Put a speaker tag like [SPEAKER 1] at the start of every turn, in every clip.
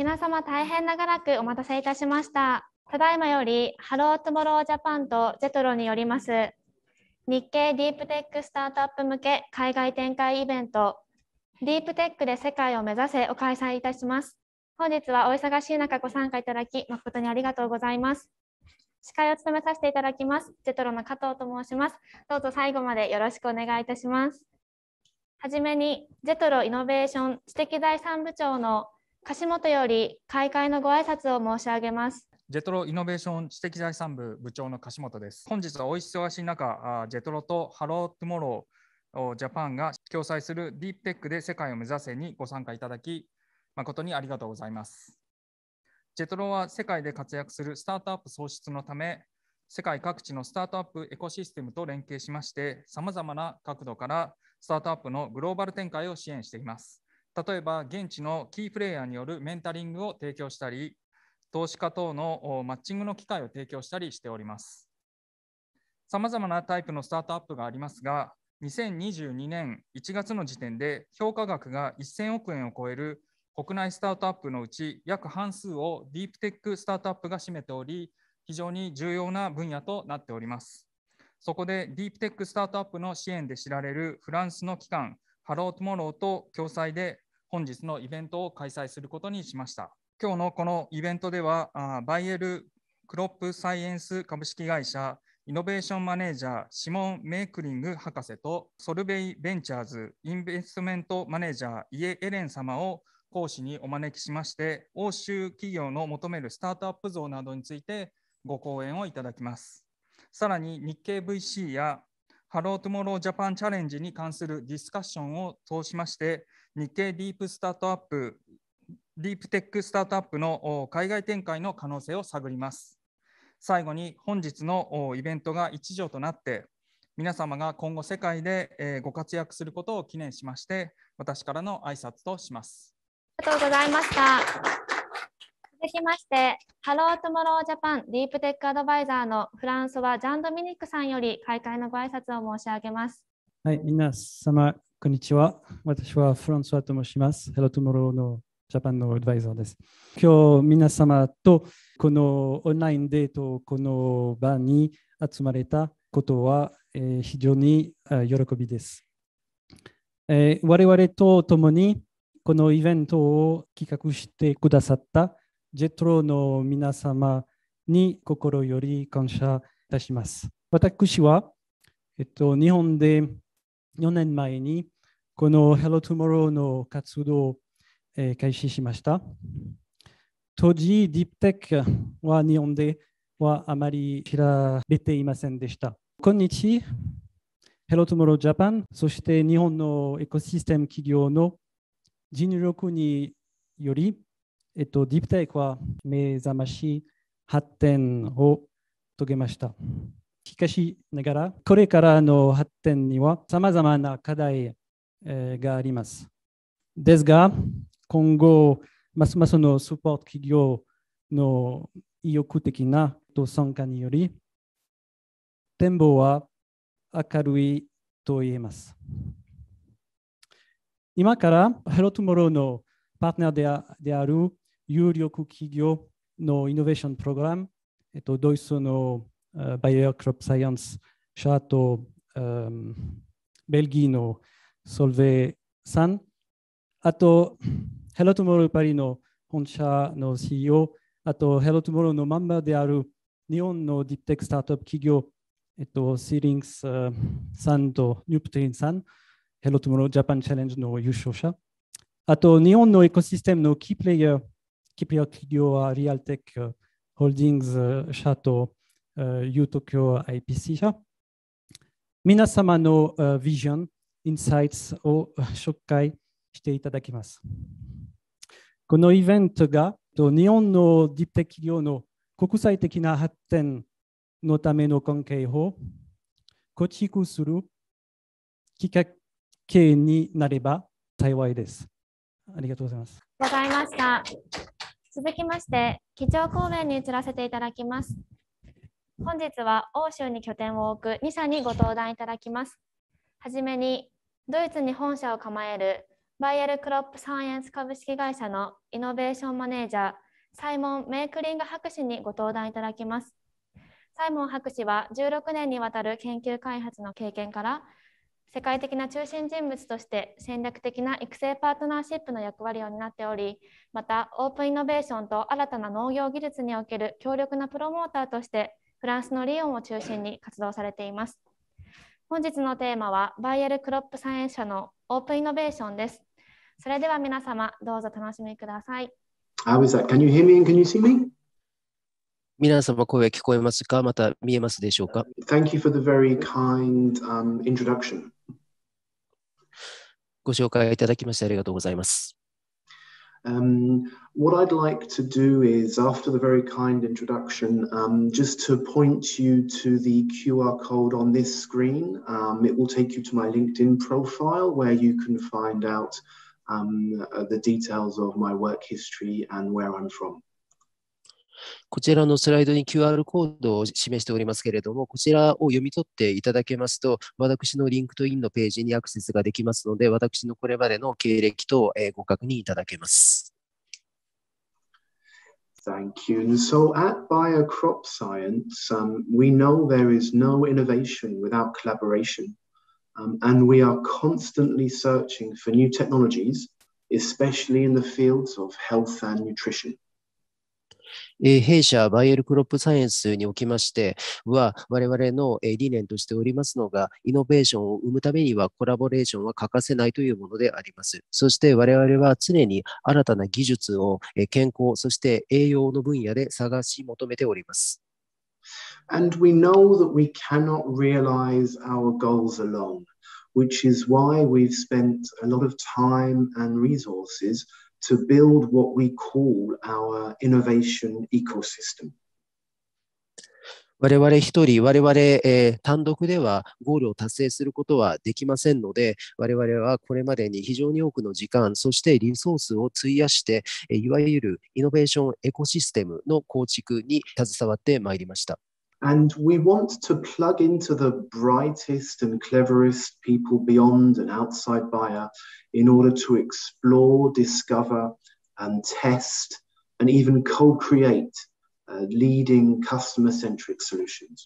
[SPEAKER 1] 皆様大変長らくお待たせいたしました。ただいまより、ハロートゥモロージャパンとジェトロによります、日経ディープテックスタートアップ向け海外展開イベント、ディープテックで世界を目指せを開催いたします。本日はお忙しい中ご参加いただき、誠にありがとうございます。司会を務めさせていただきます、ジェトロの加藤と申します。どうぞ最後までよろしくお願いいたします。はじめに、ジェトロイノベーション知的財産部長の樫本より開会のご挨拶を申し上げます。
[SPEAKER 2] ジェトロイノベーション知的財産部部長の樫本です。本日はお忙しい中、ジェトロとハロートゥモロージャパンが共催するディープテックで世界を目指せにご参加いただき、誠にありがとうございます。ジェトロは世界で活躍するスタートアップ創出のため、世界各地のスタートアップエコシステムと連携しまして、さまざまな角度からスタートアップのグローバル展開を支援しています。例えば現地のキープレイヤーによるメンタリングを提供したり投資家等のマッチングの機会を提供したりしておりますさまざまなタイプのスタートアップがありますが2022年1月の時点で評価額が1000億円を超える国内スタートアップのうち約半数をディープテックスタートアップが占めており非常に重要な分野となっておりますそこでディープテックスタートアップの支援で知られるフランスの機関ハロートモローと共催で本日のイベントを開催することにしました。今日のこのイベントでは、バイエル・クロップ・サイエンス株式会社イノベーションマネージャー、シモン・メイクリング博士と、ソルベイ・ベンチャーズ・インベストメントマネージャー、イエ・エレン様を講師にお招きしまして、欧州企業の求めるスタートアップ像などについてご講演をいただきます。さらに日経 VC やハロートゥモロージャパンチャレンジに関するディスカッションを通しまして、日経ディープスタートアップ、ディープテックスタートアップの海外展開の可能性を探ります。最後に本日のイベントが一条となって、皆様が今後世界でご活躍することを記念しまして、私からの挨拶とします。
[SPEAKER 1] ありがとうございました。続きまして、ハロートモロージャパンディープテックアドバイザーのフランソワ・ジャンドミニックさんより開会のご挨拶を申し上げま
[SPEAKER 3] す。はい、皆様、こんにちは。私はフランソワと申します。Hello Tomorrow のジャパンのアドバイザーです。今日皆様とこのオンラインデートこの場に集まれたことは、え非常に喜びです、え我々と共にこのイベントを企画してくださったジェトロの皆様に心より感謝いたします。私は、えっと、日本で4年前にこの Hello Tomorrow の活動を、開始しました。当時、ディープテックは日本ではあまりられていませんでした。今日、Hello Tomorrow Japan、そして日本のエコシステム企業の人力により、えっと、ディープテックは目覚ましい発展を遂げました。しかしながら、これからの発展には様々な課題があります。ですが、今後、ますますのスポート企業の意欲的な参加により、展望は明るいと言えます。今から Hello Tomorrow のパートナーである有力企業のイノベーションプログラム、えっと、ドイツの Bayer Crop Science Shato um, Belgino Solve San あと Hello Tomorrow パリの本社の CEO あと Hello Tomorrow のメンバーである日本のディプテックスタートアップ企業えっと、シーリングスさんとニュープテリンさん、Hello Tomorrow Japan Challenge の優勝者。あと、日本のエコシステムのキープレイヤー、キープレイヤー企業はリアルテック、ホールディングス、シャト U-Tokyo IPC 社皆様のビジョン、インサイツを紹介していただきます。このイベントが日本のディプテ企業の国際的な発展のための関係を構築するきっかけになれば幸いです。ありがとうございます。
[SPEAKER 1] ざいました。続きまして、基調講演に移らせていただきます。本日は欧州に拠点を置く2社にご登壇いただきます。はじめに、ドイツに本社を構えるバイエルクロップサイエンス株式会社のイノベーションマネージャー、サイモン・メイクリング博士にご登壇いただきます。サイモン博士は16年にわたる研究開発の経験から、世界的な中心人物として戦略的な育成パートナーシップの役割を担っておりまたオープンイノベーションと新たな農業技術における強力なプロモーターとしてフランスのリヨンを中心に活動されています。本日のテーマはバイエルクロップサイエン社のオープンイノベーションです。それでは皆様どうぞ楽しみください。
[SPEAKER 4] 皆様
[SPEAKER 5] 声聞こえますかまた見えますでしょうか
[SPEAKER 4] ?Thank you for the very kind、um, introduction.
[SPEAKER 5] ご紹介いただきましてありがとうございます。
[SPEAKER 4] Um, what I'd like to do is, after the very kind introduction, um, just to point you to the QR code on this screen. Um, it will take you to my LinkedIn profile where you can find out um, uh, the details of my work history and where I'm from.
[SPEAKER 5] こちらのスライドに QR コードを示しておりますけれども、こちらを読み取っていただけますと、私のリンクトインのページにアクセスができますので、私のこれまでの経歴とえご確認いただけま
[SPEAKER 4] す。Thank you. And so at Biocrop Science, um, we know there is no innovation without collaboration. Um, and we are constantly searching for new technologies, especially in the fields of health and nutrition.
[SPEAKER 5] え弊社バイエルクロップサイエンスにおきましては、我々の、え理念としておりますのが、イノベーションを生むためにはコラボレーションは欠かせないというものであります。そして我々は常に新たな技術を、え健康、そして栄養の分野で探し求めております。
[SPEAKER 4] And we know that we cannot realize our goals alone, which is why we've spent a lot of time and resources to build what we call our innovation ecosystem.
[SPEAKER 5] 我々一人、我々、えー、単独ではゴールを達成することはできませんので、我々はこれまでに非常に多くの時間、そしてリソースを費やして、えいわゆるイノベーションエコシステムの構築に携わってま
[SPEAKER 4] いりました。And we want to plug into the brightest and cleverest people beyond and outside buyer, in order to explore, discover, and test, and even co create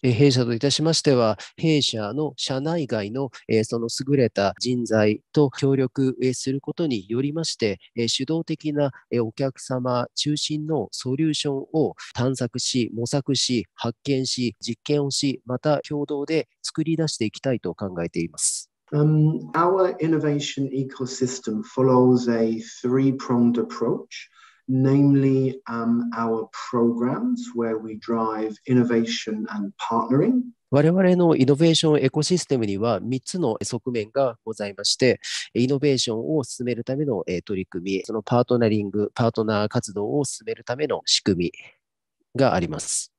[SPEAKER 5] 弊社といたしましては、弊社の社内外のその優れた人材と協力することによりまして、主導的なお客様中心のソリューションを探索し、模索し、発見し、実験をし、また共同で作り出していきたいと考えています。
[SPEAKER 4] Um, our innovation ecosystem follows a three pronged approach. namely um, our programs where we drive innovation and partnering.
[SPEAKER 5] 我々のイノベーションエコシステムには3つの側面がございまして、イノベーションを進めるための取り組み、そのパートナリング、パートナー活動を進めるための仕組みがあります。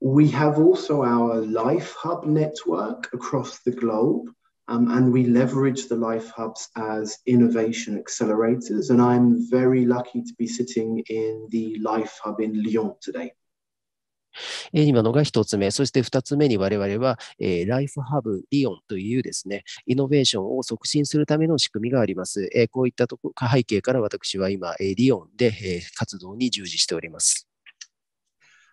[SPEAKER 4] We have also our Life Hub network across the globe. Um, and we leverage the life hubs as innovation accelerators. And I'm very lucky to be sitting in the life hub in Lyon today.
[SPEAKER 5] 今のが一つ目、そして二つ目に我々は、えー、ライフハブリオンというですね、イノベーションを促進するための仕組みがあります。えー、こういったとこ背景から私は今、えー、リオンで、えー、活動に従事しております。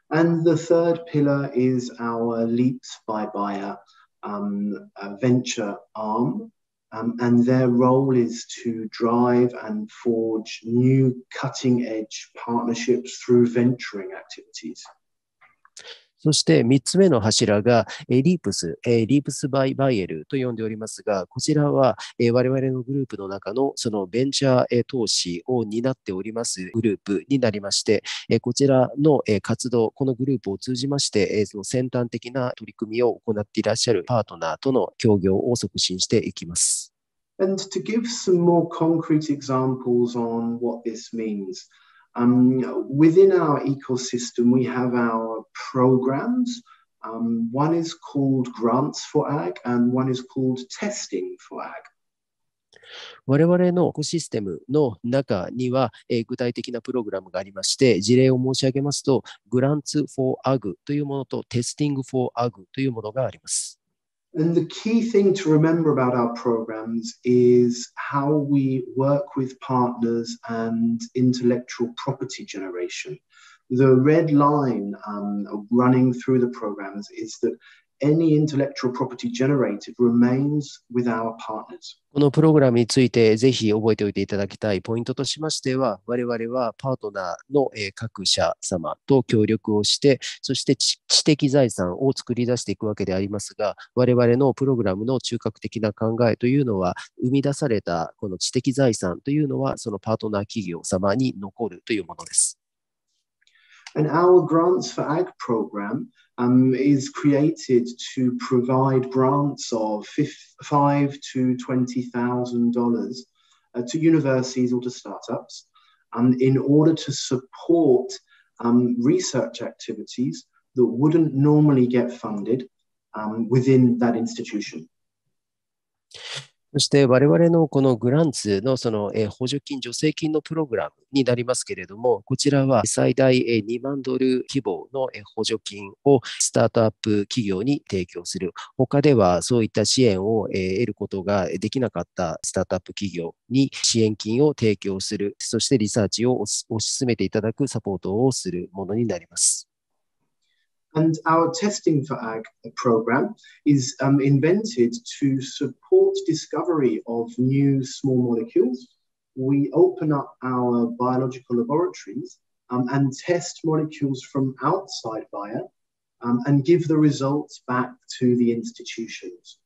[SPEAKER 4] And the third pillar is our Leaps by Buyer. um, venture arm, um, and their role is to drive and forge new cutting edge partnerships through venturing activities.
[SPEAKER 5] そして3つ目の柱が、えリープス、えリープスバイバイエルと呼んでおりますが、こちらは、え我々のグループの中のそのベンチャー、え投資を担っておりますグループになりまして、えこちらの、え活動、このグループを通じまして、えその先端的な取り組みを行っていらっしゃるパートナーとの協業を促進していきます。
[SPEAKER 4] And to give some more concrete examples on what this means, Um, within our ecosystem, we have our programs. Um, one is called Grants for Ag and one is called Testing for Ag.
[SPEAKER 5] 我々のエコシステムの中には、えー、具体的なプログラムがありまして、事例を申し上げますと、グランツ・フォー・アグというものとテスティング・フォー・アグというものがあります。
[SPEAKER 4] And the key thing to remember about our programs is how we work with partners and intellectual property generation. The red line um, running through the programs is that any intellectual property generated remains with our partners.
[SPEAKER 5] このプログラムについてぜひ覚えておいていただきたいポイントとしましては、我々はパートナーの各社様と協力をして、そして知的財産を作り出していくわけでありますが、我々のプログラムの中核的な考えというのは、生み出されたこの知的財産というのは、そのパートナー企業様に残るというものです。
[SPEAKER 4] And our grants for ag program um, is created to provide grants of five to twenty thousand uh, dollars to universities or to startups, um, in order to support um, research activities that wouldn't normally get funded um, within that institution.
[SPEAKER 5] そして我々のこのグランツのその補助金、助成金のプログラムになりますけれども、こちらは最大2万ドル規模の補助金をスタートアップ企業に提供する。他ではそういった支援を得ることができなかったスタートアップ企業に支援金を提供する。そしてリサーチを推し進めていただくサポートをするものになります。
[SPEAKER 4] And our testing for ag program is um, invented to support discovery of new small molecules. We open up our biological laboratories um, and test molecules from outside Bayer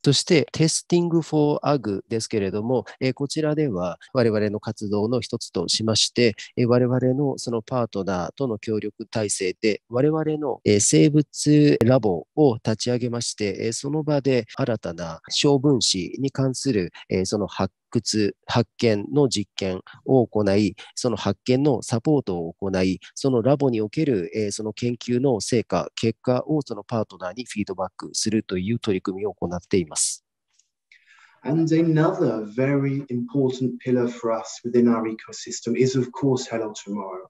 [SPEAKER 5] そして、テスティング・フォー・アグですけれども、えー、こちらでは我々の活動の一つとしまして、えー、我々のそのパートナーとの協力体制で、我々の、えー、生物ラボを立ち上げまして、えその場で新たな小分子に関する、えその発掘、発見の実験を行い、その発見のサポートを行い、そのラボにおける、えー、その研究の成果、結果をそのパートナーにフィードバックするという取り組みを行っています。
[SPEAKER 4] And another very important pillar for us within our ecosystem is, of course, Hello Tomorrow.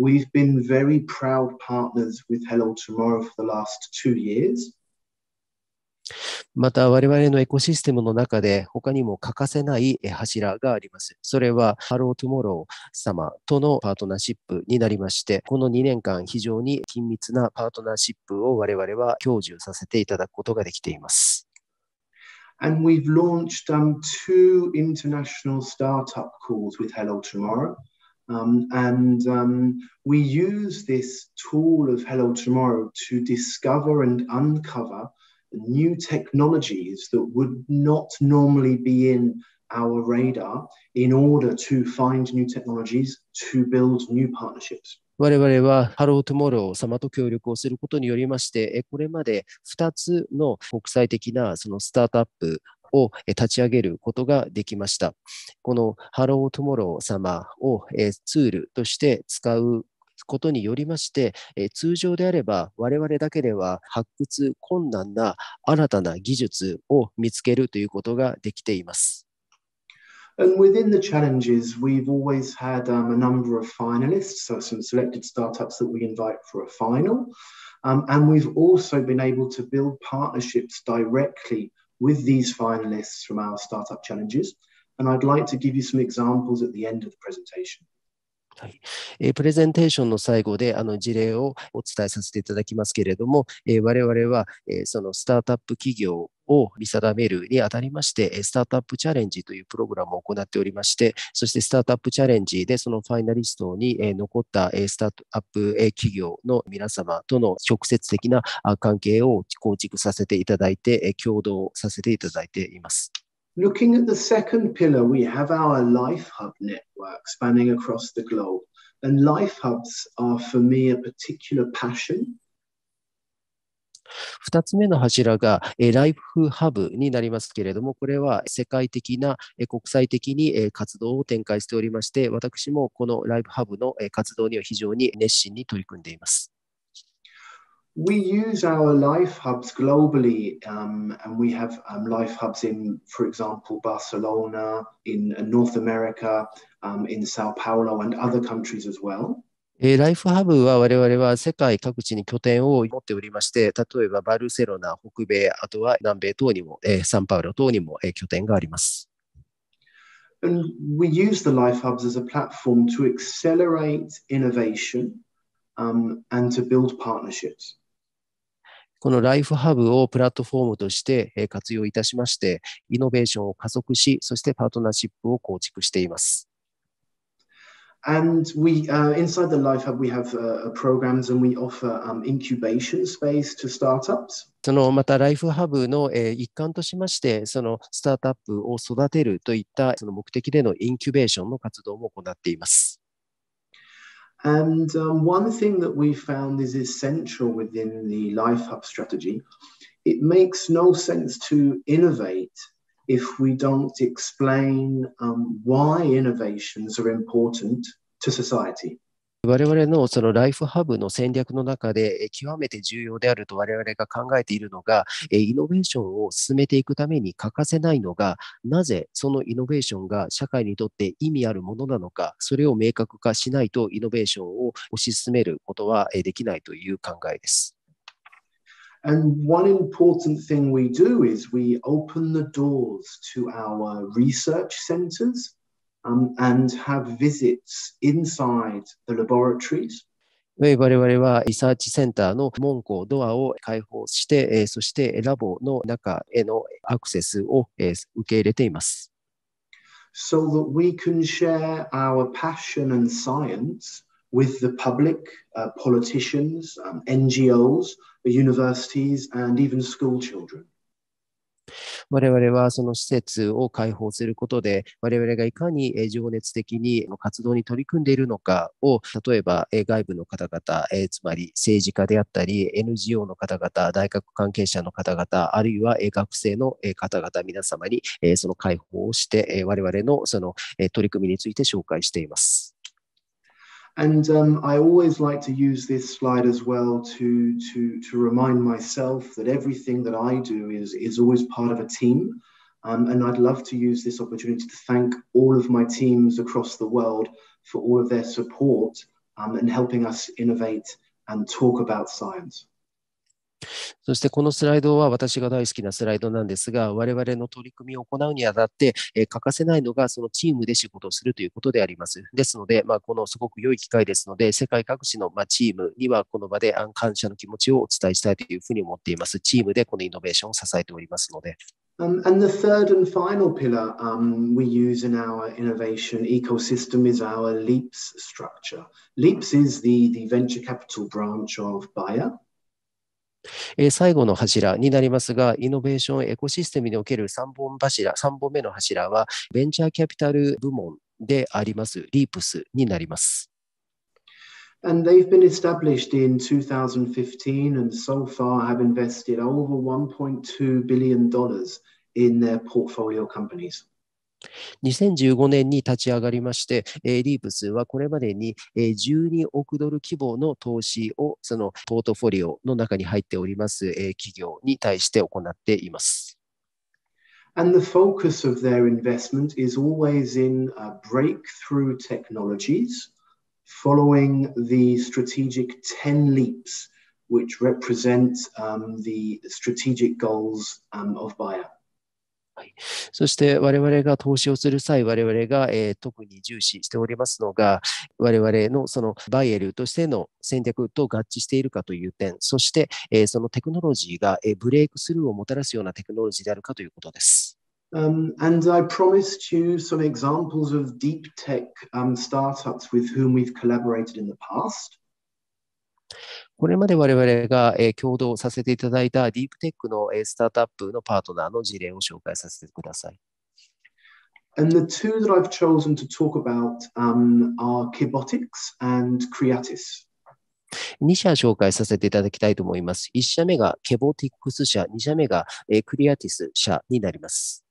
[SPEAKER 4] We've been very proud partners with Hello Tomorrow for the last two years.
[SPEAKER 5] また我々のエコシステムの中で他にも欠かせない柱があります。それは h ロ l l o Tomorrow 様とのパートナーシップになりまして、この2年間非常に緊密なパートナーシップ
[SPEAKER 4] を我々は享受させていただくことができています。And we've launched um, two international startup calls with Hello Tomorrow. Um, and um, we use this tool of Hello Tomorrow to discover and uncover new technologies that would not normally be in our radar in order to find new technologies to build new partnerships.
[SPEAKER 5] 我々はハロートゥモロー様と協力をすることによりまして、これまで2つの国際的なそのスタートアップを立ち上げることができました。このハロートゥモロー様をツールとして使うことによりまして、え通常であれば我々だけでは発掘困難な新たな技術を見つけるということができています。
[SPEAKER 4] And within the challenges, we've always had um, a number of finalists, so some selected startups that we invite for a final. Um, and we've also been able to build partnerships directly with these finalists from our startup challenges. And I'd like to give you some examples at the end of the presentation.
[SPEAKER 5] はい、えー、プレゼンテーションの最後であの事例をお伝えさせていただきますけれども、えー、我々は、えー、そのスタートアップ企業を見定めるにあたりまして、スタートアップチャレンジというプログラムを行っておりまして、そしてスタートアップチャレンジでそのファイナリストに残ったスタートアップ企業の皆様との直接的な関係を構築させていただいて、共同させていただいています。
[SPEAKER 4] Looking at the second pillar, we have our Life Hub network spanning across the globe. And Life Hubs are for me a particular passion.
[SPEAKER 5] 2つ目の柱が、えライフハブになりますけれども、これは世界的な、え国際的に、え活動を展開しておりまして、私もこのライフハブの、え活動には非常に熱心に取り組んでいます。
[SPEAKER 4] We use our life hubs globally, um, and we have um, life hubs in, for example, Barcelona, in uh, North America, um, in Sao Paulo, and other countries as well.
[SPEAKER 5] えー、ライフハブは我々は世界各地に拠点を持っておりま
[SPEAKER 4] して、例えばバルセロナ、北米、あとは南米等にも、
[SPEAKER 5] えー、サンパウロ等にも、えー、拠点があります。
[SPEAKER 4] And eh, we use the Life Hubs as a platform to accelerate innovation、um, and to build partnerships.
[SPEAKER 5] このライフハブをプラットフォームとして活用いたしまして、イノベーションを加速し、そしてパートナーシップを構築しています。
[SPEAKER 4] And we, uh, inside the Life Hub, we have uh, programs and we offer um, incubation space to startups.
[SPEAKER 5] そのまたライフハブの一環としまして、そのスタートアップを育てるといったその目的でのインキュベーションの活動も行っています。
[SPEAKER 4] And um, one thing that we found is essential within the Life Hub strategy it makes no sense to innovate if we don't explain um, why innovations are important to society.
[SPEAKER 5] 我々のそのライフハブの戦略の中で
[SPEAKER 4] 極めて重要であ
[SPEAKER 5] ると我々が考えているのが、イノベーションを進めていくために欠かせないのが、なぜそのイノベーションが社会にとって意味あるものなのか、それを明確化しないとイノベーションを推し進めることはできないという考えです。
[SPEAKER 4] And one important thing we do is we open the doors to our research centers um, and have visits inside the laboratories.
[SPEAKER 5] 我々はリサーチセンターの門戸、ドアを開放して、そしてラボの中へのアクセスを受け入れています。
[SPEAKER 4] So that we can share our passion and science with the public, uh, politicians, um, NGOs, universities, and even school children.
[SPEAKER 5] 我々はその施設を開放することで、我々がいかに情熱的に活動に取り組んでいるのかを、例えば外部の方々、つまり政治家であったり、NGO の方々、大学関係者の方々、あるいは学生の方々、皆様にその開放をして、我々のその取り組みについて紹介しています。
[SPEAKER 4] And um, I always like to use this slide as well to, to, to remind myself that everything that I do is, is always part of a team. Um, and I'd love to use this opportunity to thank all of my teams across the world for all of their support um, and helping us innovate and talk about science.
[SPEAKER 5] そしてこのスライドは私が大好きなスライドなんですが、我々の取り組みを行うにあたって、え欠かせないのがそのチームで仕事をするということであります。ですので、まあ、このすごく良い機会ですので、世界各地のまチームにはこの場で感謝の気持ちをお伝えしたいというふうに思っています。チームでこのイノベーションを支えておりますので。
[SPEAKER 4] Um, and the third and final pillar um, we use in our innovation ecosystem is our LEAPS structure. LEAPS is the, the venture capital branch of Bayer.
[SPEAKER 5] えー、最後の柱になりますが、イノベーションエコシステムにおける3本柱、3
[SPEAKER 4] 本目の柱は、
[SPEAKER 5] ベンチャーキャピタル部門であります、リープスになります。
[SPEAKER 4] And they've been established in 2015 and so far have invested over $1.2 billion in their portfolio companies.
[SPEAKER 5] 2015年に立ち上がりまして、えー、リープスはこれまでに、えー、12億ドル規模の投資をそのポートフォリオの中に入っております、えー、企業に対して行っています。
[SPEAKER 4] And the focus of their investment is always in breakthrough technologies, following the strategic 10 leaps, which represent um, the strategic goals um, of Bayer.
[SPEAKER 5] はい、そして我々が投資をする際、我々が、えー、特に重視しておりますのが、我々のそのバイエルとしての戦略と合致しているかという点、そして、えー、そのテクノロジーが、えー、ブレイクスルーをもたらすようなテクノロジーであるかということです。
[SPEAKER 4] Um, and I promised you some examples of deep tech um, startups with whom we've collaborated in the past.
[SPEAKER 5] これまで我々が共同させていただいたディープテックのスタートアップのパートナーの事例を紹介させてください。
[SPEAKER 4] And the two that I've chosen to talk about、um, are Kibotics and Creatis.
[SPEAKER 5] 2社紹介させていただきたいと思います。1社目がケボティックス社、2社目がクリアティス社になります。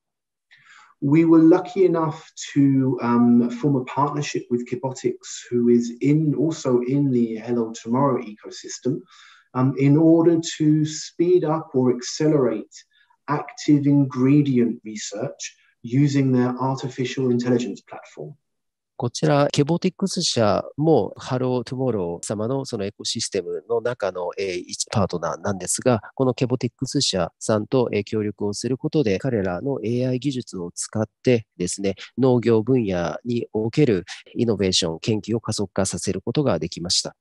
[SPEAKER 4] We were lucky enough to um, form a partnership with Kibotics, who is in also in the Hello Tomorrow ecosystem, um, in order to speed up or accelerate active ingredient research using their artificial intelligence platform.
[SPEAKER 5] こちら、ケボティクス社も、ハロートゥモロー様のそのエコシステムの
[SPEAKER 4] 中の一
[SPEAKER 5] パートナーなんですが、このケボティクス社さんと協力をすることで、彼らの AI 技術を使ってですね、農業分野におけるイノベーション、研究を加速化させることができました。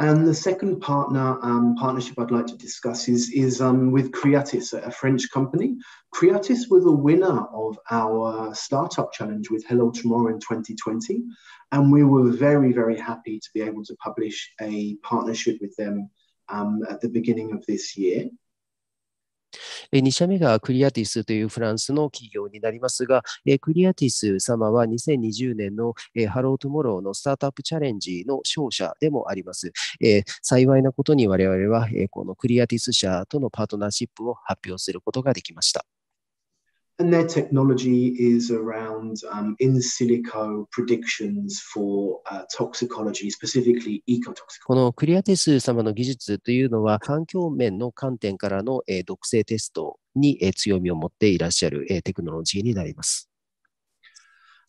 [SPEAKER 4] And the second partner um, partnership I'd like to discuss is, is um, with Creatis, a French company. Creatis were the winner of our startup challenge with Hello Tomorrow in 2020. And we were very, very happy to be able to publish a partnership with them um, at the beginning of this year.
[SPEAKER 5] 2社目がクリアティスというフランスの企業になりますが、クリアティス様は2020年のハロートゥモローのスタートアップチャレンジの勝者でもあります。幸いなことに我々はこのクリアティス社とのパートナーシップを発表することができました。
[SPEAKER 4] and their technology is around um, in silico predictions for uh, toxicology, specifically ecotoxicology.
[SPEAKER 5] このクリアテス様の技術というのは、環境面の観点からの、えー、毒性テストに、えー、強みを持っていらっしゃる、えー、テクノロジーになります。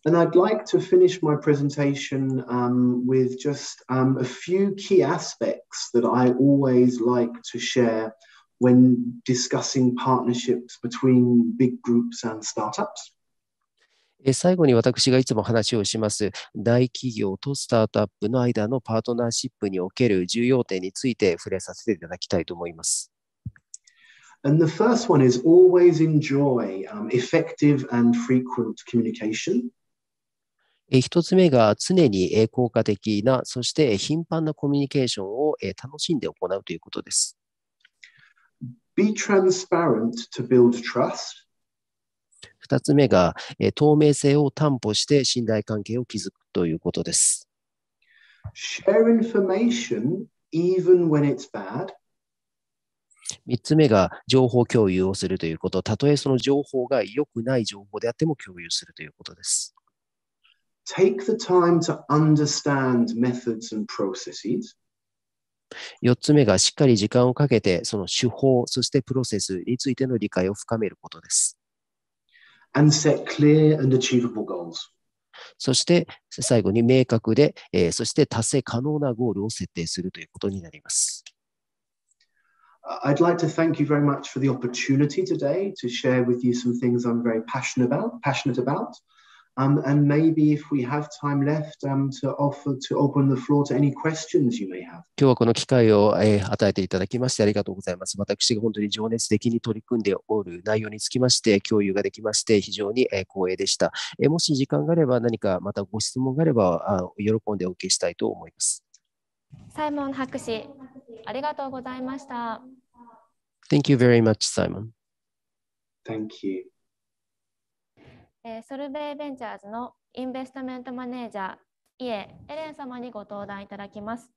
[SPEAKER 4] And I'd like to finish my presentation um, with just um, a few key aspects that I always like to share. when discussing partnerships between big groups and startups.
[SPEAKER 5] 最後に私がいつも話をします大企業とスタートアップの間のパートナーシップにおける重要点について触れさせていただきたいと思います。
[SPEAKER 4] And the first one is always enjoy、um, effective and frequent communication. 一つ目が常
[SPEAKER 5] に効果的な、そして頻繁なコミュニケーションを楽しんで行うということで
[SPEAKER 4] す。Be transparent to build trust.
[SPEAKER 5] 2つ目が、え透明性を担保して信頼関係を築くということで
[SPEAKER 4] す。Share information even when it's bad.
[SPEAKER 5] 3つ目が情報共有をするということ、たとえその情報が
[SPEAKER 4] 良くない情報であっても共有するということです。Take the time to understand methods and processes.
[SPEAKER 5] 4つ目がしっかり時間をかけて、その手法、そしてプロセスについての理解を深めることです。And set clear and achievable goals. そして最後に明確で、えー、そして達成可能なゴールを設定するということになります。
[SPEAKER 4] I'd like to thank you very much for the opportunity today to share with you some things I'm very passionate about, passionate about. Um, and maybe if we have time left, um, to offer to open the floor to any questions you may have.
[SPEAKER 5] 今日はこの機会を、えー、与えていただきましてありがとうございます。私が本当に情熱的に取り組んでおる内容につきまして共有ができまして非常に、えー、光栄でした、えー。もし時間があれば何かまたご質問があればあ喜んでお受けしたいと思います。
[SPEAKER 1] サイモン博士、ありがとうございました。
[SPEAKER 5] Thank you very much, Simon.
[SPEAKER 4] Thank you.
[SPEAKER 1] えー、ソルベイベンチャーズのインベストメントマネージャー、イエ・エレン様にご登壇いただきます。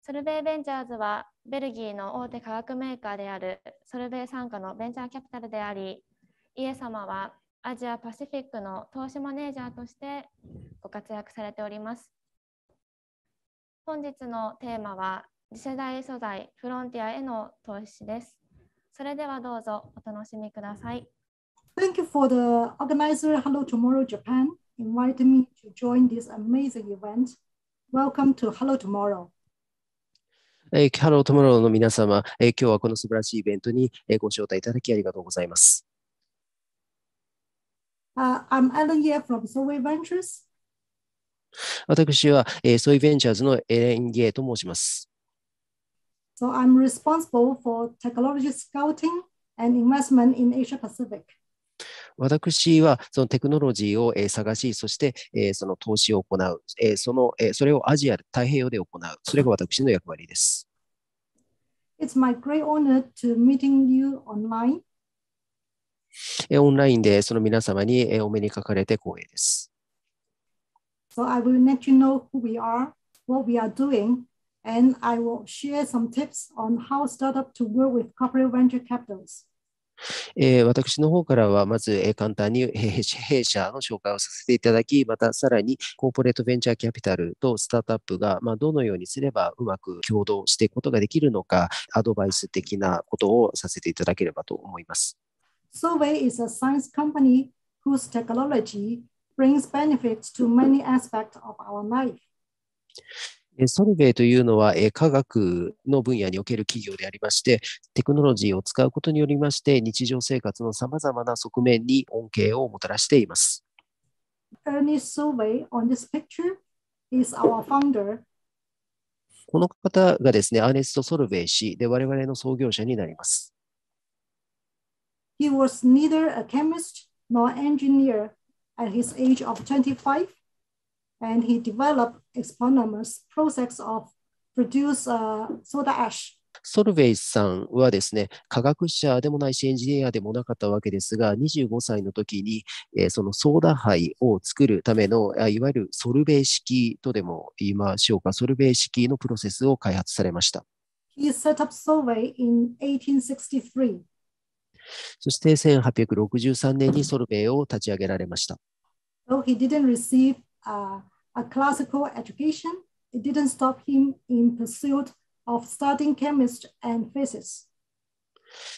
[SPEAKER 1] ソルベイベンチャーズは、ベルギーの大手化学メーカーであるソルベイ傘下のベンチャーキャピタルであり、イエ様はアジアパシフィックの投資マネージャーとしてご活躍されております。本日のテーマは、次世代素材フロンティアへの投資です。それではどうぞお楽しみください。
[SPEAKER 6] Thank you for the organizer, Hello Tomorrow Japan, inviting me to join this amazing event. Welcome to Hello Tomorrow.
[SPEAKER 5] えー、ハロートモローの皆様、えー、今日はこの素晴らしいイベントに、えー、ご招待いただきありがとうございます。
[SPEAKER 6] Uh, I'm Alan Ye from Soy Ventures.
[SPEAKER 5] 私は、えー、ソイベンチャーズのエレン・ゲーと申します。
[SPEAKER 6] So I'm responsible for technology scouting and investment in Asia Pacific.
[SPEAKER 5] 私はそのテクノロジーを探し、そしてその投資を行う、そのそれをアジア、太平洋で行う、それが私の役割です。
[SPEAKER 6] It's my great honor to meeting you online.
[SPEAKER 5] オンラインでその皆様にお目にかかれて光栄です。
[SPEAKER 6] So I will let you know who we are, what we are doing, and I will share some tips on how startup to work with corporate venture capitals.
[SPEAKER 5] えー、私の方からは、まず、えー、簡単に弊社の紹介をさせていただき、またさらにコーポレートベンチャーキャピタルとスタートアップが、まあ、どのようにすればうまく共同していくことができるのか、アドバイス的なことをさせていただければと思います。
[SPEAKER 6] Solvay is a science company whose technology brings benefits to many aspects of our life.
[SPEAKER 5] ソルベイというのは科学の分野における企業でありまして、テクノロジーを使うことによりまして、日常生活のさまざまな側面に恩恵をもたらしています。この方がですね、アーネスト・ソルベイ氏で我々の創業者になります。
[SPEAKER 6] He was neither a chemist nor engineer at his age of 25. and he developed e x p o n s process of produce、uh, soda ash.
[SPEAKER 5] ソルベイさんはですね、科学者でもないしエンジニアでもなかったわけですが、25歳の時に、えー、そのソーダ灰を作るための、いわゆるソルベイ式とでも言いましょうか、ソルベイ式のプロセスを開発されました。
[SPEAKER 6] He set up s o l v y in 1863.
[SPEAKER 5] そして1863年にソルベイを立ち上げられました。
[SPEAKER 6] So he didn't receive uh, a classical education, it didn't stop him in pursuit of studying chemistry and physics.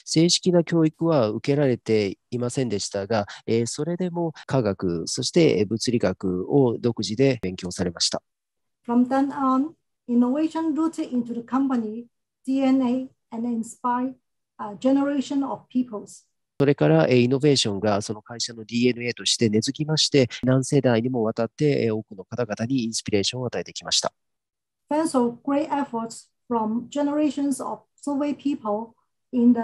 [SPEAKER 5] 正式な教育は受けられていませんでしたが、えー、それでも科学、そして物理学を独自で勉強されました。
[SPEAKER 6] From then on, innovation rooted into the company DNA and inspired a generation of peoples.
[SPEAKER 5] それからイノベーションがその会社の DNA として根付きまして、何世代にもわたって多くの方々にインスピレーションを与えてきました。
[SPEAKER 6] Also, great efforts from generations of Soviet people in the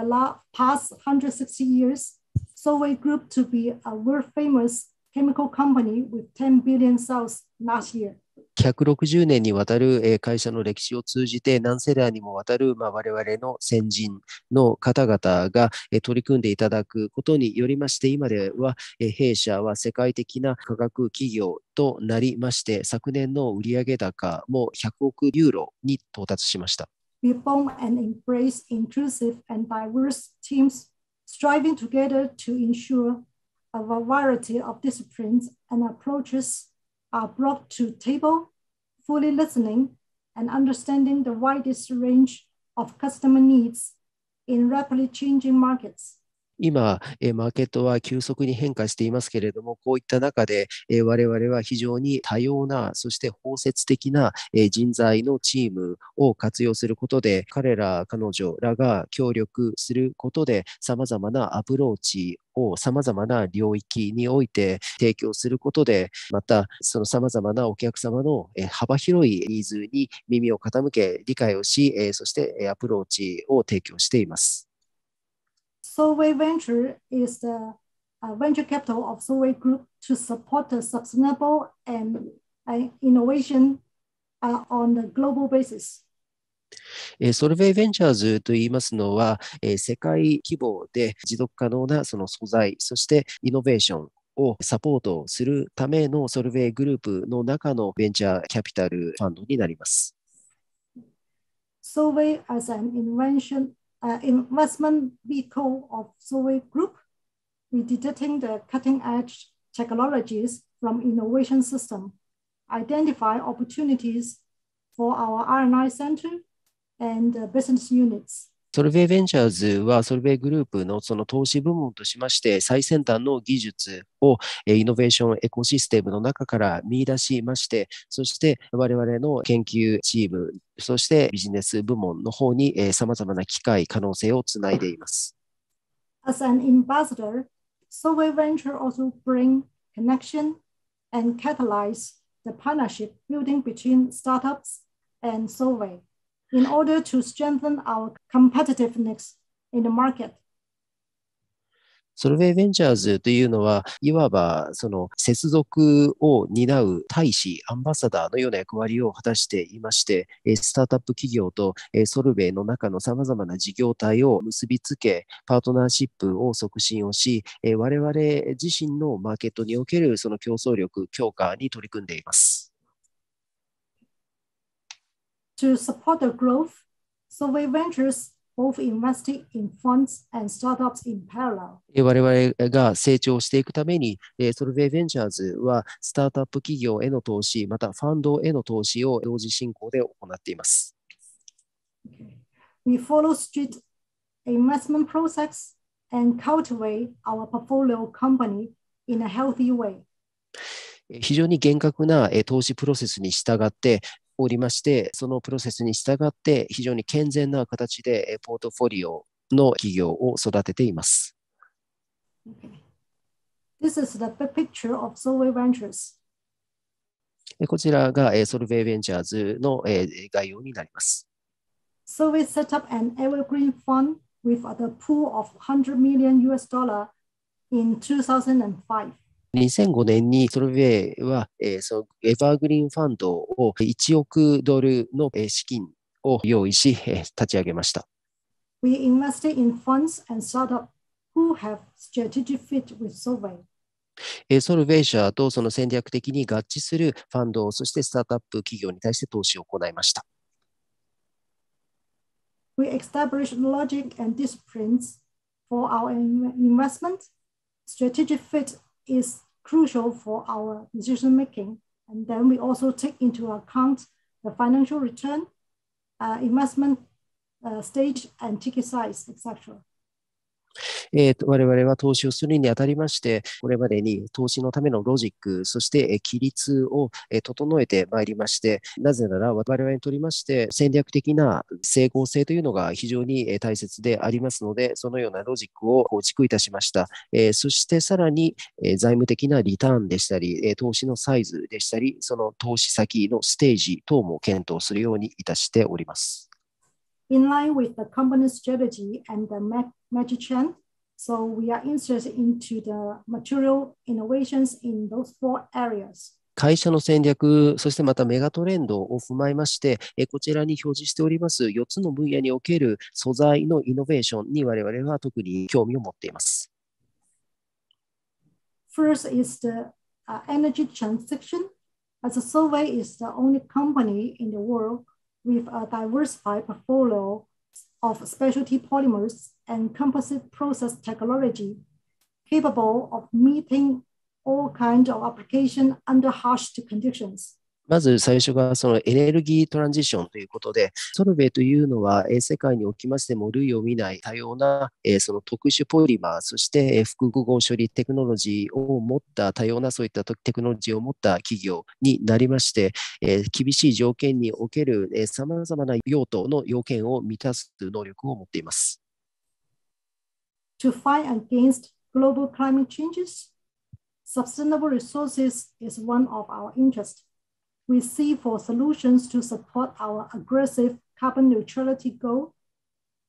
[SPEAKER 6] past 160 years, Soviet Group to be a world famous chemical company with 10 billion sales last
[SPEAKER 5] year. 160年にわたる会社の歴史を通じて何世代にもわたる我々の先人の方々が取り組んでいただくことによりまして今では弊社は世界的な科学企業となりまして昨年の売上高も100億ユーロに到達しました。
[SPEAKER 6] We form and embrace inclusive and diverse teams, striving together to ensure a variety of disciplines and approaches are brought to table, fully listening and understanding the widest range of customer needs in rapidly changing markets.
[SPEAKER 5] 今、えマーケットは急速に変化していますけれども、こういった中で、え我々は非常に多様な、そして包摂的な、え人材のチームを活用することで、彼ら、彼女らが協力することで、様々なアプローチを様々な領域において提供することで、またその様々なお客様の幅広いニーズに耳を傾け、理解をし、そしてアプローチを提供しています。
[SPEAKER 6] Solvay Venture is the uh, venture capital of Solvay Group to support the sustainable and uh, innovation uh, on the global basis.
[SPEAKER 5] ソルベイ・ベンチャーズといいますのは、世界規模で持続可能なその素材、そしてイノベーションをサポートするためのソルベイグループの中のベンチャーキャピタルファンドになります。
[SPEAKER 6] Solvay as an invention uh, investment vehicle of Zoe Group. We detecting the cutting edge technologies from innovation system, identify opportunities for our R&I center and uh, business units.
[SPEAKER 5] ソルベイベンチャーズは、ソルベイグループのその投資部門としまして、最先端の技術をイノベーションエコシステムの中から見出しまして、そして我々の研究チーム、そしてビジネス部門の方に様々な機会、可能性をつないでいます。
[SPEAKER 6] As an ambassador, Solway Venture also bring connection and catalyze the partnership building between startups and Solway. in order to strengthen our competitiveness in the market.
[SPEAKER 5] ソルベイ・ベンチャーズというのは、いわばその接続を担う大使、アンバサダーのような役割を果たしていまして、スタートアップ企業とソルベイの中のさまざまな事業体を結びつけ、パートナーシップを促進をし、我々自身のマーケットにおけるその競争力強化に取り組んでいます。
[SPEAKER 6] to support the growth, Survey Ventures both invested in funds and startups in parallel.
[SPEAKER 5] 我々が成長していくために、ソルベイ・ベンチャーズはスタートアップ企業への投資、またファンドへの投資を同時進行で行っています。
[SPEAKER 6] We follow strict investment process and cultivate our portfolio company in a healthy way.
[SPEAKER 5] 非常に厳格な投資プロセスに従って、おりまして、そのプロセスに従って非常に健全な形でポートフォリオの企業を育てています。
[SPEAKER 6] This is the picture of Solway Ventures.
[SPEAKER 5] こちらがソルベイベンチャーズの概要になります。
[SPEAKER 6] So we set up an evergreen fund with a pool of 100 million US dollar s in 2005.
[SPEAKER 5] 2005年にソルベイは、えー、そのエバーグリーンファンドを1億ドルの資金を用意し、えー、立ち上げました。
[SPEAKER 6] We invested in funds and startups who have strategic fit with Solvay.
[SPEAKER 5] ソルベイ社とその戦略的に合致するファンド、そしてスタートアップ企業に対して投資を行いました。
[SPEAKER 6] We established logic and disciplines for our investment, strategic fit is crucial for our decision making. And then we also take into account the financial return, uh, investment uh, stage and ticket size, etc.
[SPEAKER 5] えー、我々は投資をするにあたりまして、これまでに投資のためのロジック、そして規律を整えてまいりまして、なぜなら我々にとりまして戦略的な整合性というのが非常に大切でありますので、そのようなロジックを構築いたしました。えー、そしてさらに、えー、財務的なリターンでしたり、え投資のサイズでしたり、その投資先のステージ等も検討するようにいたしております。
[SPEAKER 6] In line with the company strategy and the Magic c a n So we are interested into the material innovations in those four areas.
[SPEAKER 5] 会社の戦略、そしてまたメガトレンドを踏まえまして、こちらに表示しております4つの分野における素材のイノベーションに我々は特に興味を持っています。
[SPEAKER 6] First is the、energy transition. As a survey is the only company in the world with a diversified portfolio of specialty polymers and composite process technology capable of meeting all kinds of application under harsh conditions.
[SPEAKER 1] ま
[SPEAKER 5] ず最初がそのエネルギートランジションということで、ソルベというのは世界におきましても類を見ない多様なその特殊ポリマー、そして複合処理テクノロジーを持った多様なそういったテクノロジーを持った企業になりまして、厳しい条件における様々な用途の要件を満たす能力を持っています。
[SPEAKER 6] to fight against global climate changes, sustainable resources is one of our interests. We see for solutions to support our aggressive carbon neutrality goal.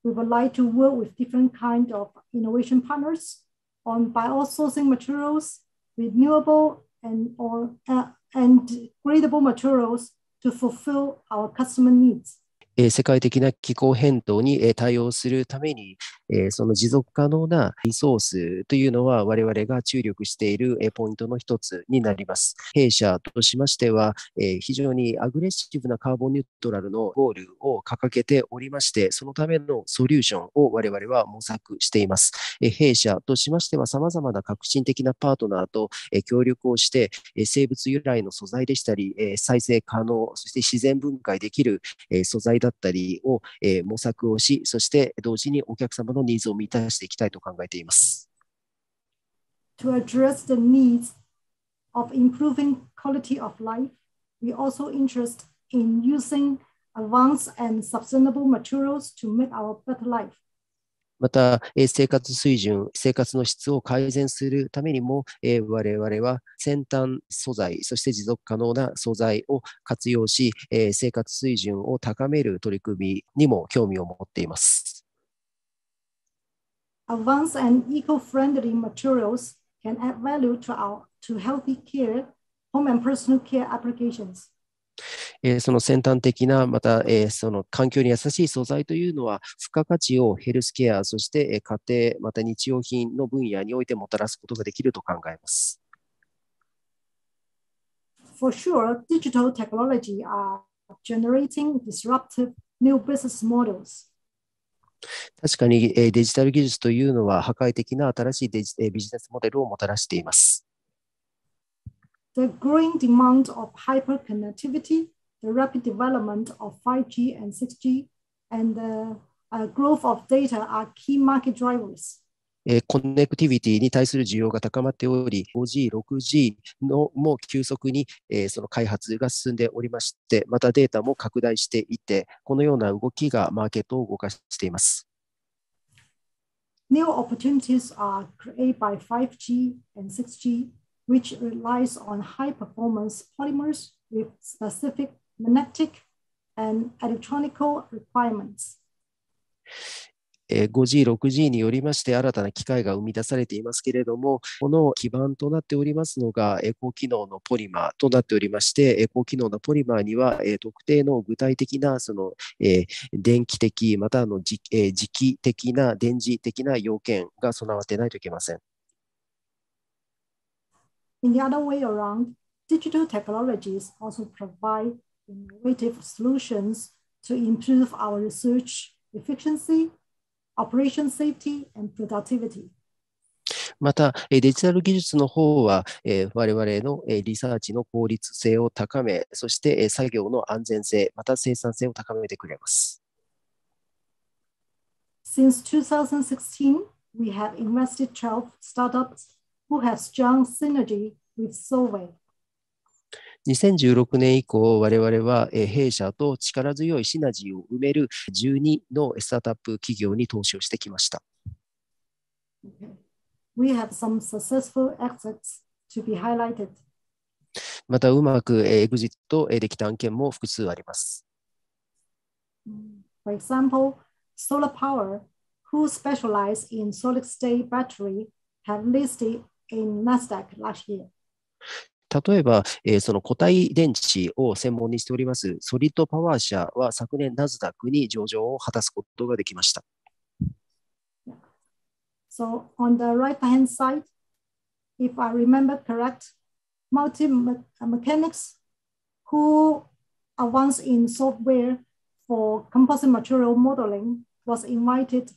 [SPEAKER 6] We would like to work with different kind of innovation partners on biosourcing materials, renewable and, or, uh, and gradable materials to fulfill our customer needs.
[SPEAKER 5] え世界的な気候変動に、え対応するために、えその持続可能なリソースというのは我々が注力している、えポイントの一つになります。弊社としましては、え非常にアグレッシブなカーボンニュートラルのゴールを掲げておりまして、そのためのソリューションを我々は模索しています。え弊社としましては様々な革新的なパートナーと、え協力をして、え生物由来の素材でしたり、え再生可能、そして自然分解できる、え素材だったりを、え模索をし、そして同時にお客様のニーズを満たしていきたいと考えています。
[SPEAKER 6] To address the needs of improving quality of life, we also interest in using advanced and sustainable materials to make our better life.
[SPEAKER 5] また、生活水準、生活の質を改善するためにも、我々は先端素材、そして持続可能な素材を活用し、生活水準を高める取り組みにも興味を持っています。
[SPEAKER 6] Advanced and eco-friendly materials can add value to our to healthy care, home and personal care applications.
[SPEAKER 5] えー、その先端的な、また、えー、その環境に優しい素材というのは、付加価値をヘルスケア、そして家庭、また日用品の分野においてもたらすことができると考えます。
[SPEAKER 6] For sure, digital technology are generating disruptive new business models.
[SPEAKER 5] 確かにデジタル技術というのは破壊的な新しいデジビジネスモデルをもたらしています。
[SPEAKER 6] the growing demand of hyperconnectivity, the rapid development of 5G and 6G, and the growth of data are key market drivers.
[SPEAKER 5] コネクティビティに対する需要が高まっており、5G、6G のも急速に、えー、その開発が進んでおりまして、またデータも拡大していて、このような動きがマーケットを動かしています。
[SPEAKER 6] New opportunities are created by 5G and 6G which relies on high performance polymers with specific magnetic and electronical requirements.
[SPEAKER 5] 5G、6G によりまして新たな機械が生み出されていますけれども、この基盤となっておりますのが、高機能のポリマーとなっておりまして、高機能のポリマーには、特定の具体的なその電気的、またあの磁気的な電磁的な要件が備わってないといけません。
[SPEAKER 6] In the other way around, digital technologies also provide innovative solutions to improve our research efficiency, operation safety, and productivity.
[SPEAKER 5] また、デジタル技術の方は、我々のリサーチの効率性を高め、そして作業の安全性、また生産性を高めてくれます。
[SPEAKER 6] Since 2016, we have invested 12 startups who has strong synergy with Solvay.
[SPEAKER 5] 2016年以降、我々は弊社と力強いシナジーを埋める12のスタートアップ企業に投資をしてきました。
[SPEAKER 6] We have some successful exits to be highlighted.
[SPEAKER 5] また、うまくエグジットできた案件も複数あります。
[SPEAKER 6] For example, Solar Power, who specialize in solid state battery, have listed in Nasdaq last year.
[SPEAKER 5] 例えば、えー、その固体電池を専門にしておりますソリッドパワー社は昨年ナズダックに上場を果たすことができました。
[SPEAKER 6] So on the right hand side, if I remember correct, multi mechanics who advance in software for composite material modeling was invited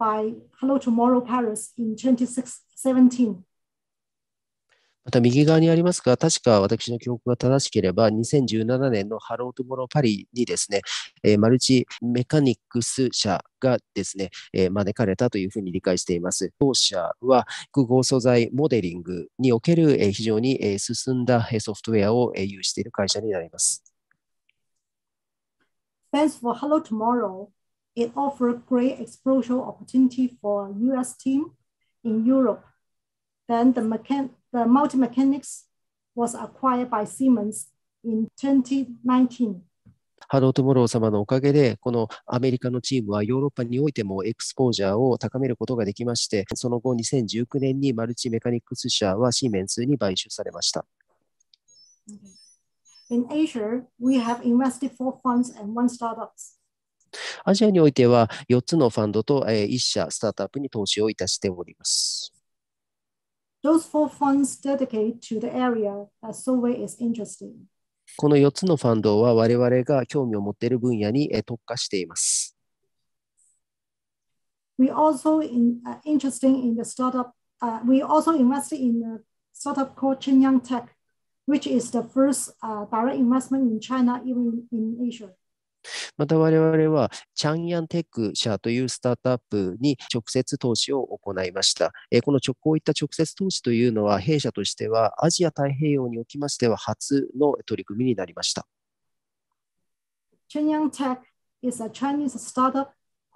[SPEAKER 6] by Hello Tomorrow Paris in 2017.
[SPEAKER 5] また右側にありますが、確か私の記憶が正しければ、2017年のハロートゥモローパリにですね、えー、マルチメカニックス社がですね、えー、招かれたというふうに理解しています。当社は複合素材モデリングにおける、えー、非常に、えー、進んだソフトウェアを、えー、有している会社になります。
[SPEAKER 6] Thanks for Hello Tomorrow. It offered great exposure opportunity for US team in Europe. Then the, mechan- the multi-mechanics was acquired by Siemens in 2019.
[SPEAKER 5] ハロートモロー様のおかげで、このアメリカのチームはヨーロッパにおいてもエクスポージャーを高めることができまして、その後2019年にマルチメカニックス社はシーメンスに買収されました。
[SPEAKER 6] In Asia, we have invested four funds and one startups.
[SPEAKER 5] アジアにおいては4つのファンドと1社スタートアップに投資をいたしております。
[SPEAKER 6] Those four funds dedicate to the area that Solway is interested in.
[SPEAKER 5] この4つのファンドは我々が興味を持っている分野に特化しています。
[SPEAKER 6] We also in, uh, interested in the startup, uh, we also invested in a startup called Chenyang Tech, which is the first uh, direct investment in China, even in Asia.
[SPEAKER 5] また我々はチャンヤンテック社というスタートアップに直接投資を行いました。この直行いった直接投資というのは弊社としてはアジア太平洋におきましては初の取り組みになりました。
[SPEAKER 6] c is a Chinese startup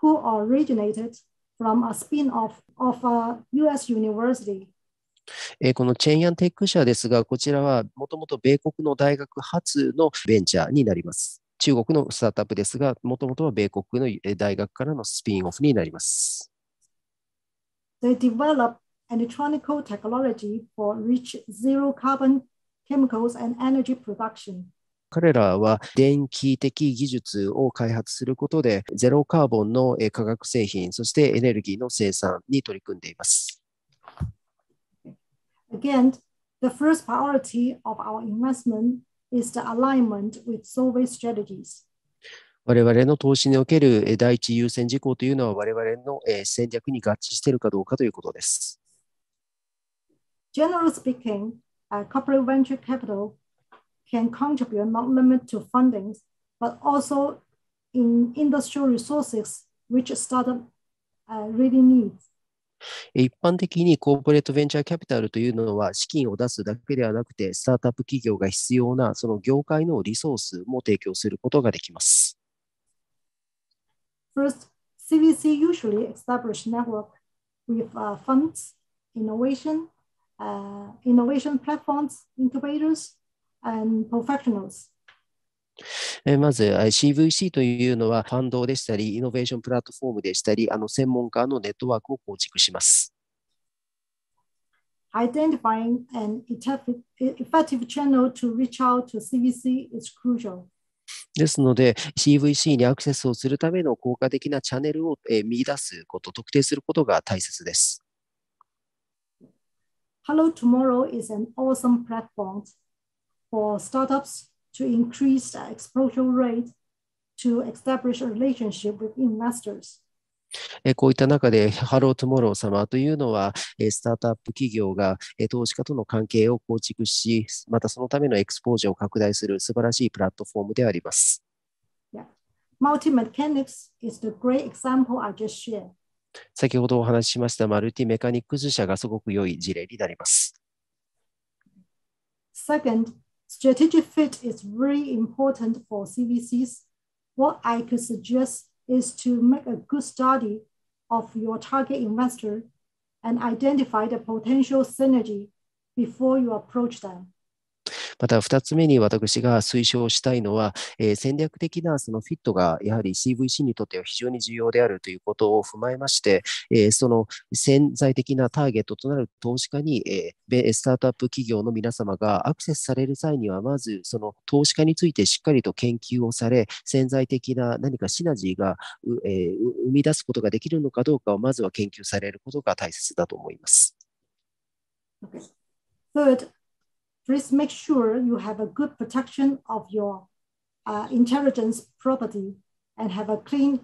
[SPEAKER 6] who originated from a spin-off of a U.S. university.
[SPEAKER 5] このチェンヤンテック社ですが、こちらはもともと米国の大学発のベンチャーになります。中国のスタートアップですが、もともとは米国の大学からのスピンオフになります。
[SPEAKER 6] They develop electronical technology for rich zero carbon chemicals and energy production.
[SPEAKER 5] 彼らは電気的技術を開発することで、ゼロカーボンの化学製品、そしてエネルギーの生産に取り組んでいます。
[SPEAKER 6] Again, the first priority of our investment is the alignment with Solvay strategies.
[SPEAKER 5] 我々の投資における第一優先事項というのは我々の戦略に合致しているかどうかということです。
[SPEAKER 6] Generally speaking, uh, corporate venture capital can contribute not limited to fundings, but also in industrial resources which startup uh, really needs.
[SPEAKER 5] 一般的にコーポレートベンチャーキャピタルというのは資金を出すだけではなくて、スタートアップ企業が必要なその業界のリソースも提供することができます。
[SPEAKER 6] First, CVC usually establish network with、uh, funds, innovation, uh, innovation platforms, incubators, and professionals.
[SPEAKER 5] まず CVC というのはファンドでしたり、イノベーションプラットフォームでしたり、あの専門家のネットワークを構築します。
[SPEAKER 6] Identifying an effective channel to reach out to CVC is crucial.
[SPEAKER 5] ですので、CVC にアクセスをするための効果的なチャンネルを見出すこと、特定することが大切です。
[SPEAKER 6] Hello Tomorrow is an awesome platform for startups to increase the exposure rate to establish a relationship with investors.
[SPEAKER 5] こういった中で、ハロートモロー様というのは、スタートアップ企業が投資家との関係を構築し、またそのためのエクスポージャーを拡大する素晴らしいプラットフォームであります。先ほどお話ししましたマルティメカニックス社がすごく良い事例になります。
[SPEAKER 6] Second, strategic fit is really important for CVCs. What I could suggest is to make a good study of your target investor and identify the potential synergy before you approach them.
[SPEAKER 5] また2つ目に私が推奨したいのは、えー、戦略的なそのフィットがやはり CVC にとっては非常に重要であるということを踏まえまして、えー、その潜在的なターゲットとなる投資家に、えー、スタートアップ企業の皆様がアクセスされる際には、まずその投資家についてしっかりと研究をされ、潜在的な何かシナジーが、えー、生み出すことができるのかどうかをまずは研究されることが大切だと思います。d
[SPEAKER 6] please make sure you have a good protection of your uh, intelligence property and have a clean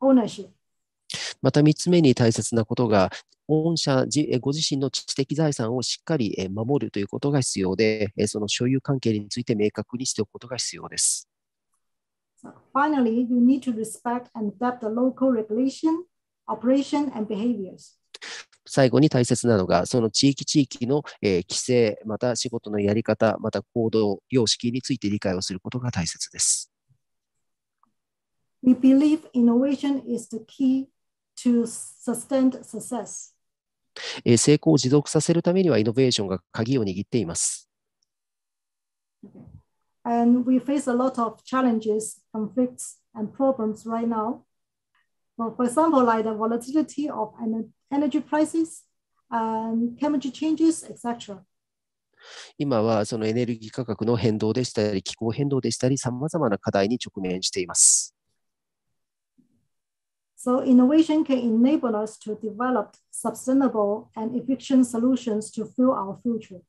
[SPEAKER 6] ownership.
[SPEAKER 5] また3つ目に大切なことが、御社ご自身の知的財産をしっかり守るということが必要で、その所有関係について明確にしておくことが必要です。
[SPEAKER 6] So、finally, you need to respect and adapt the local regulation, operation, and behaviors.
[SPEAKER 5] 最後に大切なのが、その地域地域の、え規制、また仕事のやり方、また行動様式について理解をすることが大切です。
[SPEAKER 6] We believe innovation is the key to sustained success.
[SPEAKER 5] 成功を持続させるためにはイノベーションが鍵を握っています。
[SPEAKER 6] And we face a lot of challenges, conflicts, and problems right now. So for example, like the volatility of energy prices, um, chemistry changes, etc.
[SPEAKER 5] 今はそのエネルギー価格の変動でしたり、気候変動でしたり、さまざまな課題に直面しています。
[SPEAKER 6] So innovation can enable us to develop sustainable and efficient solutions to fuel our future.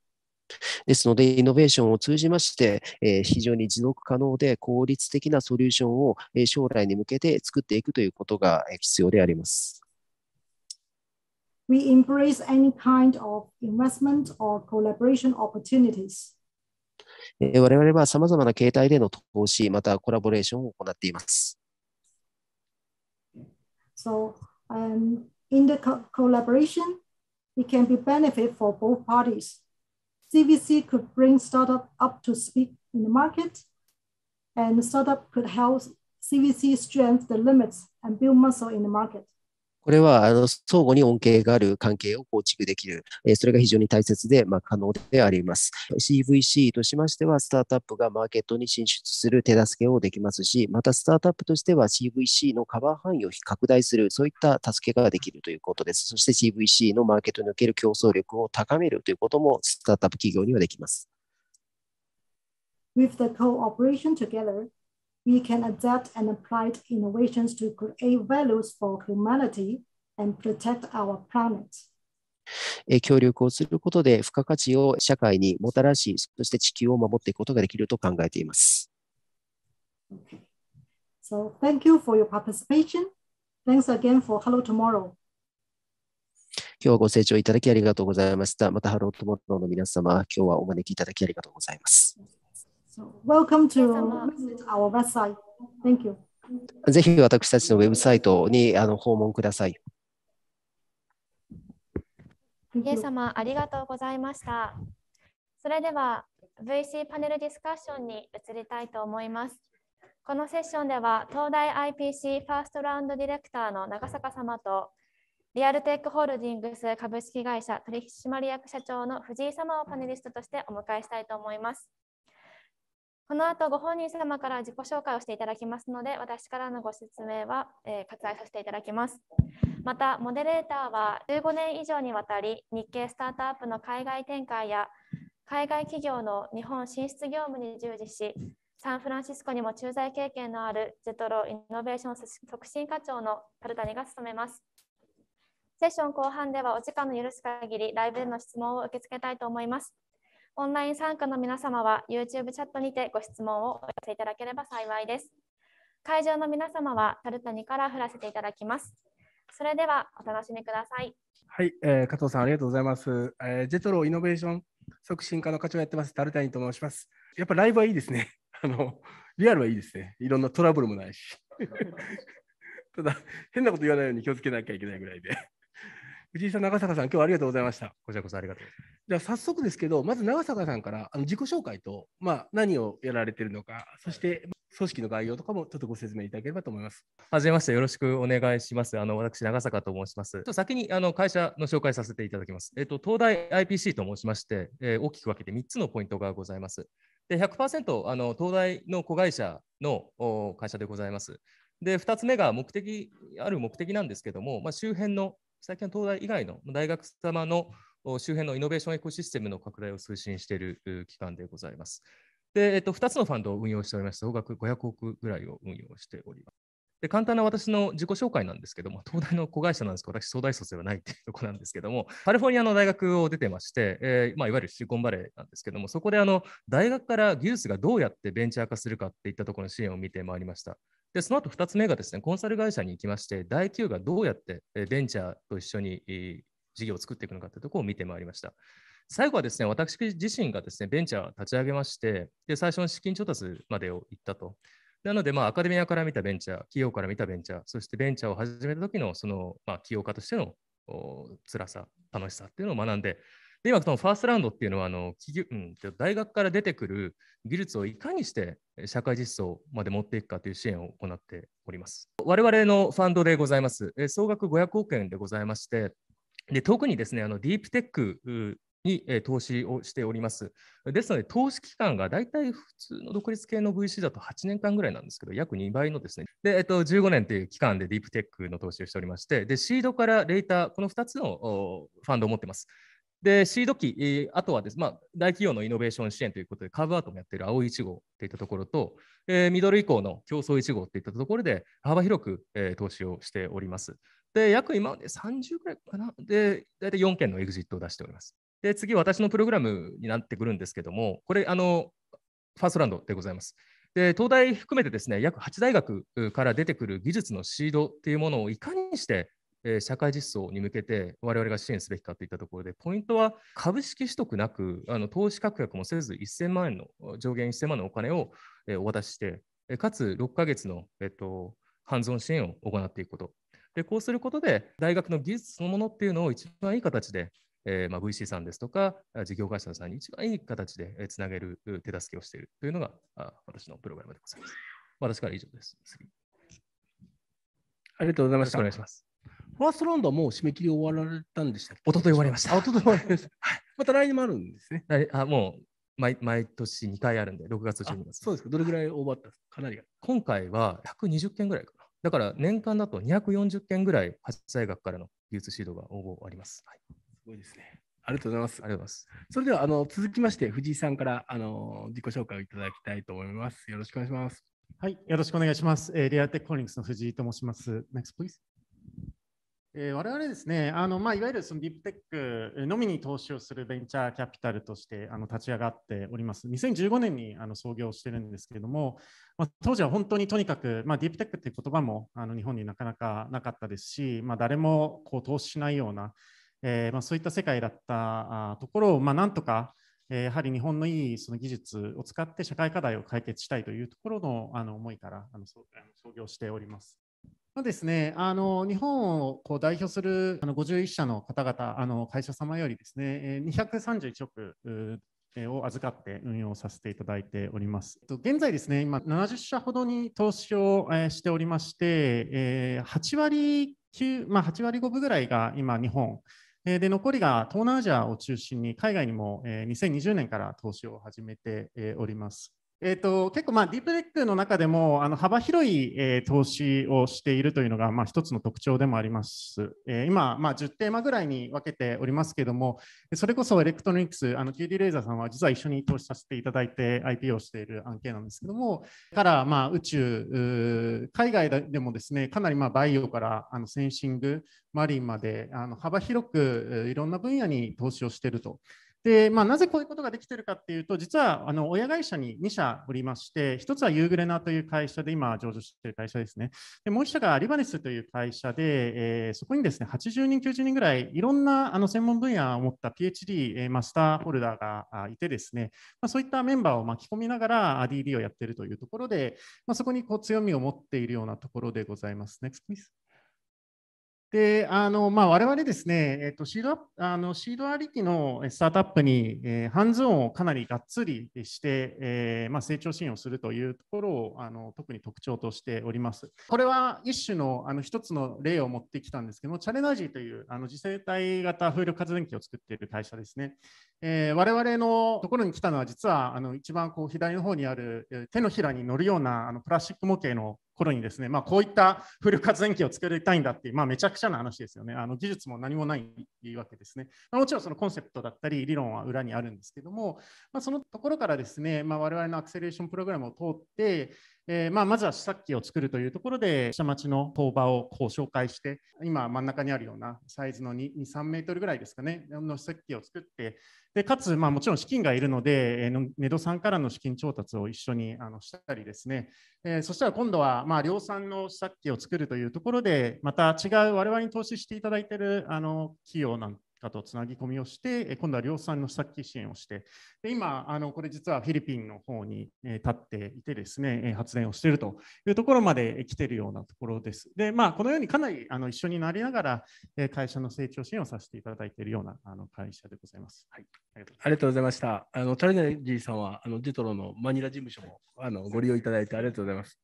[SPEAKER 5] ですので、イノベーションを通じまして、え非常に持続可能で効率的なソリューションを、え将来に向けて作っていくということが必要であります。
[SPEAKER 6] We embrace any kind of investment or collaboration opportunities.
[SPEAKER 5] 我々は様々な形態での投資、またコラボレーションを行っています。
[SPEAKER 6] So, um, in the collaboration, it can be benefit for both parties. CVC could bring startup up to speed in the market, and startup could help CVC strengthen the limits and build muscle in the market.
[SPEAKER 5] これはあの相互に恩恵がある関係を構築できる、えそれが非常に大切で、まあ、可能であります。CVC としましては、スタートアップがマーケットに進出する手助けをできますし、またスタートアップとしては CVC のカバー範囲を拡大する、そういった助けができるということです。そして CVC のマーケットにおける競争力を高めるということも、スタートアップ企業にはできます。
[SPEAKER 6] With the cooperation together, we can adapt and apply innovations to create values for humanity and protect our planet.
[SPEAKER 5] 協力をすることで付加価値を社会にもたらし、そして地球を守っていくことができると考えています。
[SPEAKER 6] o k So thank you for your participation. Thanks again for Hello Tomorrow.
[SPEAKER 5] 今日はご清聴いただきありがとうございました。またハロートモローの皆様、今日はお招きいただきありがとうございます。
[SPEAKER 6] welcome to
[SPEAKER 1] our website. Thank you.
[SPEAKER 5] ぜひ私たちのウェブサイトにあの訪問ください。
[SPEAKER 1] イエス様、ありがとうございました。それでは VC パネルディスカッションに移りたいと思います。このセッションでは、東大 IPC ファーストラウンドディレクターの長坂様と、リアルテックホールディングス株式会社取締役社長の藤井様をパネリストとしてお迎えしたいと思います。この後ご本人様から自己紹介をしていただきますので、私からのご説明は、えー、割愛させていただきます。また、モデレーターは15年以上にわたり、日系スタートアップの海外展開や、海外企業の日本進出業務に従事し、サンフランシスコにも駐在経験のあるジェトロイノベーション促進課長の樽谷が務めます。セッション後半ではお時間の許す限り、ライブでの質問を受け付けたいと思います。オンライン参加の皆様は YouTube チャットにてご質問をお寄せいただければ幸いです。会場の皆様はタルタニから振らせていただきます。それではお楽しみください。
[SPEAKER 7] はい、えー、加藤さんありがとうございます、えー。ジェトロイノベーション促進課の課長やってますタルタニと申します。やっぱライブはいいですね。あのリアルはいいですね。いろんなトラブルもないし。ただ変なこと言わないように気をつけなきゃいけないぐらいで。藤井さん、長坂さん、今日はありがとうございました。こちらこそありがとうじゃ早速ですけど、まず長坂さんからあの自己紹介と、まあ、何をやられているのか、そして、組織の概要とかもちょっとご説明いただければと思います。はじめまして、よろしくお願いし
[SPEAKER 8] ます。あの私、長坂と申します。と先にあの会社の紹介させていただきます。えっと、東大 IPC と申しまして、えー、大きく分けて3つのポイントがございます。で100%あの東大の子会社の会社でございます。で2つ目が目的ある目的なんですけども、まあ、周辺の最近は東大以外の大学様の周辺のイノベーションエコシステムの拡大を推進している機関でございます。で、えっと、2つのファンドを運用しておりまして、総額500億ぐらいを運用しております。で簡単な私の自己紹介なんですけども、東大の子会社なんですけど、私、総大卒ではないっていうとこなんですけども、カリフォルニアの大学を出てまして、えー、まあ、いわゆるシリコンバレーなんですけども、そこであの大学から技術がどうやってベンチャー化するかっていったところの支援を見てまいりました。でその後2つ目がですねコンサル会社に行きまして大企業がどうやってベンチャーと一緒に事業を作っていくのかというところを見てまいりました。最後はですね私自身がですねベンチャーを立ち上げましてで最初の資金調達までを行ったと。なので、まあ、アカデミアから見たベンチャー、企業から見たベンチャー、そしてベンチャーを始めた時のその、まあ、起業家としての辛さ、楽しさっていうのを学んで、で今、そのファーストラウンドっていうのはあの企業、うん、大学から出てくる技術をいかにして社会実装まで持っていくかという支援を行っております。我々のファンドでございます、総額500億円でございまして、で特にですねあのディープテックに投資をしております。ですので、投資期間が大体普通の独立系の VC だと8年間ぐらいなんですけど、約2倍のですね、でえっと、15年という期間でディープテックの投資をしておりまして、でシードからレーター、この2つのファンドを持ってます。で、シード機、えー、あとはです、まあ、大企業のイノベーション支援ということで、カーブアウトもやっている青い1号といったところと、えー、ミドル以降の競争1号といったところで、幅広く、えー、投資をしております。で、約今まで30くらいかな、で、大体4件のエグジットを出しております。で、次、私のプログラムになってくるんですけども、これ、あの、ファーストランドでございます。で東大含めてですね約8大学から出てくる技術のシードっていうものをいかにしてえー、社会実装に向けて我々が支援すべきかといったところで、ポイントは株式取得なく、あの投資確約もせず、1000万円の、上限1000万のお金を、えー、お渡しして、かつ6ヶ月の、えっと、半ン支援を行っていくこと。で、こうすることで、大学の技術そのものっていうのを一番いい形で、えーまあ、VC さんですとか、事業会社さんに一番いい形でつなげる手助けをしているというのが、私のプログラムでございます。私から以上です。次。
[SPEAKER 7] ありがとうございました。よろしくお願いします。ファーストラウンドはもう締め切り終わられたんでしたっけ一昨日終わりました。一昨日終わりました。はい、また来年もあるんで
[SPEAKER 8] すね。あもう毎毎年2回あるんで、6月12月。そうですか、どれぐらい終わったんですか、かなり今回は120件ぐらいかな。だから年間だと240件
[SPEAKER 7] ぐらい、八大学からの技術指導が応募あります。はい、すごいですね。ありがとうございます。ありがとうございます。それではあの続きまして、藤井さんからあの自己紹介をいただきたいと思います。よろしくお願いします。
[SPEAKER 9] はい、よろしくお願いします。えー、リアテックホールディングスの藤井と申します。Next, please. えれ我々ですね、あのまあ、いわゆるそのディープテックのみに投資をするベンチャーキャピタルとしてあの立ち上がっております。2015年にあの創業してるんですけれども、まあ、当時は本当にとにかく、まあ、ディープテックっていう言葉もあの日本になかなかなかったですし、まあ、誰もこう投資しないような、えー、まあ、そういった世界だったところを、まあ、なんとか、えやはり日本のいいその技術を使って社会課題を解決したいというところのあの思いからあの創業しております。そうですね、あの日本をこう代表するあの51社の方々、あの会社様よりですね、231億を預かって運用させていただいております。現在ですね、今70社ほどに投資をしておりまして、8割9、まあ、8割5分ぐらいが今日本。で残りが東南アジアを中心に海外にも2020年から投資を始めております。えーと、結構まあディープテックの中でもあの幅広い、えー、投資をしているというのが、まあ、一つの特徴でもあります。えー、今、まあ、10テーマぐらいに分けておりますけれどもそれこそエレクトロニクスあの QD レーザーさんは実は一緒に投資させていただいて IP をしている案件なんですけどもから、まあ、宇宙海外でもですねかなりまあバイオからあのセンシングマリンまであの幅広くいろんな分野に投資をしていると。で、まあ、なぜこういうことができているかというと、実はあの親会社に2社おりまして、1つはユーグレナという会社で今、上場している会社ですね。でもう1社がリバネスという会社で、えー、そこにですね80人、90人ぐらい、いろんなあの専門分野を持った PhD、マスターホルダーがいてですね、まあ、そういったメンバーを巻き込みながら DD をやっているというところで、まあ、そこにこう強みを持っているようなところでございます。Next, please. であのまあ、我々ですね、えー、とシードあのシードありきのスタートアップに、えー、ハンズオンをかなりがっつりして、えー、まあ、成長支援をするというところをあの特に特徴としております。これは一種のあの一つの例を持ってきたんですけども、チャレナジーというあの次世代型風力発電機を作っている会社ですね。えー、我々のところに来たのは実はあの一番こう左の方にある手のひらに乗るようなあのプラスチック模型の頃にですね、まあ、こういったフル活電機を作りたいんだっていう、まあ、めちゃくちゃな話ですよね。あの技術も何もないわけですね。まもちろんそのコンセプトだったり理論は裏にあるんですけども、まあ、そのところからですね、まあ、我々のアクセレーションプログラムを通って、えー、まあ、まずは試作機を作るというところで下町の工場をこう紹介して今真ん中にあるようなサイズの23メートルぐらいですかねの試作機を作ってでかつ、まあ、もちろん資金がいるので、えー、ネドさんからの資金調達を一緒にあのしたりですね、えー、そしたら今度は、まあ、量産の試作機を作るというところでまた違う我々に投資していただいているあの企業なんかとつなぎ込みをして、今度は量産の施策支援をして、で今、あのこれ実はフィリピンの方に立っていてですね、発電をしているというところまで来ているようなところです。で、まあ、このようにかなりあの一緒
[SPEAKER 7] になりながら、会社の成長支援をさせていただいているような
[SPEAKER 9] あの会社でございます。はい、
[SPEAKER 7] ありがとうございました。あのタルネリーさんはあのデトロのマニラ事務所もあのご利用いただいてありがとうございます。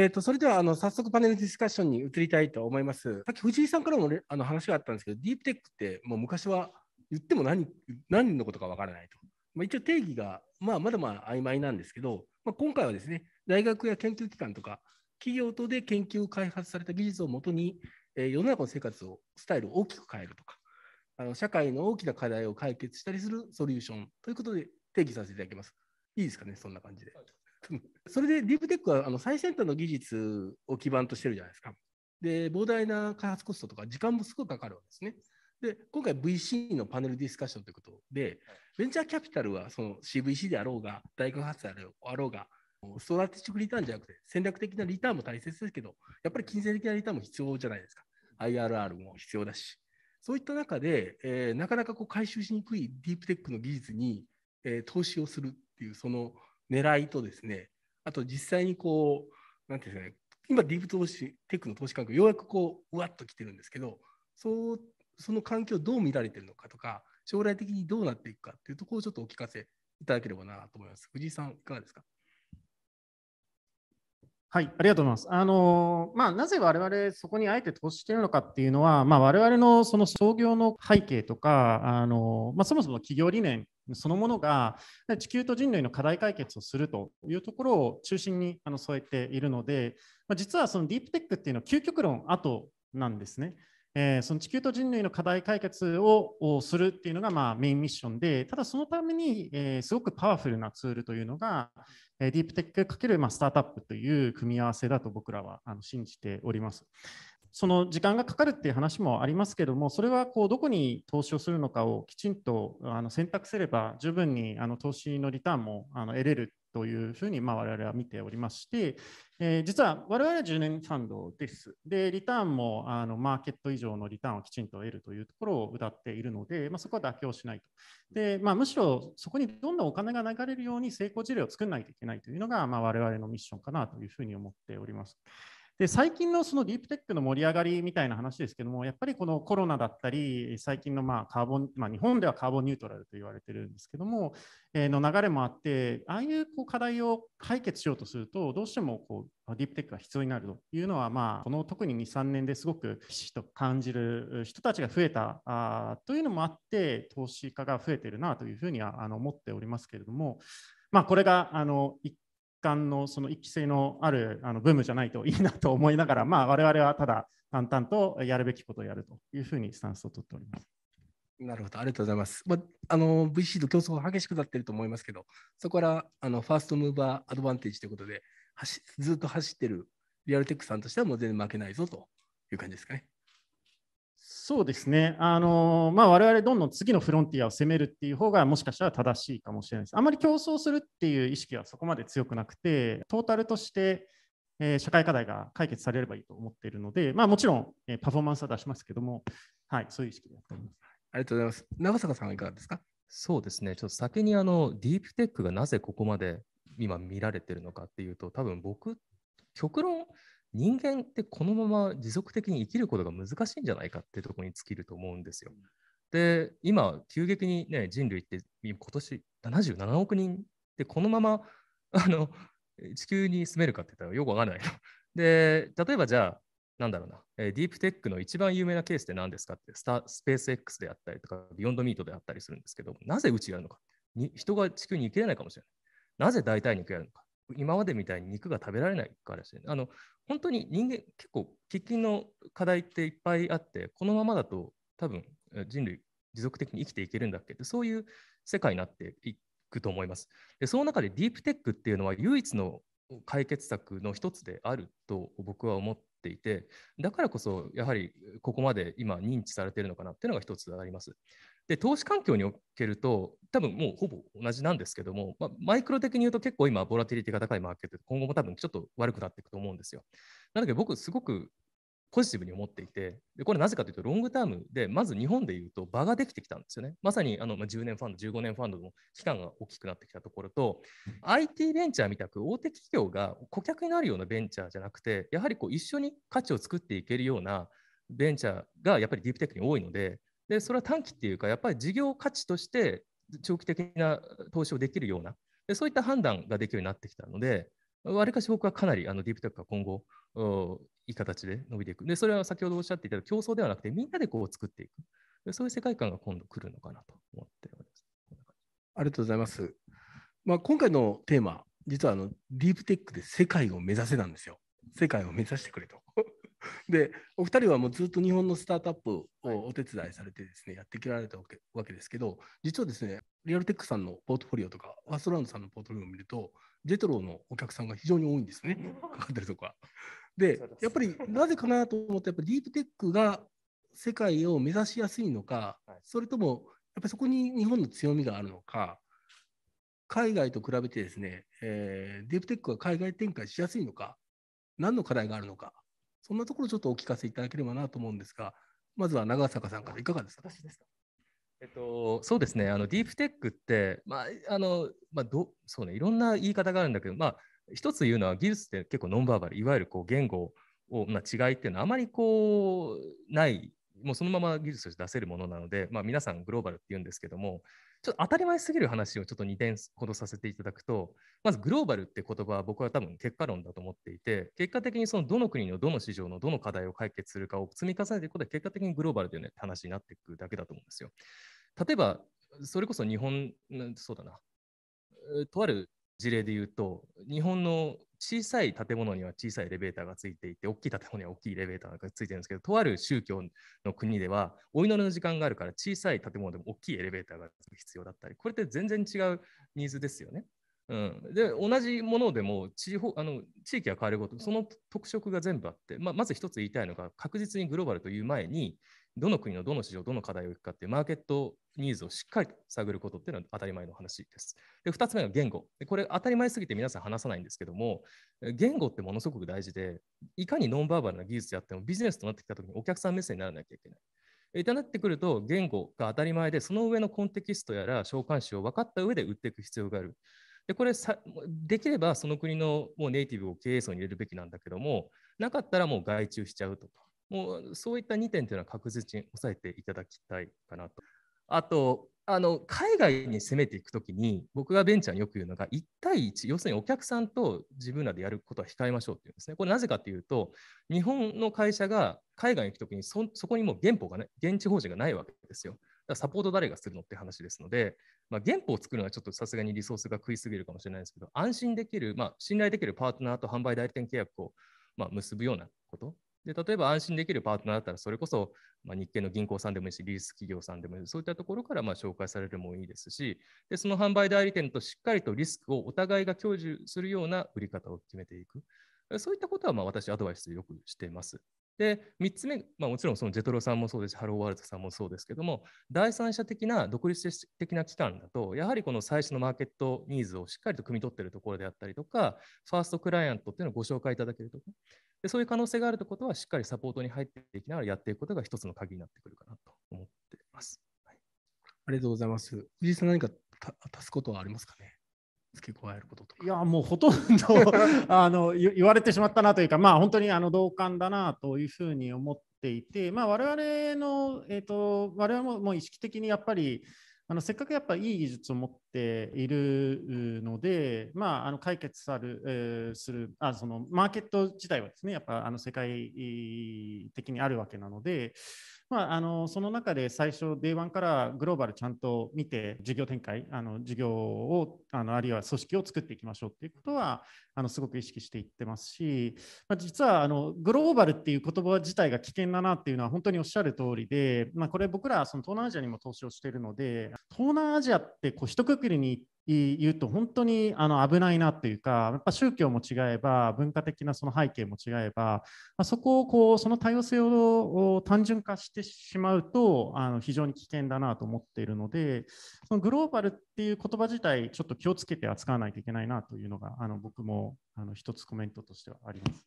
[SPEAKER 7] えーと、それではあの早速パネルディスカッションに移りたいと思います。さっき藤井さんからも、ね、あの話があったんですけど、ディープテックってもう昔は言っても何何のことかわからないと。まあ、一応定義が、まあ、まだまだ曖昧なんですけど、まあ、今回はですね、大学や研究機関とか企業等で研究開発された技術をもとに、えー、世の中の生活を、スタイルを大きく変えるとか、あの社会の大きな課題を解決したりするソリューションということで定義させていただきます。いいですかね、そんな感じで。それでディープテックはあの最先端の技術を基盤としてるじゃないですか。で、膨大な開発コストとか時間もすごくかかるわけですね。で、今回 VC のパネルディスカッションということで、ベンチャーキャピタルはその CVC であろうが、大学発であろうが、ストラテックリターンじゃなくて、戦略的なリターンも大切ですけど、やっぱり金銭的なリターンも必要じゃないですか。IRR も必要だし。そういった中で、えー、なかなかこう回収しにくいディープテックの技術に、えー、投資をするっていう、その狙いとですね、あと実際にこう、なんていうんですかね、今、ディープ投資、テックの投資環境、ようやくこう、うわっと来てるんですけど、そうその環境どう見られてるのかとか、将来的にどうなっていくかっていうところをちょっとお聞かせいただければなと思います。藤井さん、いかがですか。
[SPEAKER 9] はい、ありがとうございます。あのまあ、なぜ我々そこにあえて投資しているのかっていうのは、まあ、我々のその創業の背景とか、あのまあ、そもそも企業理念そのものが地球と人類の課題解決をするというところを中心にあの添えているので、実はそのディープテックっていうのは究極論後なんですね。えー、その地球と人類の課題解決をするっていうのがまあメインミッションで、ただそのために、えー、すごくパワフルなツールというのが、えー、ディープテック×スタートアップという組み合わせだと僕らはあの信じております。その時間がかかるっていう話もありますけども、それはこうどこに投資をするのかをきちんとあの選択すれば、十分にあの投資のリターンもあの得れるというふうにまあ我々は見ておりまして、えー、実は我々は10年ファンドです。で、リターンもあのマーケット以上のリターンをきちんと得るというところを謳っているので、まあ、そこは妥協しないと。で、まあ、むしろそこにどんどんお金が流れるように成功事例を作らないといけないというのが、まあ、我々のミッションかなというふうに思っております。で最近のそのディープテックの盛り上がりみたいな話ですけども、やっぱりこのコロナだったり、最近のまあカーボン、まあ、日本ではカーボンニュートラルと言われてるんですけども、えー、の流れもあって、ああいうこう課題を解決しようとすると、どうしてもこうディープテックが必要になるというのは、まあ、この特に2、3年ですごくひしと感じる人たちが増えたあというのもあって、投資家が増えてるなというふうにはあの思っておりますけれども、まあ、これがあの一間のその一期生のあるあのブームじゃないといいなと思いながら、まあ、我々はただ淡々
[SPEAKER 7] とやるべきことをやるというふうにスタンスを取っております。なるほど、ありがとうございます。まあ、あの VC と競争が激しくなっていると思いますけど、そこからあのファーストムーバーアドバンテージということで、走ずっと走ってるリアルテックさんとしてはもう全然負けないぞという感じですかね。
[SPEAKER 9] そうですね、あのまあ、我々どんどん次のフロンティアを攻めるっていう方がもしかしたら正しいかもしれないです。あまり競争するっていう意識はそこまで強くなくて、トータルとして、え社会課題が解決されればいいと思っているので、まあ、もちろん、
[SPEAKER 8] えパフォーマンスは出しますけども、はい、そういう意識でやっております。ありがとうございます。長坂さんはいかがですかそうですね、ちょっと先にあのディープテックがなぜここまで今見られてるのかっていうと、多分僕、極論、人間ってこのまま持続的に生きることが難しいんじゃないかってとこに尽きると思うんですよ。で今急激に、ね、人類って今年77億人でこのまま あの地球に住めるかって言ったらよくわからないの。で例えばじゃあなんだろうな、えディープテックの一番有名なケースって何ですかってスタ、スペース X であったりとか、ビヨンドミートであったりするんですけど、なぜうちやるのかに、人が地球に行けないかもしれない。なぜ代替肉やるのか。今までみたいに肉が食べられないからですねあの本当に人間結構喫緊の課題っていっぱいあってこのままだと多分人類持続的に生きていけるんだっけってそういう世界になっていくと思いますでその中でディープテックっていうのは唯一の解決策の一つであると僕は思っていてだからこそやはりここまで今認知されているのかなっていうのが一つありますで投資環境におけると多分もうほぼ同じなんですけども、まあ、マイクロ的に言うと結構今ボラティリティが高いマーケット今後も多分ちょっと悪くなっていくと思うんですよ。なので僕すごくポジティブに思っていてでこれなぜかというとロングタームでまず日本でいうと場ができてきたんですよねまさにあの、ま10年ファンド15年ファンドの期間が大きくなってきたところと IT ベンチャーみたく大手企業が顧客になるようなベンチャーじゃなくてやはりこう一緒に価値を作っていけるようなベンチャーがやっぱりディープテックに多いのででそれは短期っていうかやっぱり事業価値として長期的な投資をできるようなでそういった判断ができるようになってきたのでわりかし僕はかなりあのディープテックは今後いい形で伸びていくでそれは先ほどお
[SPEAKER 7] っしゃっていた競争ではなくてみんなでこう作っていくでそういう世界観が今度来るのかなと思っておりますありがとうございます、まあ、今回のテーマ実はあのディープテックで世界を目指せなんですよ世界を目指してくれとでお二人はもうずっと日本のスタートアップをお手伝いされてですね、はい、やってきられたわけわけですけど実はですねリアルテックさんのポートフォリオとかファーストラウンドさんのポートフォリオを見るとジェトロのお客さんが非常に多いんですねかかってるとか。でやっぱりなぜかなと思ってやっぱディープテックが世界を目指しやすいのか、はい、それともやっぱりそこに日本の強みがあるのか海外と比べてですね、えー、ディープテックが海外展開しやすいのか何の課題があるのかそんなところちょっとお聞かせいただければなと思うんですが、まずは長坂さんからいかがですか。私ですか
[SPEAKER 8] えっと、そうですねあのディープテックって、まああのまあどそうね、いろんな言い方があるんだけど、まあ、一つ言うのは技術って結構ノンバーバルいわゆるこう言語を、まあ、違いっていうのはあまりこうないもうそのまま技術として出せるものなので、まあ、皆さんグローバルって言うんですけどもちょっと当たり前すぎる話をちょっと2点ほどさせていただくと、まずグローバルって言葉は僕は多分結果論だと思っていて、結果的にそのどの国のどの市場のどの課題を解決するかを積み重ねていくことで、結果的にグローバルという、ね、話になっていくだけだと思うんですよ。例えば、それこそ日本、そうだな、とある事例で言うと、日本の小さい建物には小さいエレベーターがついていて、大きい建物には大きいエレベーターがついてるんですけど、とある宗教の国では、お祈りの時間があるから、小さい建物でも大きいエレベーターが必要だったり、これって全然違うニーズですよね。うん、で同じものでも地方あの地域が変わることその特色が全部あって、まあ、まず一つ言いたいのが確実にグローバルという前にどの国のどの市場どの課題をいくかっていうマーケットニーズをしっかりと探ることっていうのは当たり前の話です。で2つ目が言語で。これ当たり前すぎて皆さん話さないんですけども、言語ってものすごく大事で、いかにノンバーバルな技術であってもビジネスとなってきたときにお客さん目線にならなきゃいけない。となってくると、言語が当たり前で、その上のコンテキストやら召喚詞を分かった上で売っていく必要がある。でこれさできればその国のもうネイティブを経営層に入れるべきなんだけども、なかったらもう外注しちゃうとか、もうそういった2点というのは確実に押さえていただきたいかなと。あと、あの海外に攻めていくときに、僕がベンチャーによく言うのが、1対1、要するにお客さんと自分らでやることは控えましょうっていうんですね。これなぜかというと、日本の会社が海外に行くときにそ、そこにもう原法がない、現地法人がないわけですよ。だからサポート誰がするのって話ですので、まあ、原法を作るのはちょっとさすがにリソースが食いすぎるかもしれないですけど、安心できる、まあ、信頼できるパートナーと販売代理店契約をまあ結ぶようなこと、で例えば安心できるパートナーだったら、それこそ、まあ、日系の銀行さんでもいいし、リース企業さんでもいいそういったところからまあ紹介されるもいいですしで、その販売代理店としっかりとリスクをお互いが享受するような売り方を決めていく、そういったことはまあ私、アドバイスでよくしています。で、3つ目、まあ、もちろんそのジェトロさんもそうですし、ハローワールドさんもそうですけども、第三者的な独立的な機関だと、やはりこの最初のマーケットニーズをしっかりと汲み取っているところであったりとか、ファーストクライアントっていうのをご紹介いただけるとで、そういう可能性があるということは、しっかりサポートに入っていきなが
[SPEAKER 7] らやっていくことが一つの鍵になってくるかなと思っています。はい、ありがとうございます。藤井さん、何か足すことはありますかね。付け加えることと
[SPEAKER 9] かいやもうほとんど あの言われてしまったなというかまあ本当にあの同感だなというふうに思っていてまあ我々の、えーと、我々ももう意識的にやっぱりあのせっかくやっぱいい技術を持っているので、まあ、あの解決さる、えー、するあそのマーケット自体はですねやっぱあの世界的にあるわけなので、まあ、あのその中で最初 Day1 からグローバルちゃんと見て事業展開あの事業をあのあるいは組織を作っていきましょうっていうことはあのすごく意識していってますし、まあ、実はあのグローバルっていう言葉自体が危険だなっていうのは本当におっしゃる通りで、まあ、これ僕らその東南アジアにも投資をしているので東南アジアってこう一括りにって、言うと本当にあの危ないなっていうかやっぱ宗教も違えば文化的なその背景も違えば、まそこをこうその多様性を単純化してしまうとあの非常に危険だなと思っているのでそのグローバルっていう言葉自体ちょっと気をつけて扱わないといけないなというのがあの僕もあ
[SPEAKER 7] の一つコメントとしてはあります。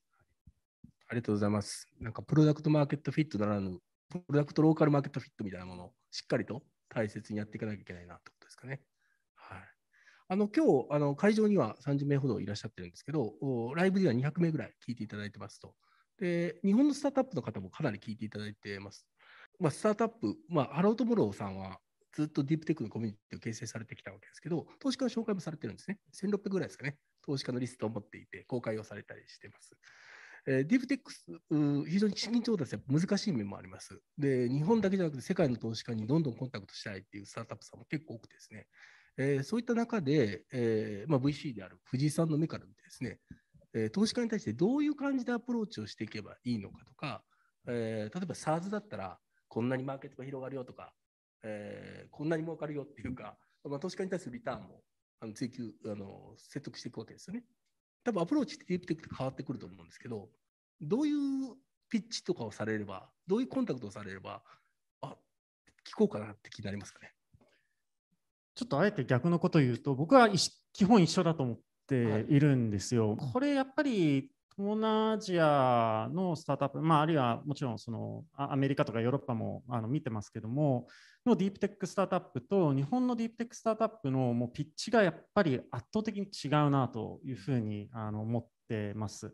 [SPEAKER 7] ありがとうございます。なんかプロダクトマーケットフィットならぬプロダクトローカルマーケットフィットみたいなものをしっかりと大切にやっていかなきゃいけないなってことですかね。あの今日あの会場には30名ほどいらっしゃってるんですけど、ライブでは200名ぐらい聞いていただいてますと。で、日本のスタートアップの方もかなり聞いていただいてます。まあ、スタートアップ、まあ、ハロートモローさんはずっとディープテックのコミュニティを形成されてきたわけですけど、投資家の紹介もされてるんですね。1600ぐらいですかね。投資家のリストを持っていて、公開をされたりしてます。えー、ディープテックス、非常に資金調達は難しい面もあります。で、日本だけじゃなくて、世界の投資家にどんどんコンタクトしたいっていうスタートアップさんも結構多くてですね、えー、そういった中で、えーまあ、VC である藤井さんの目から見てですね、えー、投資家に対してどういう感じでアプローチをしていけばいいのかとか、えー、例えば SARS だったらこんなにマーケットが広がるよとか、えー、こんなに儲かるよっていうか、まあ、投資家に対するリターンもあの追求あの説得していくわけですよね。多分アプローチって言ってクっと変わってくると思うんですけどどういうピッチとかをされればどういうコンタクトをされればあ聞こうかなって気になりますかね。
[SPEAKER 9] ちょっとあえて逆のことを言うと僕は基本一緒だと思っているんですよ。はい、これやっぱり東南アジアのスタートアップ、まあ、あるいはもちろんそのアメリカとかヨーロッパもあの見てますけどものディープテックスタートアップと日本のディープテックスタートアップのもうピッチがやっぱり圧倒的に違うなというふうにあの思ってます。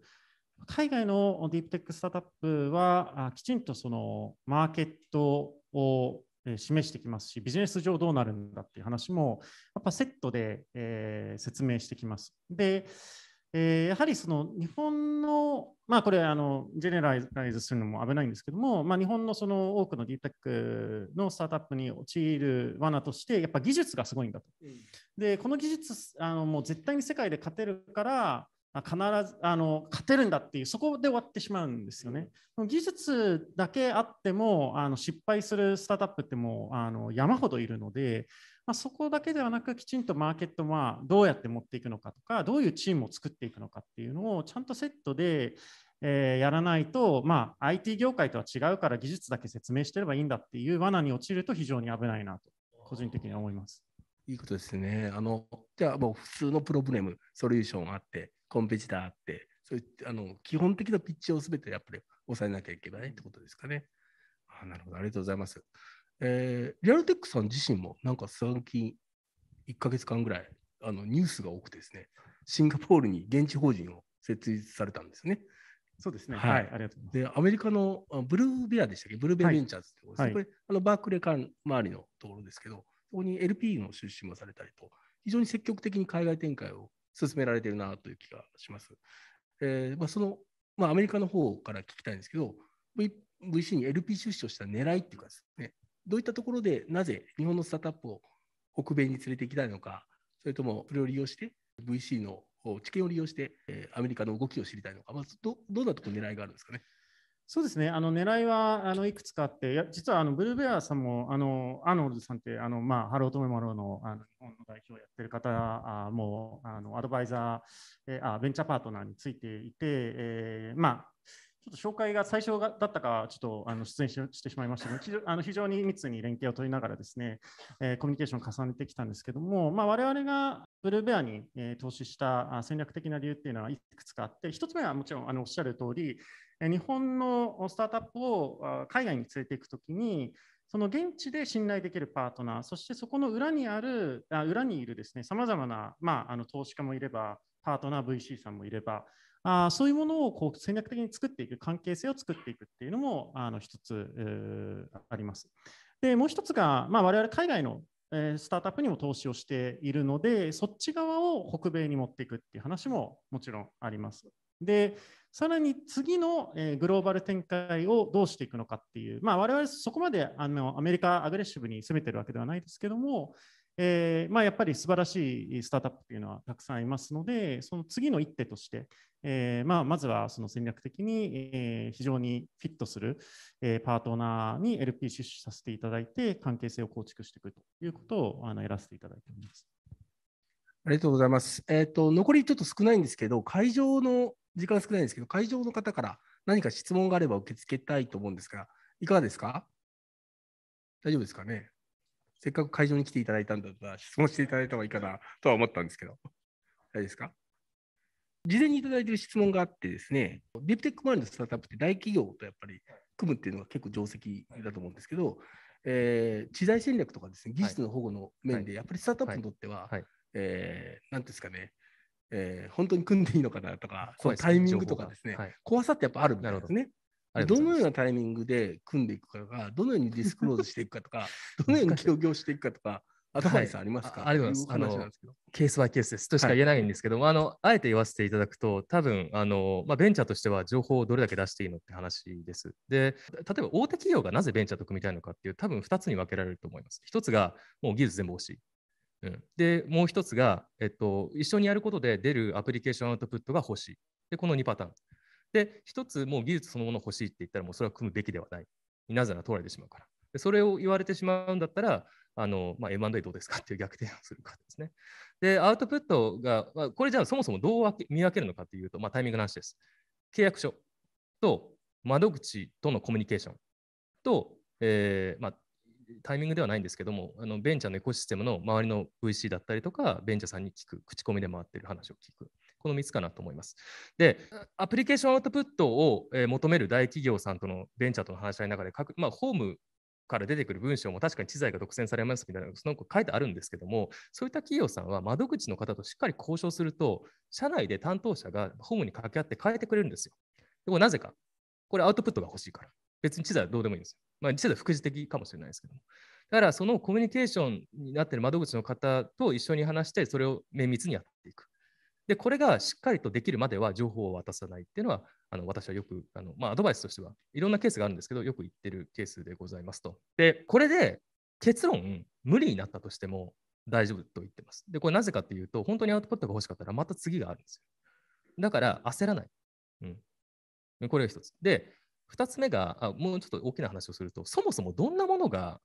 [SPEAKER 9] 海外のディープテックスタートアップはきちんとそのマーケットをえ示してきますし、ビジネス上どうなるんだっていう話も、やっぱセットで、えー、説明してきます。で、えー、やはりその日本の、まあ、これあの、ジェネライズするのも危ないんですけども、まあ、日本のその多くの DTEC のスタートアップに陥る罠として、やっぱ技術がすごいんだと。で、この技術、あのもう絶対に世界で勝てるから、必ずあの勝てるんだっていうそこで終わってしまうんですよね。技術だけあってもあの失敗するスタートアップってもうあの山ほどいるので、まあ、そこだけではなくきちんとマーケットはどうやって持っていくのかとかどういうチームを作っていくのかっていうのをちゃんとセットで、えー、やらないと、まあ、IT 業界とは違うから技術だけ説明してればいいんだっていう罠に陥ると非常に危ないなと個人的には思います。
[SPEAKER 7] いいことですね。あのじゃあもう普通のプロブレムソリューションがあってコンペティターあって、そういあの基本的なピッチをすべてやっぱり抑えなきゃいけないってことですかね。あなるほど、ありがとうございます。えー、リアルテックさん自身もなんか最近1か月間ぐらいあのニュースが多くてですね、シンガポールに現地法人を設立されたんですね。そうですね。はい、はい、ありがとうで、アメリカのブルーベアでしたっけ、ブルーベアベンチャーズってことです、ね、はい、これ、あのバークレー間周りのところですけど、そこに LP の出資もされたりと、非常に積極的に海外展開を進められてるなという気がします。えーまあ、その、まあ、アメリカの方から聞きたいんですけど、v、VC に LP 出資をした狙いっていうかですね、どういったところでなぜ日本のスタートアップを北米に連れて行きたいのか、それともそれを利用して VC の知見を利用して、えー、アメリカの動きを知りたいのか、まあ、どどんなところ狙いがあるんですかね。そうですね、あの狙いはあ
[SPEAKER 9] のいくつかあって、いや実はあのブルーベアさんもあのアーノルドさんってあの、まあ、ハロートメマローのあの日本の代表をやってる方あもあのアドバイザー、えあベンチャーパートナーについていて、えー、まあ、ちょっと紹介が最初だったか、ちょっとあの出演してしまいましたが、あの非常に密に連携を取りながらですね、えー、コミュニケーションを重ねてきたんですけども、まあ、我々がブルーベアに、えー、投資した戦略的な理由っていうのはいくつかあって、1つ目はもちろんあのおっしゃる通り、日本のスタートアップを海外に連れていくときに、その現地で信頼できるパートナー、そしてそこの裏にある、あ裏にいるですね、さまざまな、投資家もいれば、パートナー VC さんもいれば、あそういうものをこう戦略的に作っていく、関係性を作っていくっていうのも、あの一つ、あります。で、もう一つが、まあ、我々海外のスタートアップにも投資をしているので、そっち側を北米に持っていくっていう話ももちろんあります。で、さらに次の、えグローバル展開をどうしていくのかっていう、まあ、我々そこまであのアメリカアグレッシブに攻めてるわけではないですけども、えー、まあ、やっぱり素晴らしいスタートアップというのはたくさんいますのでその次の一手として、えー、まあ、まずはその戦略的に、え非常にフィットする、えパートナーに LP 出資させていただいて関係性を構築していくということをあのやらせていただいております。
[SPEAKER 7] ありがとうございます。えっ、ー、と、残りちょっと少ないんですけど、会場の時間少ないんですけど、会場の方から何か質問があれば受け付けたいと思うんですが、いかがですか大丈夫ですかねせっかく会場に来ていただいたんだったら、質問していただいた方がいいかなとは思ったんですけど、大丈夫ですか事前にいただいている質問があってですね、ディプテック周りのスタートアップって大企業とやっぱり組むっていうのが結構定石だと思うんですけど、えー、知財戦略とかですね、技術の保護の面で、やっぱりスタートアップにとっては、はえなんですかね、えー、本当に組んでいいのかなとか、タイミングとかですね、はい、怖さってやっぱあるみたいですね。どのようなタイミングで組んでいくかが、どのようにディスクローズしていくかとか、どのように協業していくかとか、アドバイスありますか、はい、あります。あの
[SPEAKER 8] ケースバイケースですとしか言えないんですけども、はい、あのあえて言わせていただくと、多分あのまあベンチャーとしては情報をどれだけ出していいのって話です。で、例えば大手企業がなぜベンチャーと組みたいのかっていう、多分2つに分けられると思います。1つがもう技術全部欲しい。でもう一つが、えっと、一緒にやることで出るアプリケーションアウトプットが欲しい。で、この2パターン。で、一つもう技術そのもの欲しいって言ったら、もうそれは組むべきではない。なぜなら取られてしまうから。でそれを言われてしまうんだったら、あのまあ、M&A どうですかっていう逆転をするかですね。で、アウトプットが、まあ、これじゃあそもそもどう見分けるのかっていうと、まあ、タイミングの話です。契約書と窓口とのコミュニケーションと、えーまあ、タイミングではないんですけどもあのベンチャーのエコシステムの周りの VC だったりとかベンチャーさんに聞く口コミで回ってる話を聞くこの3つかなと思いますでアプリケーションアウトプットを求める大企業さんとのベンチャーとの話し合いの中でく、まあ、ホームから出てくる文章も確かに知財が独占されますみたいなその書いてあるんですけどもそういった企業さんは窓口の方としっかり交渉すると社内で担当者がホームに掛け合って変えてくれるんですよでもなぜかこれアウトプットが欲しいから別に知財はどうでもいいんですよ。まあ、地図は副次的かもしれないですけども。だからそのコミュニケーションになっている窓口の方と一緒に話して、それを綿密にやっていく。で、これがしっかりとできるまでは情報を渡さないっていうのは、あの私はよくあの、まあ、アドバイスとしてはいろんなケースがあるんですけど、よく言ってるケースでございますと。で、これで結論、無理になったとしても大丈夫と言ってます。で、これなぜかっていうと、本当にアウトプットが欲しかったらまた次があるんですよ。だから焦らない。うん、これが一つ。で、2つ目があ、もうちょっと大きな話をすると、そもそもどんなものが、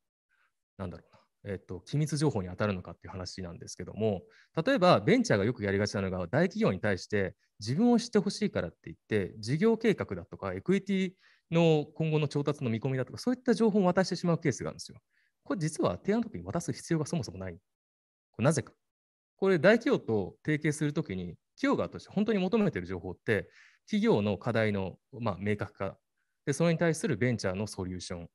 [SPEAKER 8] なんだろうな、えっと、機密情報に当たるのかっていう話なんですけども例えばベンチャーがよくやりがちなのが大企業に対して自分を知ってほしいからって言って事業計画だとかエクイティの今後の調達の見込みだとかそういった情報を渡してしまうケースがあるんですよ。これ実は提案の時に渡す必要がそもそもない。これなぜか。これ大企業と提携するときに企業側として本当に求めている情報って企業の課題の、まあ、明確化でそれに対するベンチャーのソリューション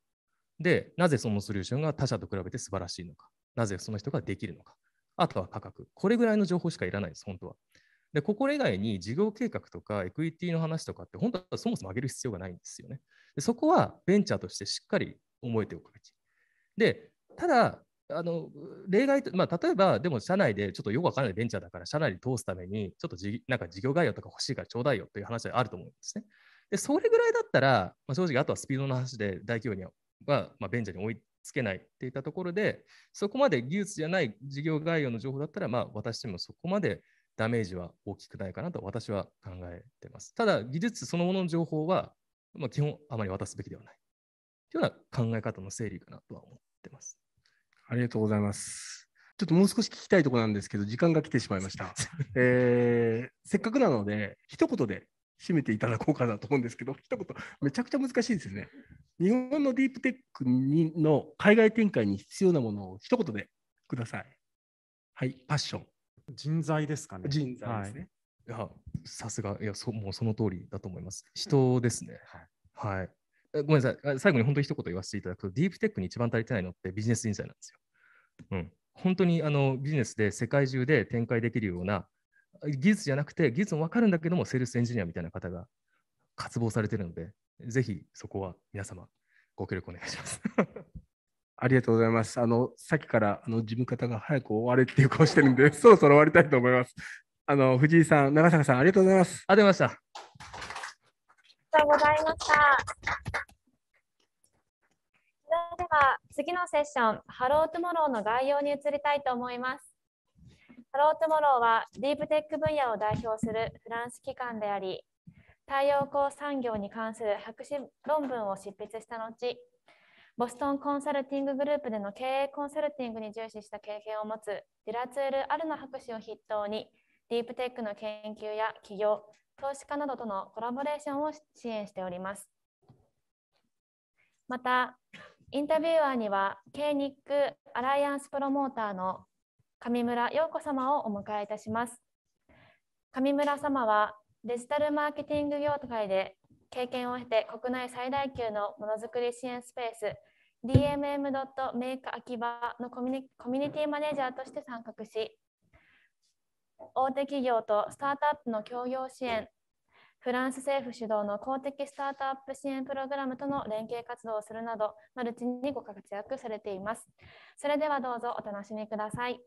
[SPEAKER 8] でなぜそのソリューションが他社と比べて素晴らしいのかなぜその人ができるのかあとは価格これぐらいの情報しかいらないです本当はでここ以外に事業計画とかエクイティの話とかって本当はそもそも上げる必要がないんですよねでそこはベンチャーとしてしっかり覚えておくべきでただあの例外、まあ、例えば、でも社内でちょっとよくわからないベンチャーだから、社内に通すために、ちょっとじなんか事業概要とか欲しいからちょうだいよという話はあると思うんですね。でそれぐらいだったら、まあ、正直あとはスピードの話で大企業には、まあ、ベンチャーに追いつけないっていったところでそこまで技術じゃない事業概要の情報だったら、まあ、私でもそこまでダメージは大きくないかなと私は考えています。ただ技術そのものの情報は、まあ、基本あまり渡すべきではないと
[SPEAKER 7] いうような考え方の整理かなとは思ってます。ありがとうございます。ちょっともう少し聞きたいところなんですけど、時間が来てしまいました。えー、せっかくなので、一言で締めていただこうかなと思うんですけど、一言、めちゃくちゃ難しいですね。日本のディープテックにの海外展開に必要なものを一言でください。はい、パッション。人材ですかね。人材ですね。はい、さすが、いや
[SPEAKER 8] そ、もうその通りだと思います。人ですね。はい、はいごめんなさい、最後に本当に一言言わせていただくと、ディープテックに一番足りてないのってビジネス人材なんですよ。うん、本当にあのビジネスで世界中で展開できるような技術じゃなくて、技術も分かるんだけども、セールスエンジニアみたいな方が渇望されてるので、ぜひそこは皆様、ご協
[SPEAKER 7] 力お願いします。ありがとうございます。あの、さっきからあの事務方が早く終われっていう顔してるんで、そろそろ終わりたいと思います。あの、藤井さん、長坂さん、ありがとうございます。ありがとうご
[SPEAKER 2] ざいました。
[SPEAKER 1] ありがとうございました。それでは次のセッション、ハロートゥモローの概要に移りたいと思います。ハロートモローはディープテック分野を代表するフランス機関であり、太陽光産業に関する博士論文を執筆した後、ボストンコンサルティンググループでの経営コンサルティングに重視した経験を持つディラツール・アルナ博士を筆頭に、ディープテックの研究や企業、投資家などとのコラボレーションを支援しております。また、インタビュアーには、K ニック・アライアンスプロモーターの上村陽子様をお迎えいたします上村様はデジタルマーケティング業界で経験を経て国内最大級のものづくり支援スペース DMM.makeakiba のコミコミュニティマネージャーとして参画し大手企業とスタートアップの協業支援フランス政府主導の公的スタートアップ支援プログラムとの連携活動をするなど、マルチにご活躍されています。それではどうぞお楽しみください。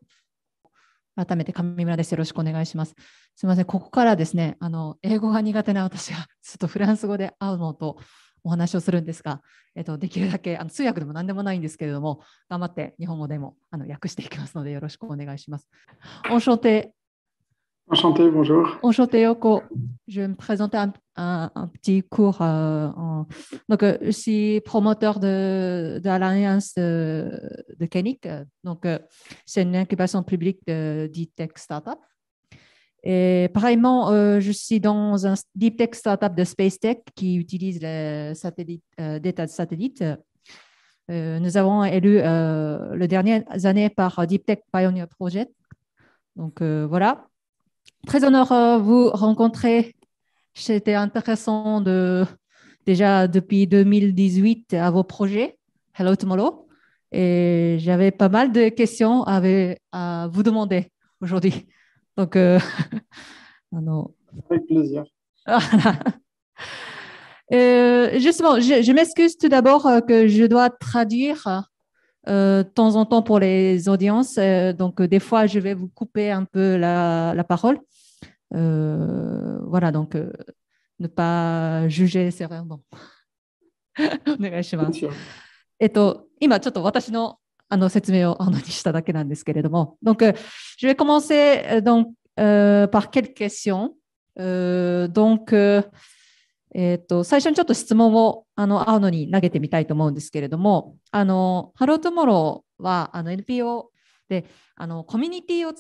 [SPEAKER 10] 改めて上村です。よろしくお願いします。すみません、ここからですね、あの英語が苦手な私がちょっとフランス語で会うのとお話をするんですが、えっと、できるだけあの通訳でも何でもないんですけれども、頑張って日本語でもあの訳していきますので、よろしくお願いします。おしょ Enchanté, bonjour. Enchanté, Yoko. Je vais me présenter un, petit cours. Euh, en... Donc, euh, je suis promoteur de, de l'Alliance de, Donc, euh, c'est une incubation publique de Deep Tech Startup. Et pareillement, je suis dans un Deep Tech Startup de Space Tech qui utilise les satellites, des de satellites. nous avons élu les dernières années par Deep Tech Pioneer Project. Donc, voilà. Très honneur de vous rencontrer. C'était intéressant de, déjà depuis 2018 à vos projets. Hello Tomorrow. Et j'avais pas mal de questions à, vous demander aujourd'hui. Donc, euh, ah non. Avec plaisir. Euh, justement, je, je m'excuse tout d'abord euh, que je dois traduire euh, de temps en temps pour les audiences. Euh, donc, euh, des fois, je vais vous couper un peu la, la parole. voilà, donc, ne pas juger c'est sévèrement. donc je vais commencer donc, par quelques questions. donc, えーと、最初にちょっと質問をあの青野に投げてみたいと思うんですけれども、あのハロートゥモローはあの NPO であのコミュニティを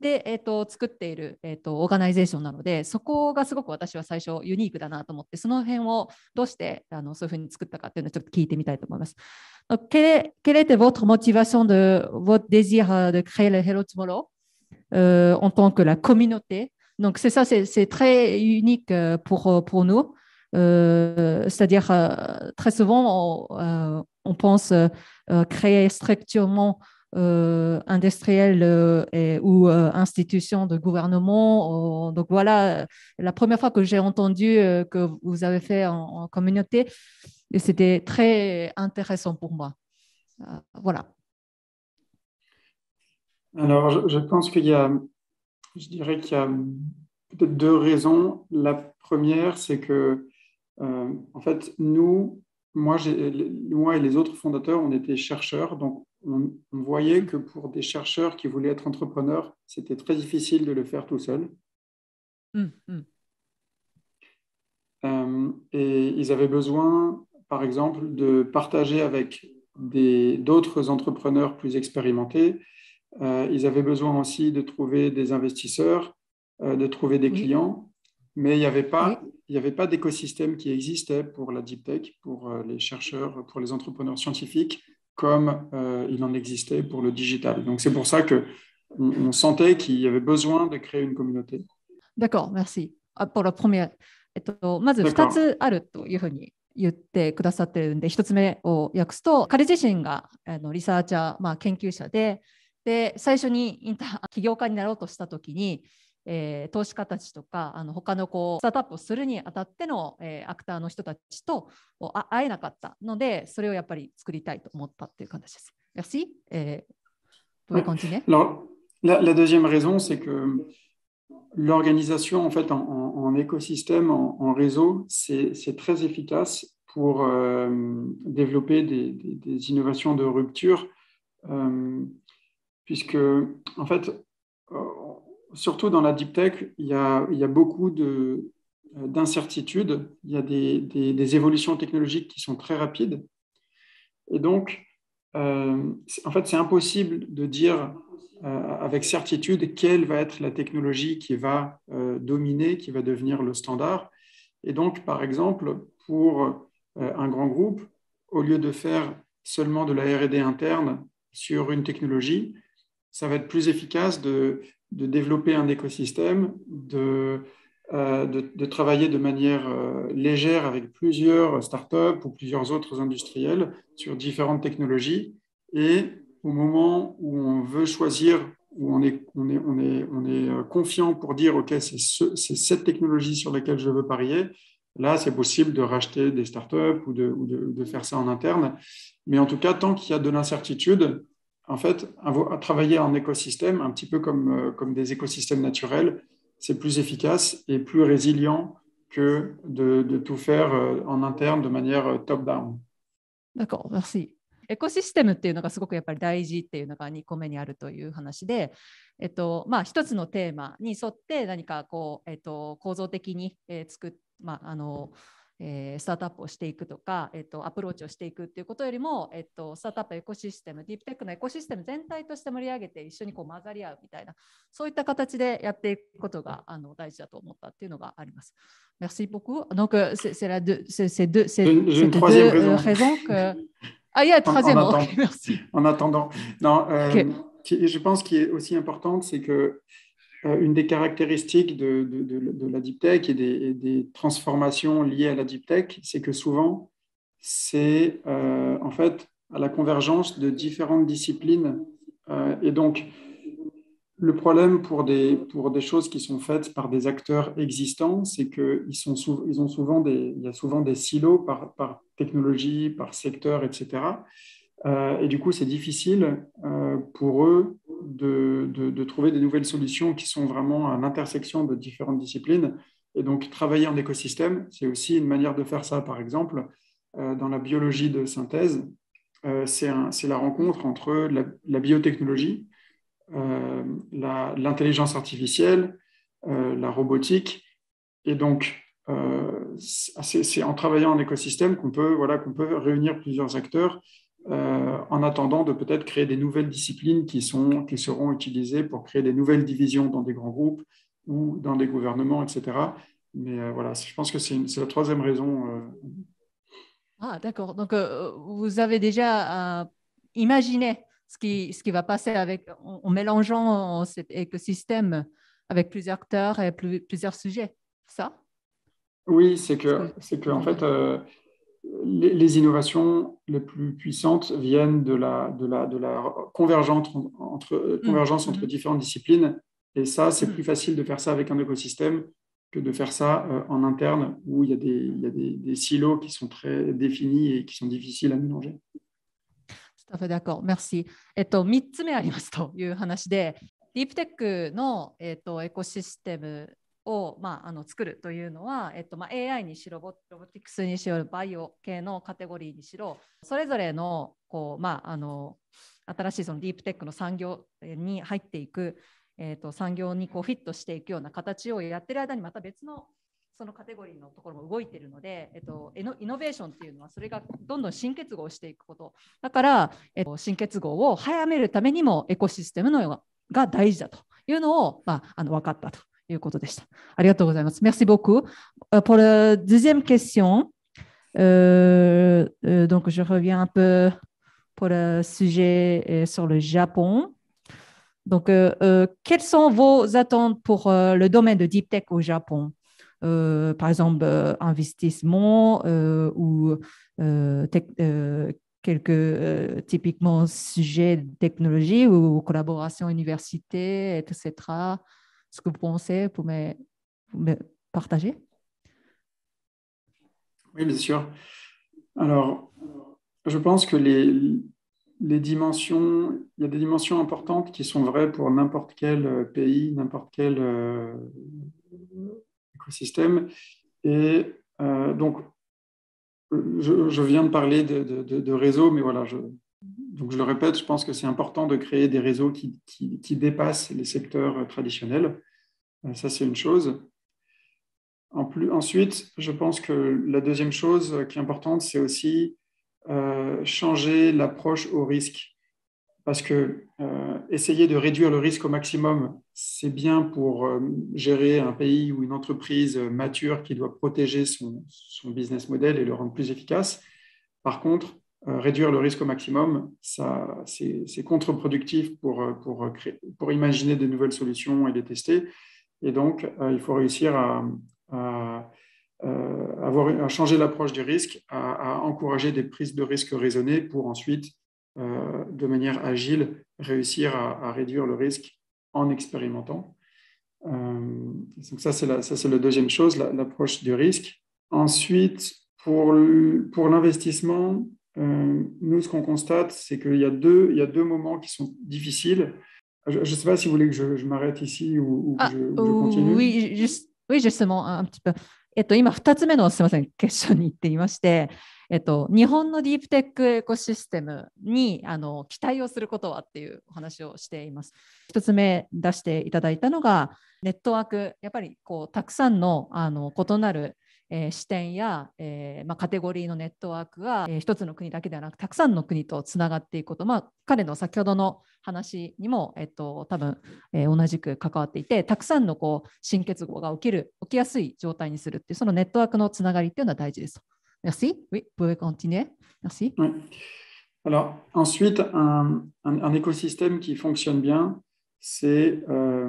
[SPEAKER 10] で、えーと、作っている、えーと、オーガナイゼーションなので、そこがすごく私は最初ユニークだなと思って、その辺をどうしてあのそういうふうに作ったかっていうのをちょっと聞いてみたいと思います。Quelle, quelle était votre motivation de votre désir de créer le Hello Tomorrow、euh, en tant que la communauté Donc c'est ça, c'est très unique pour, pour nous. Euh, c'est-à-dire, euh, très souvent, on, euh, pense créer structurement industriel ou institution de gouvernement. donc voilà, la première fois que j'ai entendu que vous avez fait en, communauté communauté, c'était très intéressant pour moi. voilà.
[SPEAKER 11] Alors, je, je pense qu'il y a, je dirais qu'il y a peut-être deux raisons. La première, c'est que euh, en fait, nous, moi, moi, et les autres fondateurs, on était chercheurs, donc on, voyait que pour des chercheurs qui voulaient être entrepreneurs, c'était très difficile de le faire tout seul. Mm, mm. Euh, et ils avaient besoin, par exemple, de partager avec d'autres entrepreneurs plus expérimentés. Euh, ils avaient besoin aussi de trouver des investisseurs, de trouver des clients, mais il n'y avait pas il n'y avait pas d'écosystème qui existait pour la deep tech, pour les chercheurs, pour les entrepreneurs scientifiques, comme il en existait pour le digital. Donc c'est pour ça que on sentait qu'il y avait besoin de créer une communauté.
[SPEAKER 10] D'accord, merci. Pour la première, えっと、まず2つあるというふうに言ってくださってるんで、1つ目を訳すと、彼自身があのリサーチャー、まあ、研究者で、で最初にインター起業家になろうとした時に merci vous pouvez continuer. Alors,
[SPEAKER 11] la, la deuxième raison, c'est que l'organisation en fait en, écosystème, en, réseau, c'est très efficace pour euh, développer des, innovations de rupture, euh, puisque en fait, euh, surtout dans la deep tech, il y a, beaucoup euh, d'incertitudes. Il y a des, évolutions technologiques qui sont très rapides. Et donc, euh, en fait, c'est impossible de dire euh, avec certitude quelle va être la technologie qui va dominer, qui va devenir le standard. Et donc, par exemple, pour un grand groupe, au lieu de faire seulement de la RD interne sur une technologie, ça va être plus efficace de de développer un écosystème, de, euh, de, travailler de manière euh, légère avec plusieurs startups ou plusieurs autres industriels sur différentes technologies. Et au moment où on veut choisir, où on est, on est, on est, on est euh, confiant pour dire, OK, c'est cette technologie sur laquelle je veux parier, Là, c'est possible de racheter des startups ou ou de, de, faire ça en interne. Mais en tout cas, tant qu'il y a de l'incertitude, en fait, travailler en écosystème, un petit peu comme, euh, comme des écosystèmes naturels, c'est plus efficace et plus résilient que de, tout faire euh, en interne de manière euh, top-down.
[SPEAKER 10] D'accord, merci. エコシステムっていうのがすごくやっぱり大事っていうのが2個目にあるという話で、えっとまあ、1つのテーマに沿って何かこう、えっと、構造的に作っ、まあ、あのえー、スタートアップをしていくとか、えっと、アプローチをしていくっていうことよりも、えっと、スタートアップエコシステムディープテックのエコシステム全体として盛り上げて一緒にこう混ざり合うみたいなそういった形でやっていくことがあの大事だと思ったっていうのがあります。Merci beaucoup. Donc, Ah, il y a en, en, attendant, okay,
[SPEAKER 11] merci. en attendant, non, euh, okay. qui, je pense qu'il est aussi important, c'est que euh, Euh, une des caractéristiques de, la deep tech et des, transformations liées à la deep tech, c'est que souvent, c'est euh, en fait à la convergence de différentes disciplines. Euh, et donc, le problème pour des, pour des choses qui sont faites par des acteurs existants, c'est qu'ils ils ont souvent des, il y a souvent des silos par, par technologie, par secteur, etc. et du coup, c'est difficile pour eux de, de, trouver des nouvelles solutions qui sont vraiment à l'intersection de différentes disciplines. Et donc, travailler en écosystème, c'est aussi une manière de faire ça. Par exemple, euh, dans la biologie de synthèse, euh, c'est la rencontre entre la, biotechnologie, euh, l'intelligence artificielle, la robotique. Et donc, c'est en travaillant en écosystème qu'on peut, voilà, qu'on peut réunir plusieurs acteurs euh, en attendant de peut-être créer des nouvelles disciplines qui, sont, qui seront utilisées pour créer des nouvelles divisions dans des grands groupes ou dans des gouvernements, etc. Mais euh, voilà, je pense que c'est la troisième raison. Euh.
[SPEAKER 10] Ah, d'accord. Donc, vous avez déjà imaginé ce qui, ce qui va passer avec, en, mélangeant cet écosystème avec plusieurs acteurs et plusieurs sujets, ça
[SPEAKER 11] Oui, c'est que, c'est que, en fait, les, innovations les plus puissantes viennent de la, de la euh, mm-hmm. convergence, entre, convergence mm-hmm. différentes disciplines. Et ça, c'est mm-hmm. plus facile de faire ça avec un écosystème que de faire ça euh, en interne, où il y a, des, silos qui sont très définis et qui sont difficiles à mélanger.
[SPEAKER 10] d'accord, Merci. Eh, tech, l'écosystème. Eh, を、まあ、あの作るというのは、えっとまあ、AI にしろロボティクスにしろバイオ系のカテゴリーにしろそれぞれのこう、まあ、あの新しいそのディープテックの産業に入っていく、えっと、産業にこうフィットしていくような形をやってる間にまた別のそのカテゴリーのところも動いてるので、えっと、イノベーションっていうのはそれがどんどん新結合していくことだから、えっと、新結合を早めるためにもエコシステムのが大事だというのを、まあ、あの分かったと Merci beaucoup. Euh, pour la deuxième question, euh, euh, donc je reviens un peu pour le sujet sur le Japon. Donc, quelles sont vos attentes pour le domaine de deep tech au Japon Par exemple, investissement ou quelques typiquement sujets de technologie ou collaboration université, etc ce que vous pensez, pour me, partager
[SPEAKER 11] Oui, bien sûr. Alors, je pense que les, les dimensions, il y a des dimensions importantes qui sont vraies pour n'importe quel euh, pays, n'importe quel euh, écosystème. Et euh, donc, je, viens de parler de, de réseau, mais voilà, je, donc, je le répète, je pense que c'est important de créer des réseaux qui, dépassent les secteurs euh, traditionnels. Euh, ça, c'est une chose. En plus, ensuite, je pense que la deuxième chose qui est importante, c'est aussi euh, changer l'approche au risque. Parce que essayer de réduire le risque au maximum, c'est bien pour gérer un pays ou une entreprise mature qui doit protéger son business model et le rendre plus efficace. Par contre, euh, réduire le risque au maximum, c'est contre-productif pour, euh, pour, euh, pour imaginer de nouvelles solutions et les tester. Et donc, il faut réussir à, avoir, à changer l'approche du risque, à, encourager des prises de risque raisonnées pour ensuite, de manière agile, réussir à, réduire le risque en expérimentant. donc ça, c'est la deuxième chose, l'approche du risque. Ensuite, pour l'investissement, nous, ce qu'on constate, c'est qu'il y, a deux, il y a deux moments qui sont difficiles. Je ne sais pas si vous voulez que je, je m'arrête ici ou, ou que, je, ou que je, continue. Oui,
[SPEAKER 10] juste, oui, justement, un petit peu. えっと、今2つ目のすみません決勝に行っていまして、えっと、日本のディープテックエコシステムにあの期待をすることはっていうお話をしています。1つ目出していただいたのがネットワークやっぱりこうたくさんのあの異なるえー、視点や、えーまあ、カテゴリーのネットワークが、えー、一つの国だけではなくたくさんの国とつながっていくこと、まあ、彼の先ほどの話にも、えっと、多分、えー、同じく関わっていてたくさんのこう新結合が起きる起きやすい状態にするっていうそのネットワークのつながりっていうのは大事です。Merci. Oui, vous pouvez continuer. Merci. Oui.
[SPEAKER 11] Alors, ensuite, un, un, un, écosystème qui fonctionne bien, c'est euh,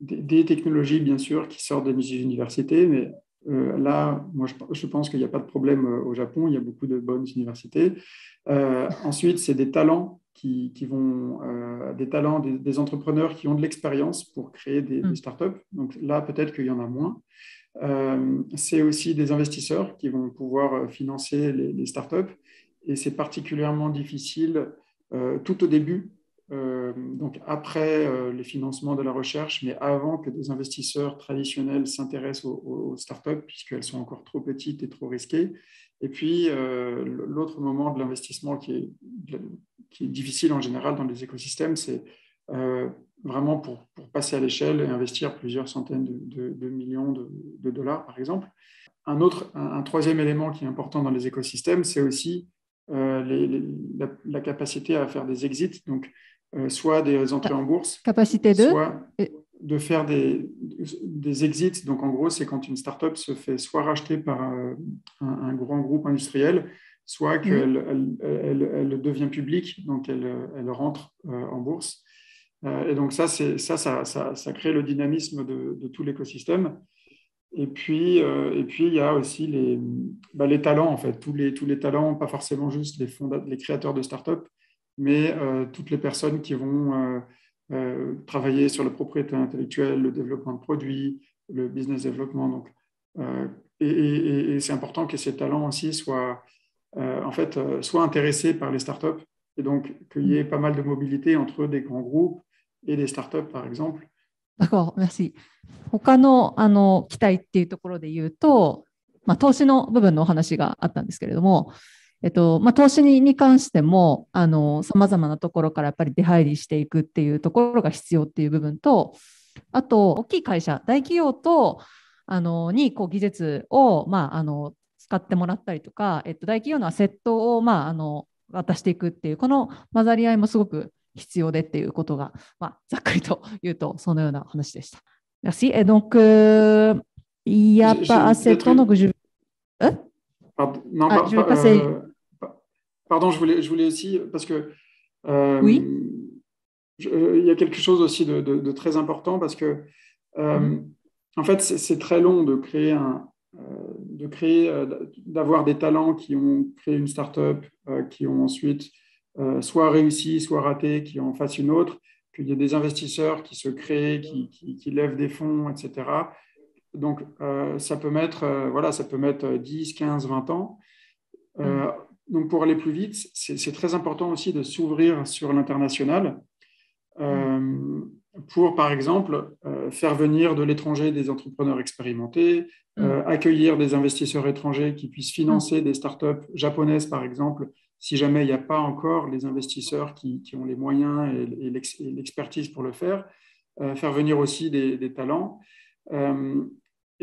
[SPEAKER 11] des, des, technologies, bien sûr, qui sortent des universités, mais Euh, là, moi, je, pense qu'il n'y a pas de problème euh, au Japon. Il y a beaucoup de bonnes universités. Euh, ensuite, c'est des talents qui, vont, des talents, des, entrepreneurs qui ont de l'expérience pour créer des, hmm. startups. Donc là, peut-être qu'il y en a moins. c'est aussi des investisseurs qui vont pouvoir financer les, les startups. Et c'est particulièrement difficile tout au début euh, donc après euh, les financements de la recherche, mais avant que des investisseurs traditionnels s'intéressent aux, startups, puisqu'elles sont encore trop petites et trop risquées. Et puis, euh, l'autre moment de l'investissement qui, est, difficile en général dans les écosystèmes, c'est vraiment pour, passer à l'échelle et investir plusieurs centaines de, millions de, dollars, par exemple. Un, autre, un, troisième élément qui est important dans les écosystèmes, c'est aussi la, la, capacité à faire des exits. Donc, euh, soit des entrées en bourse, capacité de... soit de faire des, des exits. Donc en gros, c'est quand une start-up se fait soit racheter par euh, un, grand groupe industriel, soit mm. qu'elle elle, devient publique, donc elle, rentre euh, en bourse. et donc ça, ça ça, ça, ça, crée le dynamisme de, tout l'écosystème. Et puis, et puis, il y a aussi les, bah, les talents, en fait, tous les, tous les talents, pas forcément juste les, les créateurs de start-up, mais euh, toutes les personnes qui vont euh, euh, travailler sur la propriété intellectuelle, le développement de produits, le business development. Donc, et, c'est important que ces talents aussi soient, en fait, soient intéressés par les startups et donc qu'il y ait pas mal de mobilité entre des grands groupes et des startups, par exemple.
[SPEAKER 10] D'accord, merci. 他のあの期待っていうところで言うと、まあ、投資の部分のお話があったんですけれども、えっとまあ、投資に関してもさまざまなところからやっぱり出入りしていくっていうところが必要っていう部分とあと大きい会社大企業とあのにこう技術を、まあ、あの使ってもらったりとか、えっと、大企業のアセットを、まあ、あの渡していくっていうこの混ざり合いもすごく必要でっていうことが、まあ、ざっくりと言うとそのような話でした。Merci. Et donc, euh,
[SPEAKER 3] n'y a pas
[SPEAKER 10] assez de temps, donc je... Hein? Pardon, non, ah, pas, je vais passer... Euh...
[SPEAKER 11] Pardon, je voulais, aussi, parce que euh, oui. Euh, il y a quelque chose aussi de, très important, parce que euh, mhm. en fait, c'est très long de créer de créer, d'avoir des talents qui ont créé une start-up, qui ont ensuite soit réussi, soit raté, qui en fassent une autre, qu'il y ait des investisseurs qui se créent, qui, lèvent des fonds, etc. Donc, ça peut mettre, voilà, ça peut mettre 10, 15, 20 ans. Mhm donc pour aller plus vite, c'est très important aussi de s'ouvrir sur l'international euh, pour, par exemple, euh, faire venir de l'étranger des entrepreneurs expérimentés, mm. euh, accueillir des investisseurs étrangers qui puissent financer mm. des startups japonaises, par exemple, si jamais il n'y a pas encore les investisseurs qui, ont les moyens et, l'expertise pour le faire, faire venir aussi des, des talents.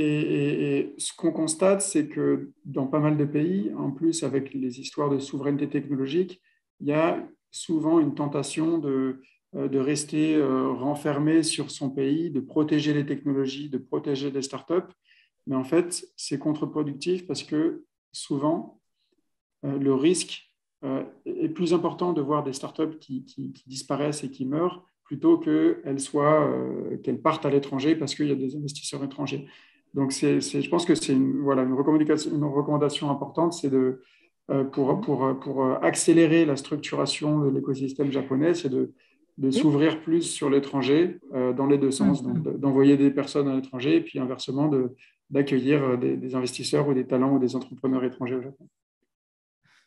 [SPEAKER 11] Et, ce qu'on constate, c'est que dans pas mal de pays, en plus avec les histoires de souveraineté technologique, il y a souvent une tentation de, euh, de rester euh, renfermé sur son pays, de protéger les technologies, de protéger les startups. Mais en fait, c'est contre-productif parce que souvent, euh, le risque est plus important de voir des startups qui, qui, disparaissent et qui meurent plutôt qu'elles partent à l'étranger parce qu'il y a des investisseurs étrangers. Donc, je pense que c'est une, recommandation, importante, c'est de, euh, pour, euh, accélérer la structuration de l'écosystème japonais, c'est de, s'ouvrir plus sur l'étranger euh, dans les deux sens, mm-hmm. d'envoyer des personnes à l'étranger et puis inversement d'accueillir des, investisseurs ou des talents ou des entrepreneurs étrangers au Japon.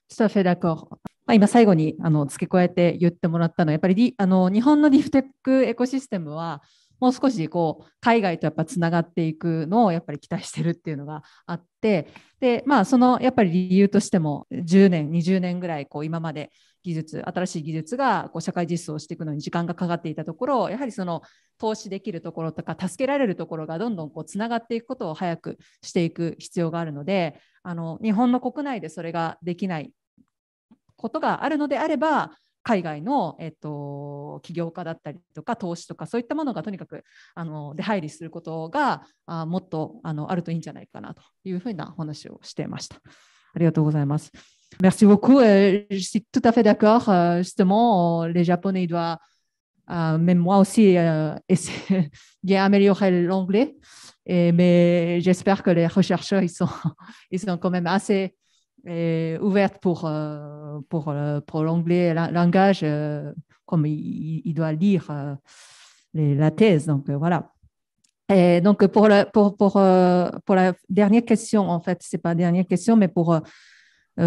[SPEAKER 10] Tout à fait d'accord. 今最後にあの付け加えて言ってもらったのはやっぱりあの日本のディフテックエコシステムはもう少しこう海外とやっぱつながっていくのをやっぱり期待してるっていうのがあってでまあそのやっぱり理由としても10年20年ぐらいこう今まで技術新しい技術がこう社会実装していくのに時間がかかっていたところやはりその投資できるところとか助けられるところがどんどんこうつながっていくことを早くしていく必要があるのであの日本の国内でそれができないことがあるのであれば海外の、えっと、起業家だったりとか投資とかそういったものがとにかくあの出入りすることがあもっとあのあるといいんじゃないかなというふうな話をしていました。ありがとうございます。Merci beaucoup. Je suis tout à fait d'accord. Justement, les Japonais doivent, même moi aussi, essayer d'améliorer l'anglais. Mais j'espère que les chercheurs, ils sont, ils sont quand même assez ouverte pour, euh, pour, euh, pour l'anglais, langage, euh, comme il, doit lire la thèse. Donc voilà. Et donc pour la, pour, pour, pour la dernière question, en fait, c'est pas la dernière question, mais pour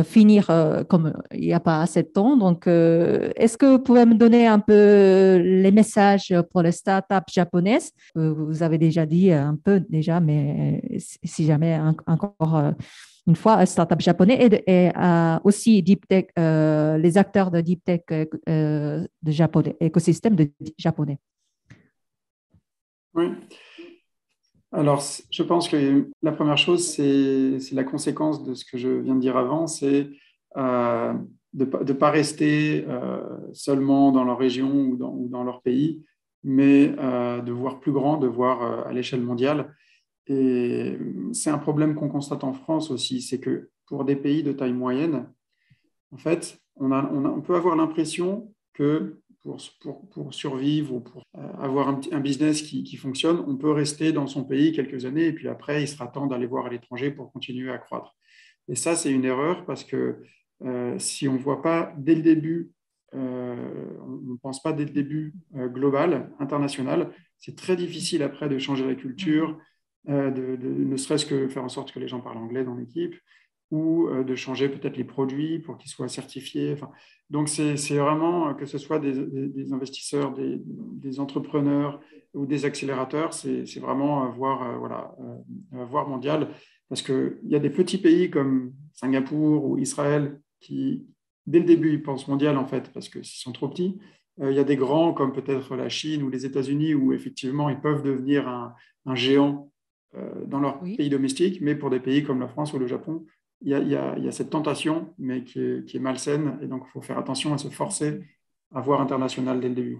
[SPEAKER 10] finir, comme il n'y a pas assez de temps, donc est-ce que vous pouvez me donner un peu les messages pour les startups japonaises Vous avez déjà dit un peu déjà, mais si jamais encore une fois, un euh, startup japonais et, euh, aussi deep euh, les acteurs de deep tech euh, de japonais, écosystème de japonais.
[SPEAKER 11] Oui. Alors, je pense que la première chose, c'est la conséquence de ce que je viens de dire avant, c'est de ne pas rester seulement dans leur région ou dans leur pays, mais de voir plus grand, de voir à l'échelle mondiale. Et c'est un problème qu'on constate en France aussi, c'est que pour des pays de taille moyenne, en fait, on, peut avoir l'impression que pour, survivre ou pour euh, avoir un, business qui, fonctionne, on peut rester dans son pays quelques années et puis après, il sera temps d'aller voir à l'étranger pour continuer à croître. Et ça, c'est une erreur parce que euh, si on ne voit pas dès le début, euh, on ne pense pas dès le début global, international, c'est très difficile après de changer la culture, mmh. Euh, de, ne serait-ce que faire en sorte que les gens parlent anglais dans l'équipe, ou euh, de changer peut-être les produits pour qu'ils soient certifiés. donc, c'est vraiment euh, que ce soit des, investisseurs, des, entrepreneurs ou des accélérateurs, c'est vraiment voir, voir mondial. Parce qu'il y a des petits pays comme Singapour ou Israël qui, dès le début, pensent mondial en fait, parce qu'ils sont trop petits. Il y a des grands comme peut-être la Chine ou les États-Unis où effectivement ils peuvent devenir un géant euh, dans leur pays domestique, mais pour des pays comme la France ou le Japon, il y, a, y a, y a cette tentation, mais qui est, qui est malsaine, et donc il faut faire attention à se forcer à voir international dès le début.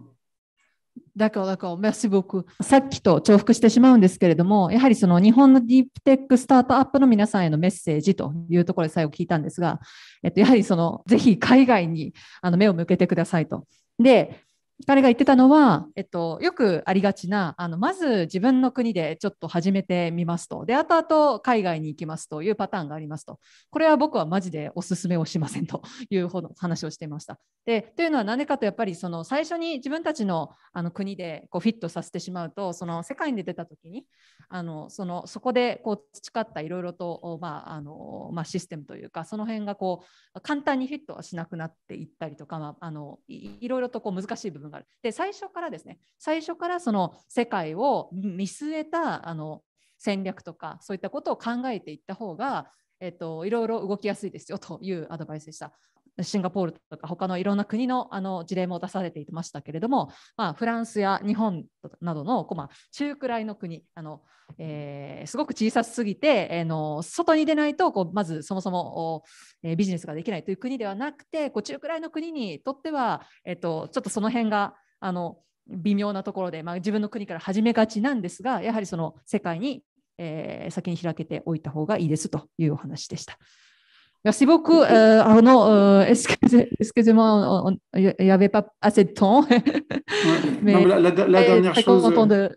[SPEAKER 10] D'accord, merci beaucoup. だから、だから、merci beaucoup。さっきと重複してしまうんですけれども、やはりその日本のディープテックスタートアップの皆さんへのメッセージというところで最後聞いたんですが、えっと、やはりその、ぜひ海外にあの目を向けてくださいと。で、彼が言ってたのは、えっと、よくありがちなあのまず自分の国でちょっと始めてみますとで後々海外に行きますというパターンがありますとこれは僕はマジでおすすめをしませんというほど話をしていました。でというのは何でかとやっぱりその最初に自分たちのあの国でこうフィットさせてしまうとその世界に出た時にあのそのそこでこう培ったいろいろと、まああのまあ、システムというかその辺がこう簡単にフィットはしなくなっていったりとか、まあ、あのいろいろとこう難しい部分分がある。で最初からですね最初からその世界を見据えたあの戦略とかそういったことを考えていった方がえっと、いろいろ動きやすいですよというアドバイスでした。シンガポールとか他のいろんな国のあの事例も出されていましたけれども、まあ、フランスや日本などの、まあ、中くらいの国あの、えー、すごく小さすぎて、えー、の外に出ないとこうまずそもそも、えー、ビジネスができないという国ではなくてこう中くらいの国にとっては、えーと、とちょっとその辺があの微妙なところで、まあ、自分の国から始めがちなんですがやはりその世界に、えー、先に開けておいた方がいいですというお話でした。Merci beaucoup, euh, euh excusez, moi il n'y avait pas assez de temps.
[SPEAKER 11] la, dernière chose. Euh,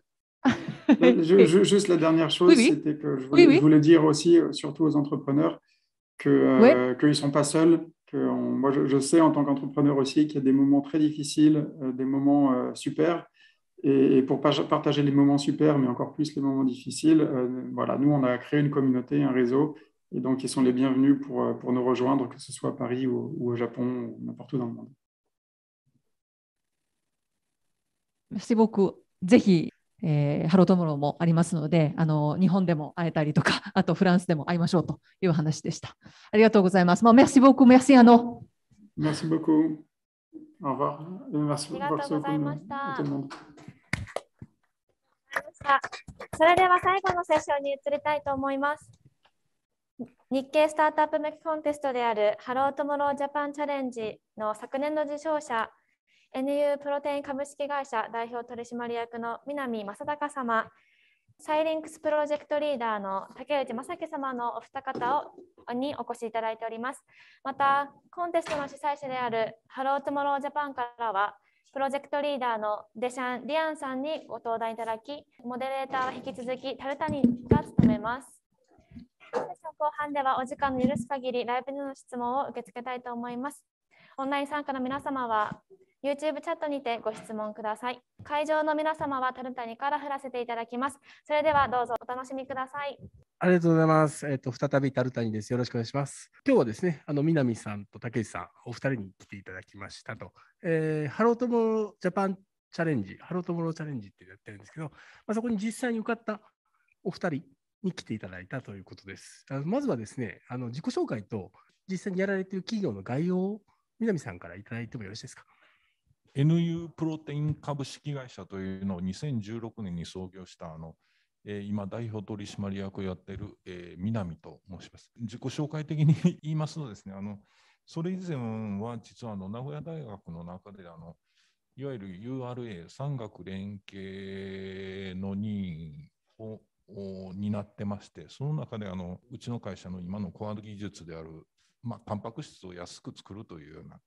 [SPEAKER 11] juste la dernière chose, c'était que je voulais, dire aussi, euh, surtout aux entrepreneurs, qu'ils ne sont pas seuls. Que moi, je, sais en tant qu'entrepreneur aussi qu'il y a des moments très difficiles, des moments super. Et, pour partager les moments super, mais encore plus les moments difficiles, voilà, nous, on a créé une communauté, un réseau et donc ils sont les bienvenus pour, pour nous r e j o
[SPEAKER 10] i n d r えハロトモローもありますのであの、日本でも会えたりとか、あとフランスでも会いましょうという話でした。ありがとうございます。もう、メッシボク、メッシアノ。
[SPEAKER 11] メッシボク、ありがとうございました。
[SPEAKER 1] それでは最後のセッションに移りたいと思います。日経スタートアップ向けコンテストであるハロートモロージャパンチャレンジの昨年の受賞者 NU プロテイン株式会社代表取締役の南正隆様サイリンクスプロジェクトリーダーの竹内正樹様のお二方をにお越しいただいておりますまたコンテストの主催者であるハロートモロージャパンからはプロジェクトリーダーのデシャン・リアンさんにご登壇いただきモデレーターは引き続きタルタニが務めます後半ではお時間の許す限りライブでの質問を受け付けたいと思います。オンライン参加の皆様は YouTube チャットにてご質問ください。会場の皆様はタルタニから振らせていただきます。それではどうぞお楽しみください。
[SPEAKER 7] ありがとうございます。えっ、ー、と再びタルタニです。よろしくお願いします。今日はですね、あの南さんと竹内さんお二人に来ていただきましたと、えー、ハロートモジャパンチャレンジ、ハロートモローチャレンジってやってるんですけど、まあそこに実際に受かったお二人に来ていただいたということです。あのまずはですね、あの自己紹介と実際にやられている企業の概要を南さんからいただいてもよろしいですか。
[SPEAKER 12] NU プロテイン株式会社というのを2016年に創業したあの、えー、今代表取締役をやっている、えー、南と申します。自己紹介的に 言いますとですね、あのそれ以前は実はあの名古屋大学の中であのいわゆる URA 産学連携の任をになってまして、その中であのうちの会社の今のコア技術である、まあ、タンパク質を安く作るというような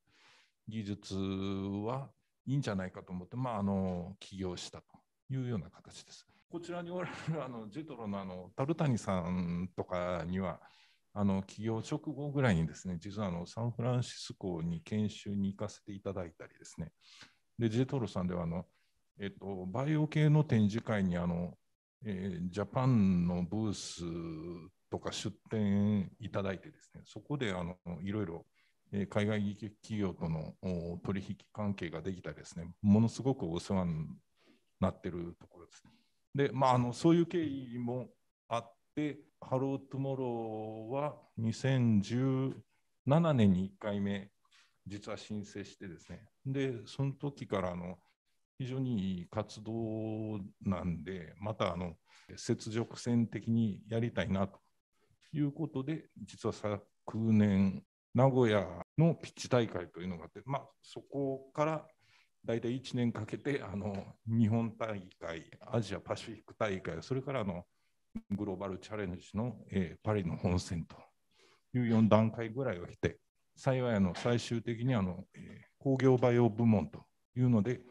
[SPEAKER 12] 技術はいいんじゃないかと思って、まあ、あの起業したというような形です。こちらにおられるあのジェトロのあのタニさんとかには、あの起業直後ぐらいにですね、実はあのサンフランシスコに研修に行かせていただいたりですね、でジェトロさんではあの、えっと、バイオ系の展示会にあのえー、ジャパンのブースとか出展いただいてですね、そこであのいろいろ、えー、海外企業との取引関係ができたりですね、ものすごくお世話になってるところですで、まあ、あのそういう経緯もあって、ハロートゥモローは2017年に1回目、実は申請してですね、で、その時からあの、非常にいい活動なんで、またあの雪辱戦的にやりたいなということで、実は昨年、名古屋のピッチ大会というのがあって、まあ、そこから大体1年かけてあの日本大会、アジアパシフィック大会、それからのグローバルチャレンジの、えー、パリの本戦という4段階ぐらいを経て、幸いあの最終的にあの、えー、工業バイオ部門というので、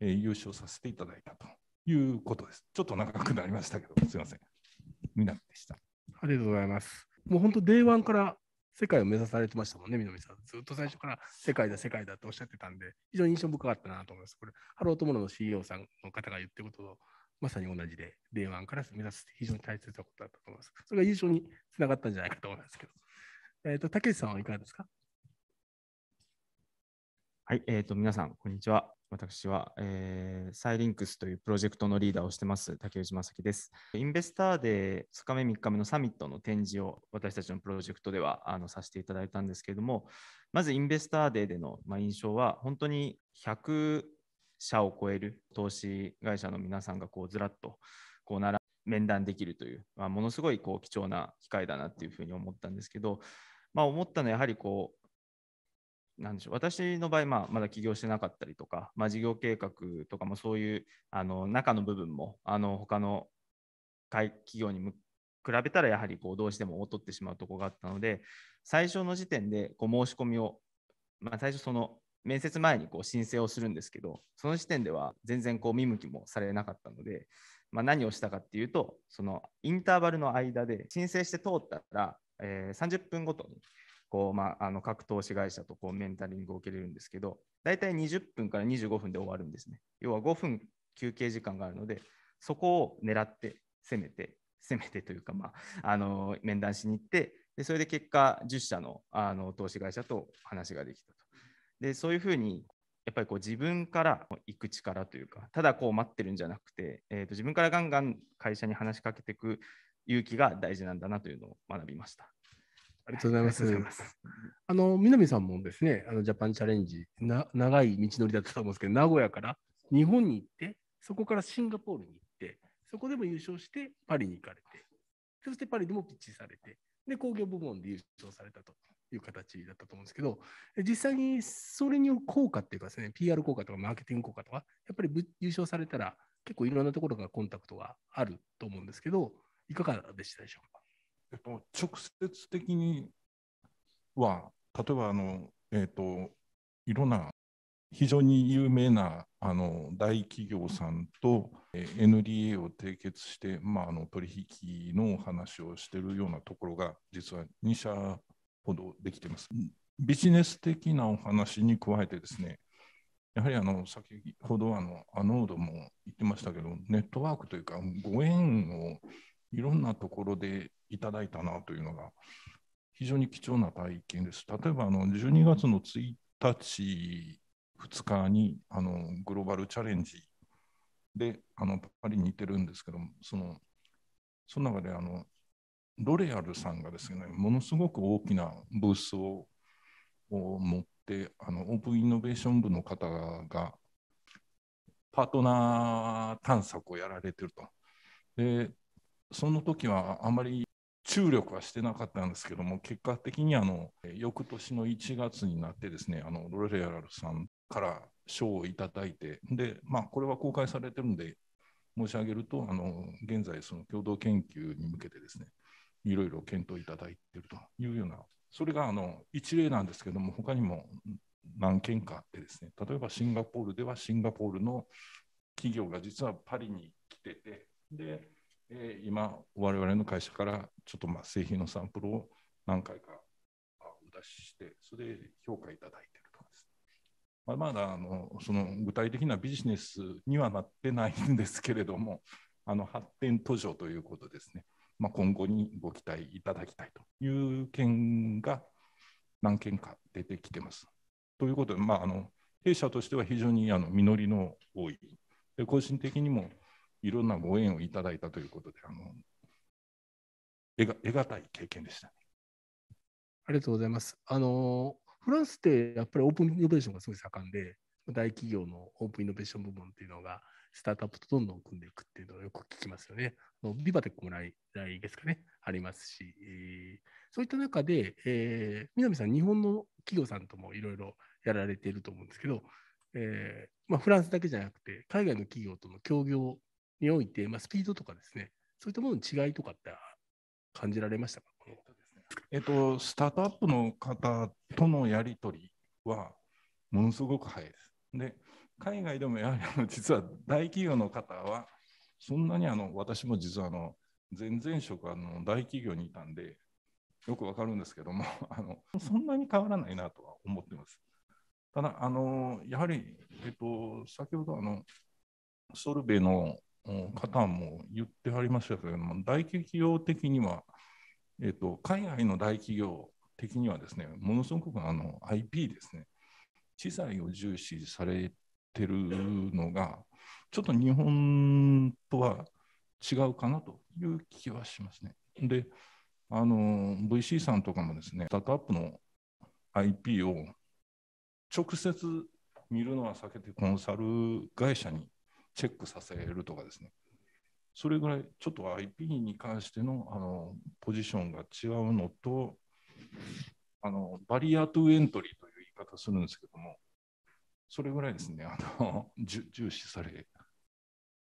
[SPEAKER 12] えー、優勝させていただいたという
[SPEAKER 7] ことです。ちょっと長くなりましたけど、すみません。
[SPEAKER 12] 南でした。
[SPEAKER 7] ありがとうございます。もう本当、デイから世界を目指されてましたもんね、南さん。ずっと最初から世界だ、世界だとおっしゃってたんで、非常に印象深かったなと思います。これ、ハロートモロの CEO さんの方が言ってることと、まさに同じで、デイから目指すって非常に大切なことだったと思います。それが優勝につながったんじゃないかと思いますけど。えっ、ー、と、けしさんはいかがですか
[SPEAKER 13] はい、えっ、ー、と、皆さん、こんにちは。私は、えー、サイリンクスというプロジェクトのリーダーをしてます、竹内正樹です。インベスターで2日目、3日目のサミットの展示を私たちのプロジェクトではあのさせていただいたんですけれども、まずインベスターデーでの、まあ、印象は、本当に100社を超える投資会社の皆さんがこうずらっとこう並面談できるという、まあ、ものすごいこう貴重な機会だなっていうふうに思ったんですけど、まあ、思ったのはやはりこなんでしょう私の場合、まあ、まだ起業してなかったりとか、まあ、事業計画とかもそういうあの中の部分もあの他の企業に比べたらやはりこうどうしても劣ってしまうところがあったので最初の時点でこう申し込みを、まあ、最初その面接前にこう申請をするんですけどその時点では全然こう見向きもされなかったので、まあ、何をしたかっていうとそのインターバルの間で申請して通ったら、えー、30分ごとにこう、まあ、あの各投資会社とこうメンタリングを受けれるんですけど、大体20分から25分で終わるんですね。要は5分休憩時間があるので、そこを狙って攻めて、攻めてというか、まあ、あの面談しに行って、でそれで結果、10社のあの投資会社と話ができたと。でそういうふうにやっぱりこう自分から行く力というか、ただこう待ってるんじゃなくて、えー、と自分からガンガン会社に話しかけていく勇気が大事なんだなというのを学びました。
[SPEAKER 7] ありがとうございます。あますあの南さんもですね、あのジャパンチャレンジな長い道のりだったと思うんですけど、名古屋から日本に行って、そこからシンガポールに行って、そこでも優勝してパリに行かれて、そしてパリでもピッチされて、で工業部門で優勝されたという形だったと思うんですけど、実際にそれによる効果っていうかですね、PR 効果とかマーケティング効果とか、やっぱり優勝されたら結構いろんなところがコンタクトがあると思うんですけど、いかがでしたでしょうか。直接的に
[SPEAKER 12] は、例えばあの、えっと、いろんな非常に有名なあの大企業さんと NDA を締結して、まあ、あの取引の話をしているようなところが実は2社ほどできています。ビジネス的なお話に加えてですね、やはりあの先ほどあのアノードも言ってましたけど、ネットワークというか、ご縁をいろんなところでいただいたなというのが非常に貴重な体験です。例えばあの12月の1日、2日にあのグローバルチャレンジであのパリに行てるんですけども、そのその中であのロレアルさんがですね、ものすごく大きなブースを持ってあの、オープンイノベーション部の方がパートナー探索をやられてると。でその時はあまり注力はしてなかったんですけども、結果的にあの翌年の1月になってですね、あのロレアルさんから賞をいただいて、で、まあ、これは公開されてるんで、申し上げると、あの現在、その共同研究に向けてですね、いろいろ検討いただいているというような、それがあの一例なんですけども、他にも何件かあってですね、例えばシンガポールではシンガポールの企業が実はパリに来てて、で、えー、今、我々の会社からちょっとまあ製品のサンプルを何回かお出しして、それで評価いただいているとかです、まあ、まだあのその具体的なビジネスにはなってないんですけれども、あの発展途上ということですね、まあ、今後にご期待いただきたいという件が何件か出てきてます。ということで、まあ、あの弊社としては非常にあの実りの多い、個人的にもいろんなご縁をいただいたということで、あのがい経験でした、ね、
[SPEAKER 7] ありがとうございます。あのフランスってやっぱりオープンイノベーションがすごい盛んで、大企業のオープンイノベーション部門っていうのが、スタートアップとどんどん組んでいくっていうのをよく聞きますよね。ビバテックも来来すかね、ありますし、えー、そういった中で、えー、南さん、日本の企業さんともいろいろやられていると思うんですけど、えーまあ、フランスだけじゃなくて、海外の企業との協業において、まあ、スピードとかですね、そういったものの違いとかって感じられましたかえっと、スタートアップの方とのやり取りはも
[SPEAKER 12] のすごく早いです。で海外でもやはりあの実は大企業の方はそんなにあの私も実はあの前々職あの大企業にいたんでよくわかるんですけども あのそんなに変わらないなとは思ってます。ただあのやはり、えっと、先ほどあのソルベの方も言ってはりましたけれども、大企業的には、えーと、海外の大企業的にはですね、ものすごくあの IP ですね、知財を重視されてるのが、ちょっと日本とは違うかなという気はしますね。で、あの VC さんとかもですね、スタートアップの IP を直接見るのは避けてコンサル会社にチェックさせるとかですね、それぐらいちょっと IP に関してのあのポジションが違うのと、あのバリアトゥエントリーという言い方するんですけども、それぐらいですね、あの重視され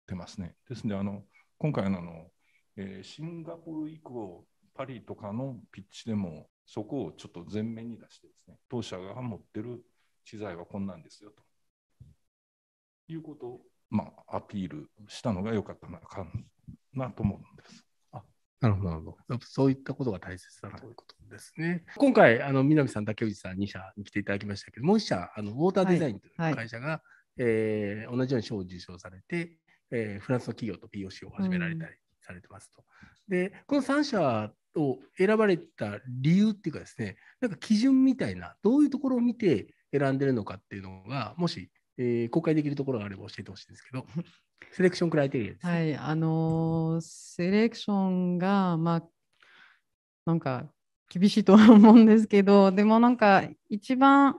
[SPEAKER 12] てますね。ですので、あの今回のの、えー、シンガポール以降、パリとかのピッチでも、そこをちょっと前面に出してですね、当社が持ってる資材はこんなんですよということまあ、アピールしたのが良かった
[SPEAKER 7] なかなと思うんです。あなるほど、なるほど。そういったことが大切だということですね。はい、今回、あの南さん、竹内さん2社に来ていただきましたけど、もう1社、あのウォーターデザインという会社が、はい、えー、同じように賞を受賞されて、えー、フランスの企業と POC を始められたりされてますと。うん、で、この3社を選ばれた理由っていうかですね、なんか基準みたいな、どういうところを見て選んでるのかっていうのが、もしえー、公開できるところがあれば教えてほしいんですけど、セレクションクライテリアで
[SPEAKER 14] す、ね、はい、あのー、セレクションが、まあ、なんか厳しいとは思うんですけど、でもなんか一番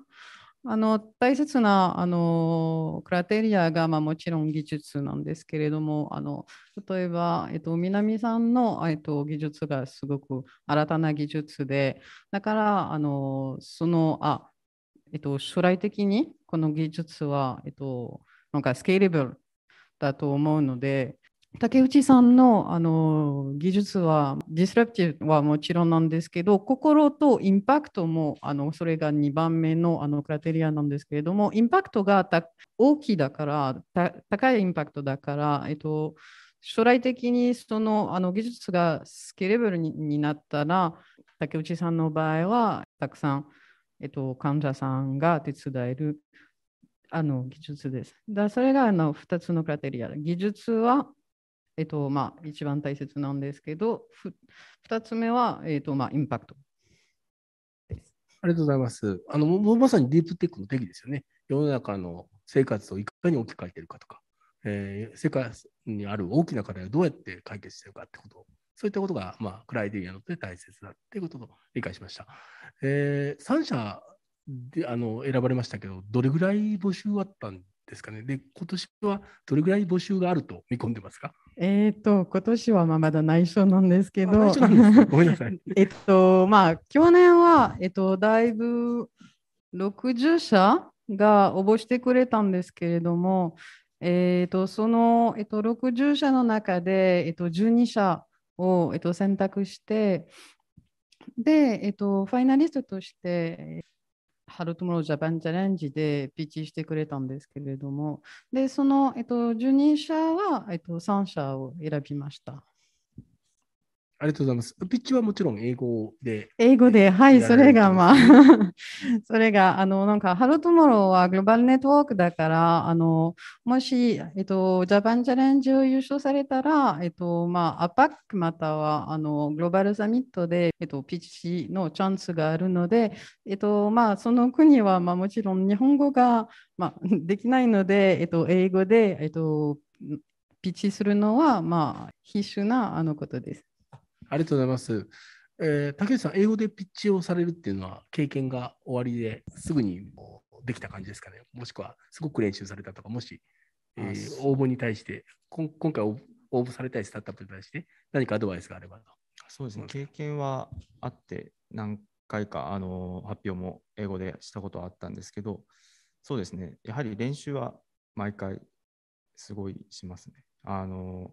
[SPEAKER 14] あの大切なあのクラテリアが、まあ、もちろん技術なんですけれどもあの例えば、えっと、南さんの、えっと、技術がすごく新たな技術でだからあのそのあえっと、将来的にこの技術は、えっと、なんかスケーレブルだと思うので、竹内さんのあの技術はディスラプティブはもちろんなんですけど心とインパクトもあのそれが2番目のあのクラテリアなんですけれどもインパクトが大きいだから高いインパクトだから、えっと、将来的にそのあの技術がスケーレベルになったら竹内さんの場合はたくさんえっと、患者さんが手伝えるあの技術です。だそれがあの2つのクラテリア。技術は、えっとまあ、一番大切なんですけど、2つ目は、えっとまあ、インパクト
[SPEAKER 7] です。ありがとうございます。あのもうまさにディープテックの定義ですよね。世の中の生活をいかに置き換えてるかとか、えー、世界にある大きな課題をどうやって解決してるかってことそういったことが、まあ、クライディアにとって大切だということを理解しました。えー、3社であの選ばれましたけど、どれぐらい募集あったんですかね。で、今年はどれぐらい募集があると見込んでますか。
[SPEAKER 14] えっ、ー、と、今年はまあまだ内緒なんですけど。ごめんなさい。えっと、まあ、去年は、えっと、だいぶ60社が応募してくれたんですけれども、えっと、その、えっと、60社の中で、えっと、12社を、えっと、選択して、で、えっと、ファイナリストとして、ハルトモロジャパンチャレンジでピッチしてくれたんですけれども、で、その、えっと、12社は、えっと、3社を選びました。
[SPEAKER 7] ありがとうございます。ピッチはもちろん英語で。
[SPEAKER 14] 英語で、はい、それがまあ それが、あの、なんか、ハロトモローはグローバルネットワークだから、あの、もし、えっと、ジャパンチャレンジを優勝されたら、えっと、まあ、アパックまたは、あの、グローバルサミットで、えっと、ピッチのチャンスがあるので、えっと、まあ、その国は、まあ、もちろん日本語が、まあ、できないので、えっと、英語で、えっと、ピッチするのは、まあ、必須なあのことです。あ
[SPEAKER 7] りがとうございます。
[SPEAKER 14] えー、竹内さん、英
[SPEAKER 7] 語でピッチをされるっていうのは経験が終わりですぐにできた感じですかね、もしくはすごく練習されたとか、もし、えー、応募に対してこん、今回応
[SPEAKER 13] 募されたいスタートアップに対して、何かアドバイスがあればと。そうですね、経験はあって、何回かあの発表も英語でしたことはあったんですけど、そうですね、やはり練習は毎回すごいしますね。あの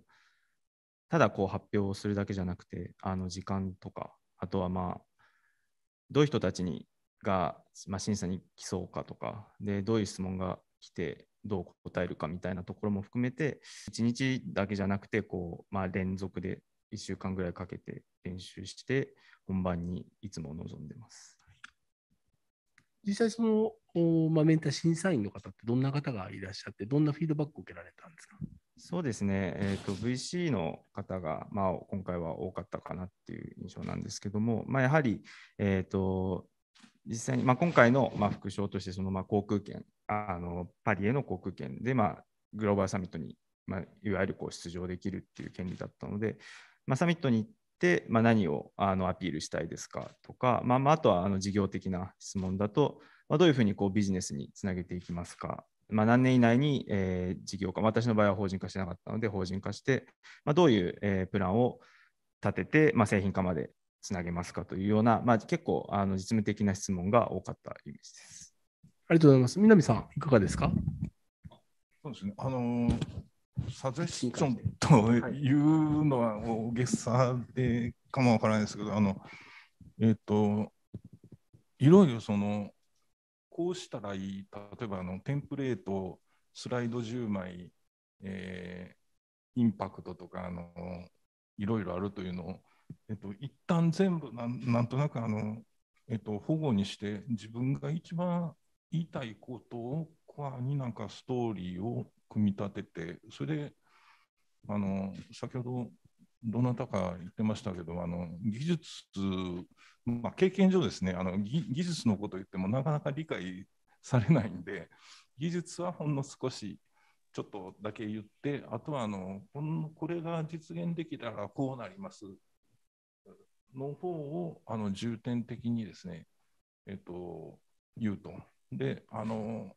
[SPEAKER 13] ただこう発表をするだけじゃなくて、あの時間とか、あとはまあ、どういう人たちにが、まあ、審査に来そうかとか、で、どういう質問が来て、どう答えるかみたいなところも含めて、1日だけじゃなくて、こう、まあ、連続で1週間ぐらいかけて練習して、本番にいつも臨んでます。
[SPEAKER 7] 実際その、おまあ、メンター審査員の方ってどんな方がいらっしゃって、どんなフィードバックを受けられたんですか
[SPEAKER 13] そうですね、えーと、VC の方が、まあ、今回は多かったかなっていう印象なんですけども、まあ、やはり、えーと、実際に、まあ、今回の、まあ、副賞としてその、まあ、航空券あの、パリへの航空券で、まあ、グローバルサミットに、まあ、いわゆるこう出場できるっていう権利だったので、まあ、サミットに行っ、まあ、何をあのアピールしたいですかとか、まあ、まあ、あとはあの事業的な質問だと、まあ、どういうふうにこうビジネスにつなげていきますか、まあ、何年以内に、えー、事業化、私の場合は法人化してなかったので、法人化して、まあ、どういう、えー、プランを立てて、まあ、製品化までつなげますかというような、まあ、結構あの実務的な質問が多かったイメージです。
[SPEAKER 7] ありがとうございます。南さん、いかがですか
[SPEAKER 13] そうですね。あのー
[SPEAKER 7] サジェスチョンと
[SPEAKER 12] いうのは大げさでかもわからないですけど、あのえっ、ー、といろいろそのこうしたらいい例えばあのテンプレートスライド10枚、えー、インパクトとかあのいろいろあるというのを、えっ、ー、と、一旦全部なんなんとなくあの、えっと、保護にして自分が一番言いたいことをコアになんかストーリーを組み立てて、それであの先ほどどなたか言ってましたけど、あの技術、まあ、経験上ですねあの技、技術のことを言ってもなかなか理解されないんで、技術はほんの少しちょっとだけ言って、あとはあのこれが実現できたらこうなりますの方をあの重点的にですね、えっと、言うと。であの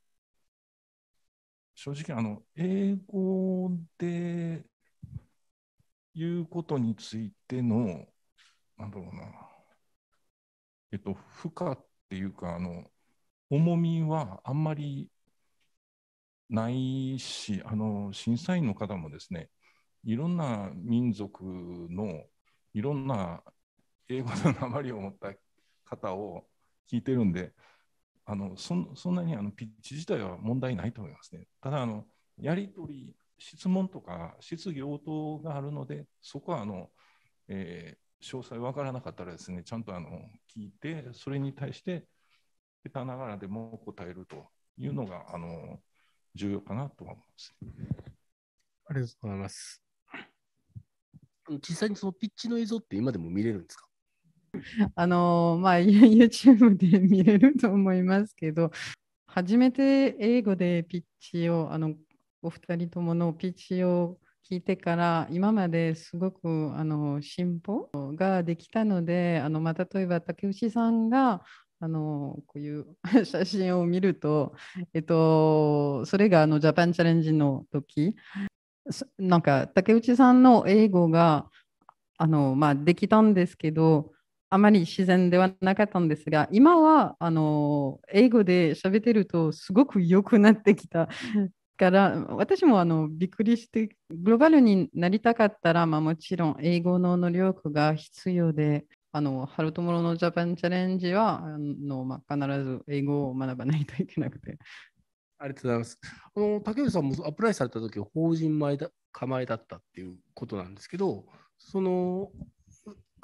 [SPEAKER 12] 正直あの英語で言うことについてのなんだろうなえっと負荷っていうかあの重みはあんまりないしあの審査員の方もですねいろんな民族のいろんな英語の名前りを持った方を聞いてるんであのそんなにあのピッチ自体は問題ないと思いますね。ただあの、やり取り、質問とか質疑応答があるので、そこはあの、えー、詳細分からなかったらですね、ちゃんとあの聞いて、それに対して下手ながらでも答えるというのがあ
[SPEAKER 7] の重要かなと思います。ありがとうございます。実際にそのピッチの映像って今でも見れるんですか
[SPEAKER 14] あのまあ、YouTube で見れると思いますけど、初めて英語でピッチを、あのお二人とものピッチを聞いてから、今まですごくあの進歩ができたので、あのまあ、例えば竹内さんがあのこういう 写真を見ると、えっと、それがあのジャパンチャレンジの時なんか竹内さんの英語があの、まあ、できたんですけどあまり自然ではなかったんですが、今はあの英語で喋ってるとすごく良くなってきた。から私もあのびっくりしてグローバルになりたかったら、まあ、もちろん英語の能力が必要であのハルトモロのジャパンチャレンジはあの、まあ、必ず英語を学ばないといけなくて
[SPEAKER 7] ありがとうございます。あの竹内さんもアプライされた時法人前だ構えだったっていうことなんですけどその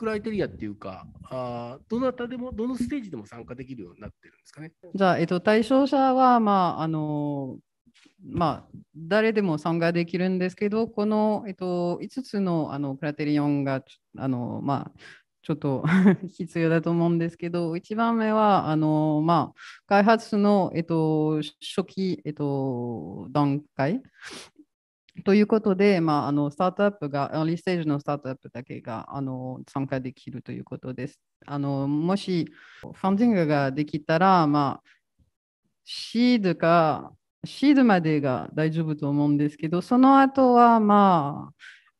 [SPEAKER 7] クライテリアっていうか、
[SPEAKER 4] あどな
[SPEAKER 7] たでも、どのステージでも参加できるようになってるんですかね。じゃあ、
[SPEAKER 14] えっと、対象者は、まああのまあ、誰でも参加できるんですけど、この、えっと、5つのあのクラテリオンがあの、まあ、ちょっと 必要だと思うんですけど、1番目は、あのまあ、開発の、えっと、初期、えっと、段階ということで、まあ、あのスタートアップが、アーリーステージのスタートアップだけがあの参加できるということです。あのもし、ファンディングができたら、まあ、シードか、シードまでが大丈夫と思うんですけど、その後は、まあ、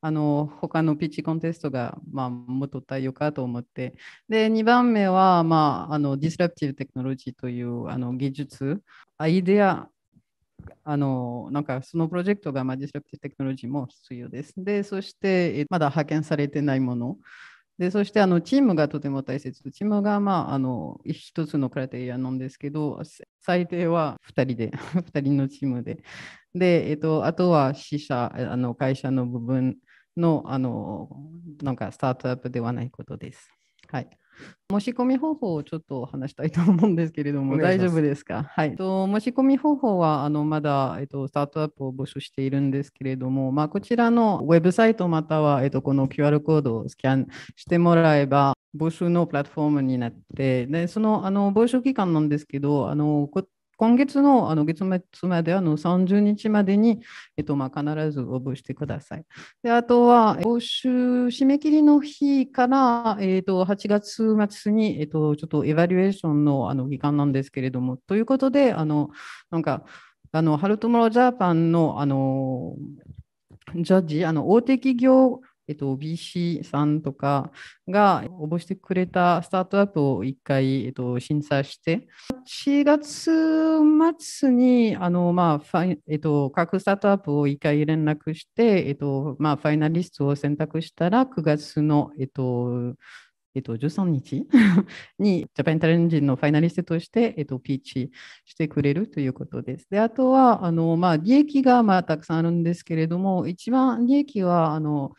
[SPEAKER 14] あの他のピッチコンテストが、まあ、もっと対応かと思って。で、2番目は、まあ、あのディスラプティブテクノロジーというあの技術、アイデアあのなんかそのプロジェクトが、まあ、ディスラプティブテクノロジーも必要です。で、そしてまだ派遣されてないもの。で、そしてあのチームがとても大切。チームが、まあ、あの一つのクラテリアなんですけど、最低は2人で、2 人のチームで。で、えっと、あとは死者、あの会社の部分のあのなんかスタートアップではないことです。はい。申し込み方法をちょっと話したいと思うんですけれども、大丈夫ですか、はいと、申し込み方法はあのまだ、えっと、スタートアップを募集しているんですけれども、まあ、こちらのウェブサイトまたは、えっと、この QR コードをスキャンしてもらえば、募集のプラットフォームになって、でそのあの募集期間なんですけどあの、今月のあの月末まであの30日までに、えっとまあ、必ず応募してください。であとは、募集締め切りの日から、えっと、8月末に、えっと、ちょっとエバリュエーションのあの期間なんですけれども、ということで、あのなんか、あのハルトモロジャパンのあのジャッジ、あの大手企業えっと、BC さんとかが応募してくれたスタートアップを1回、えっと、審査して、4月末にあの、まあえっと、各スタートアップを1回連絡して、えっとまあ、ファイナリストを選択したら、9月の、えっとえっと、13日にジャパンタレンジのファイナリストとして、えっと、ピーチしてくれるということです。であとはあの、まあ、利益がまあたくさんあるんですけれども、一番利益はあの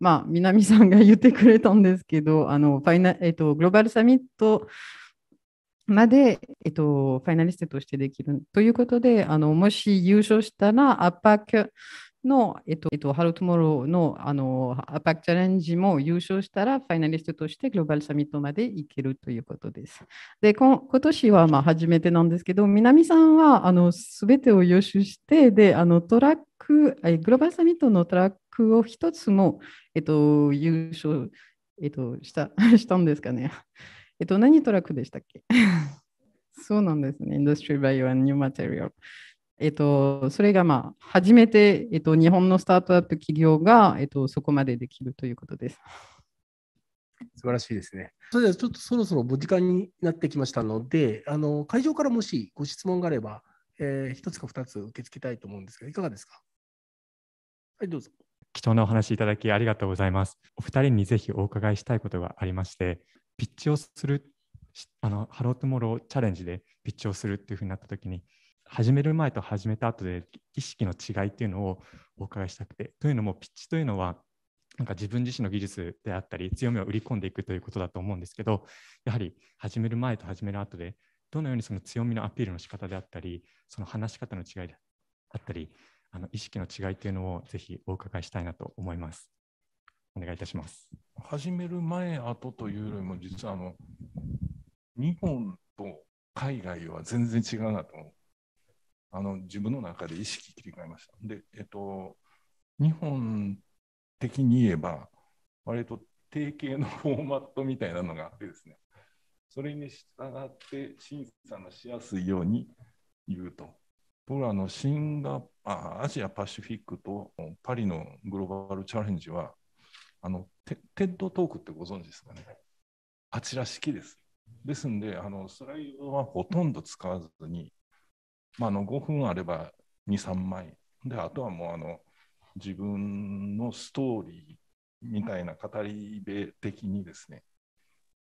[SPEAKER 14] まあ、南さんが言ってくれたんですけど、あのファイナえっと、グローバルサミットまで、えっと、ファイナリストとしてできるということで、あのもし優勝したら、アッパックの、えっと、えっと、ハロートモローのあのアッパックチャレンジも優勝したら、ファイナリストとしてグローバルサミットまで行けるということです。で、こ今年はまあ初めてなんですけど、南さんはすべてを予習して、であのトラック、グローバルサミットのトラッククを一つも、えっと、優勝、えっと、した したんですかね。えっと、何トラックでしたっけ そうなんですね。Industry イオア u e and New Material。えっと、それが、まあ、初めて、えっと、日本のスタートアップ企業が、えっと、そこまでできるということです。
[SPEAKER 7] 素晴らしいですね。
[SPEAKER 14] それではちょっとそろそろご
[SPEAKER 7] 時間になってきましたので、あの会場からもしご質問があれば、えー、1つか2つ受け付けたいと思うんですが、いかがですかはい、どうぞ。
[SPEAKER 2] 貴重なお話いただきありがとうございます。お二人にぜひお伺いしたいことがありまして、ピッチをする、あのハロートモローチャレンジでピッチをするっていうふうになったときに、始める前と
[SPEAKER 8] 始めた後で意識の違いっていうのをお伺いしたくて。というのも、ピッチというのは、なんか自分自身の技術であったり、強みを売り込んでいくということだと思うんですけど、やはり始める前と始める後で、どのようにその強みのアピールの仕方であったり、その話し方の違いであったり、あの意識の違いというのをぜひお伺いしたいなと思います。お願いいたします。
[SPEAKER 12] 始める前、後というよりも、実はあの日本と海外は全然違うなとあの自分の中で意識切り替えました。で、えっと、日本的に言えば、割と定型のフォーマットみたいなのがあってですね、それに従って審査のしやすいように言うと。僕らのシンガあアジアパシフィックとパリのグローバルチャレンジは、あのテッドトークってご存知ですかね。あちら式です。ですんで、あのスライドはほとんど使わずに、まあの5分あれば2、3枚。で、あとはもうあの自分のストーリーみたいな語り部的にですね、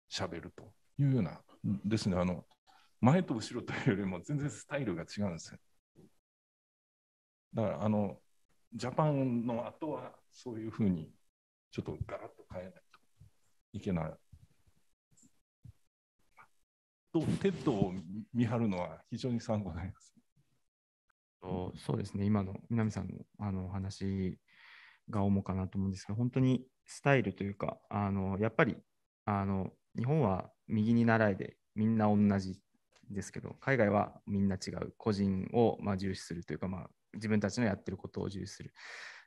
[SPEAKER 12] 喋ると
[SPEAKER 4] いう
[SPEAKER 11] ような、
[SPEAKER 12] ですね、あの前と後ろというよりも全然スタイルが違うんですよ。だからあのジャパンの後はそういうふうにちょっとガラッと変えないといけない。
[SPEAKER 13] とテッドを見張るのは非常に参考になります。そうですね、今の南さんのあのお話が主かなと思うんですが、本当にスタイルというか、あのやっぱりあの日本は右に習いでみんな同じですけど、海外はみんな違う、個人をまあ重視するというか、まあ、自分たちのやってることを重視する。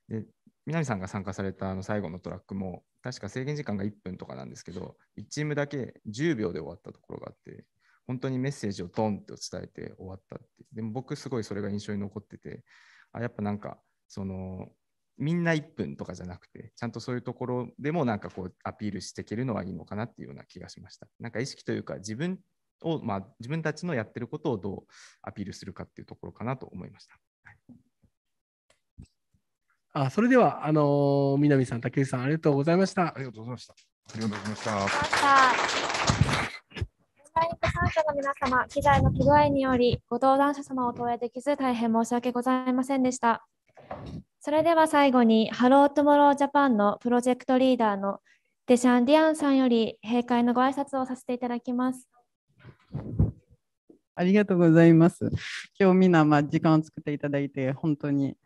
[SPEAKER 13] で南さんが参加されたあの最後のトラックも確か制限時間が1分とかなんですけど1チームだけ10秒で終わったところがあって本当にメッセージをドンと伝えて終わったってでも僕すごいそれが印象に残っててあやっぱなんかそのみんな1分とかじゃなくてちゃんとそういうところでもなんかこうアピールしていけるのはいいのかなっていうような気がしましたなんか意識というか自分をまあ自分たちのやってることをどうアピールするかっていうところかなと思いました
[SPEAKER 7] あそれでは、あのー、南さん、竹内さん、ありがとうございました。ありがとうございました。ありがとうございました。オンラ
[SPEAKER 1] イン参加の皆様、機材の不具合によりご登壇者様を投影できず大変申し訳ございませんでした。それでは最後に、ハロートモロージャパンのプロジェクトリーダーのデシャン・ディアンさんより閉会のご挨拶をさせていただきます。
[SPEAKER 14] ありがとうございます。今日みんな、まあ、時間を作っていただいて、本当に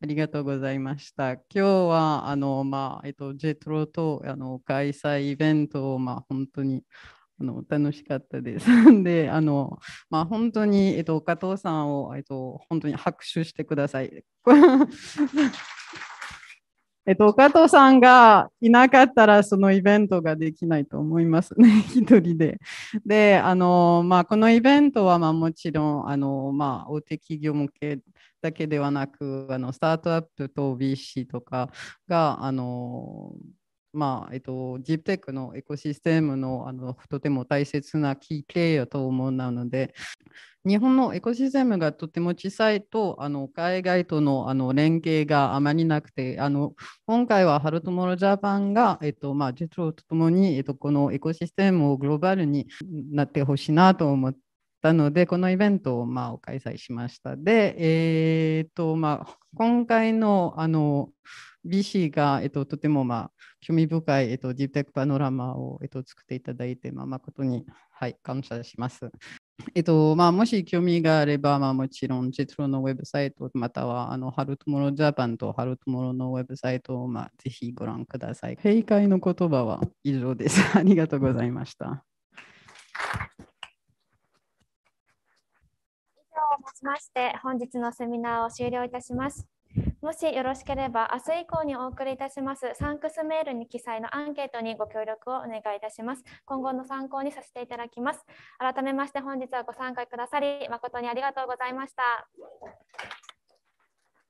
[SPEAKER 14] ありがとうございました。今日は、あの、まあ、えっと、ジェトロとあの開催イベントを、まあ、本当にあの楽しかったです。で、あの、まあ、本当に、えっと、加藤さんを、えっと、本当に拍手してください。えっと、加藤さんがいなかったら、そのイベントができないと思いますね、一人で。で、あの、まあ、このイベントは、まあ、もちろん、あの、まあ、大手企業向けだけではなく、あの、スタートアップと BC とかが、あの、まあえっと、ジープテックのエコシステムのあのとても大切なキー経営と思うので日本のエコシステムがとても小さいとあの海外とのあの連携があまりなくてあの今回はハルトモロジャパンが、えっとまあ、とともに、えっと、このエコシステムをグローバルになってほしいなと思ってたので、このイベントをまあ開催しました。で、えーとまあ、今回のあの BC が、えっと、とても、まあ、興味深い、えっと、ディープテックパノラマを、えっと、作っていただいて、まあ、誠に、はい、感謝します。えっとまあ、もし興味があれば、まあ、もちろん JETRO のウェブサイトまたはあのハルトモロジャパンとハルトモロのウェブサイトを、まあ、ぜひご覧ください。閉会の言葉は以上です。ありがとうございました。以
[SPEAKER 1] 上をもちまして本日のセミナーを終了いたします。もしよろしければ、明日以降にお送りいたしますサンクスメールに記載のアンケートにご協力をお願いいたします。今後の参考にさせていただきます。改めまして本日はご参加くださり、誠にありがとうございました。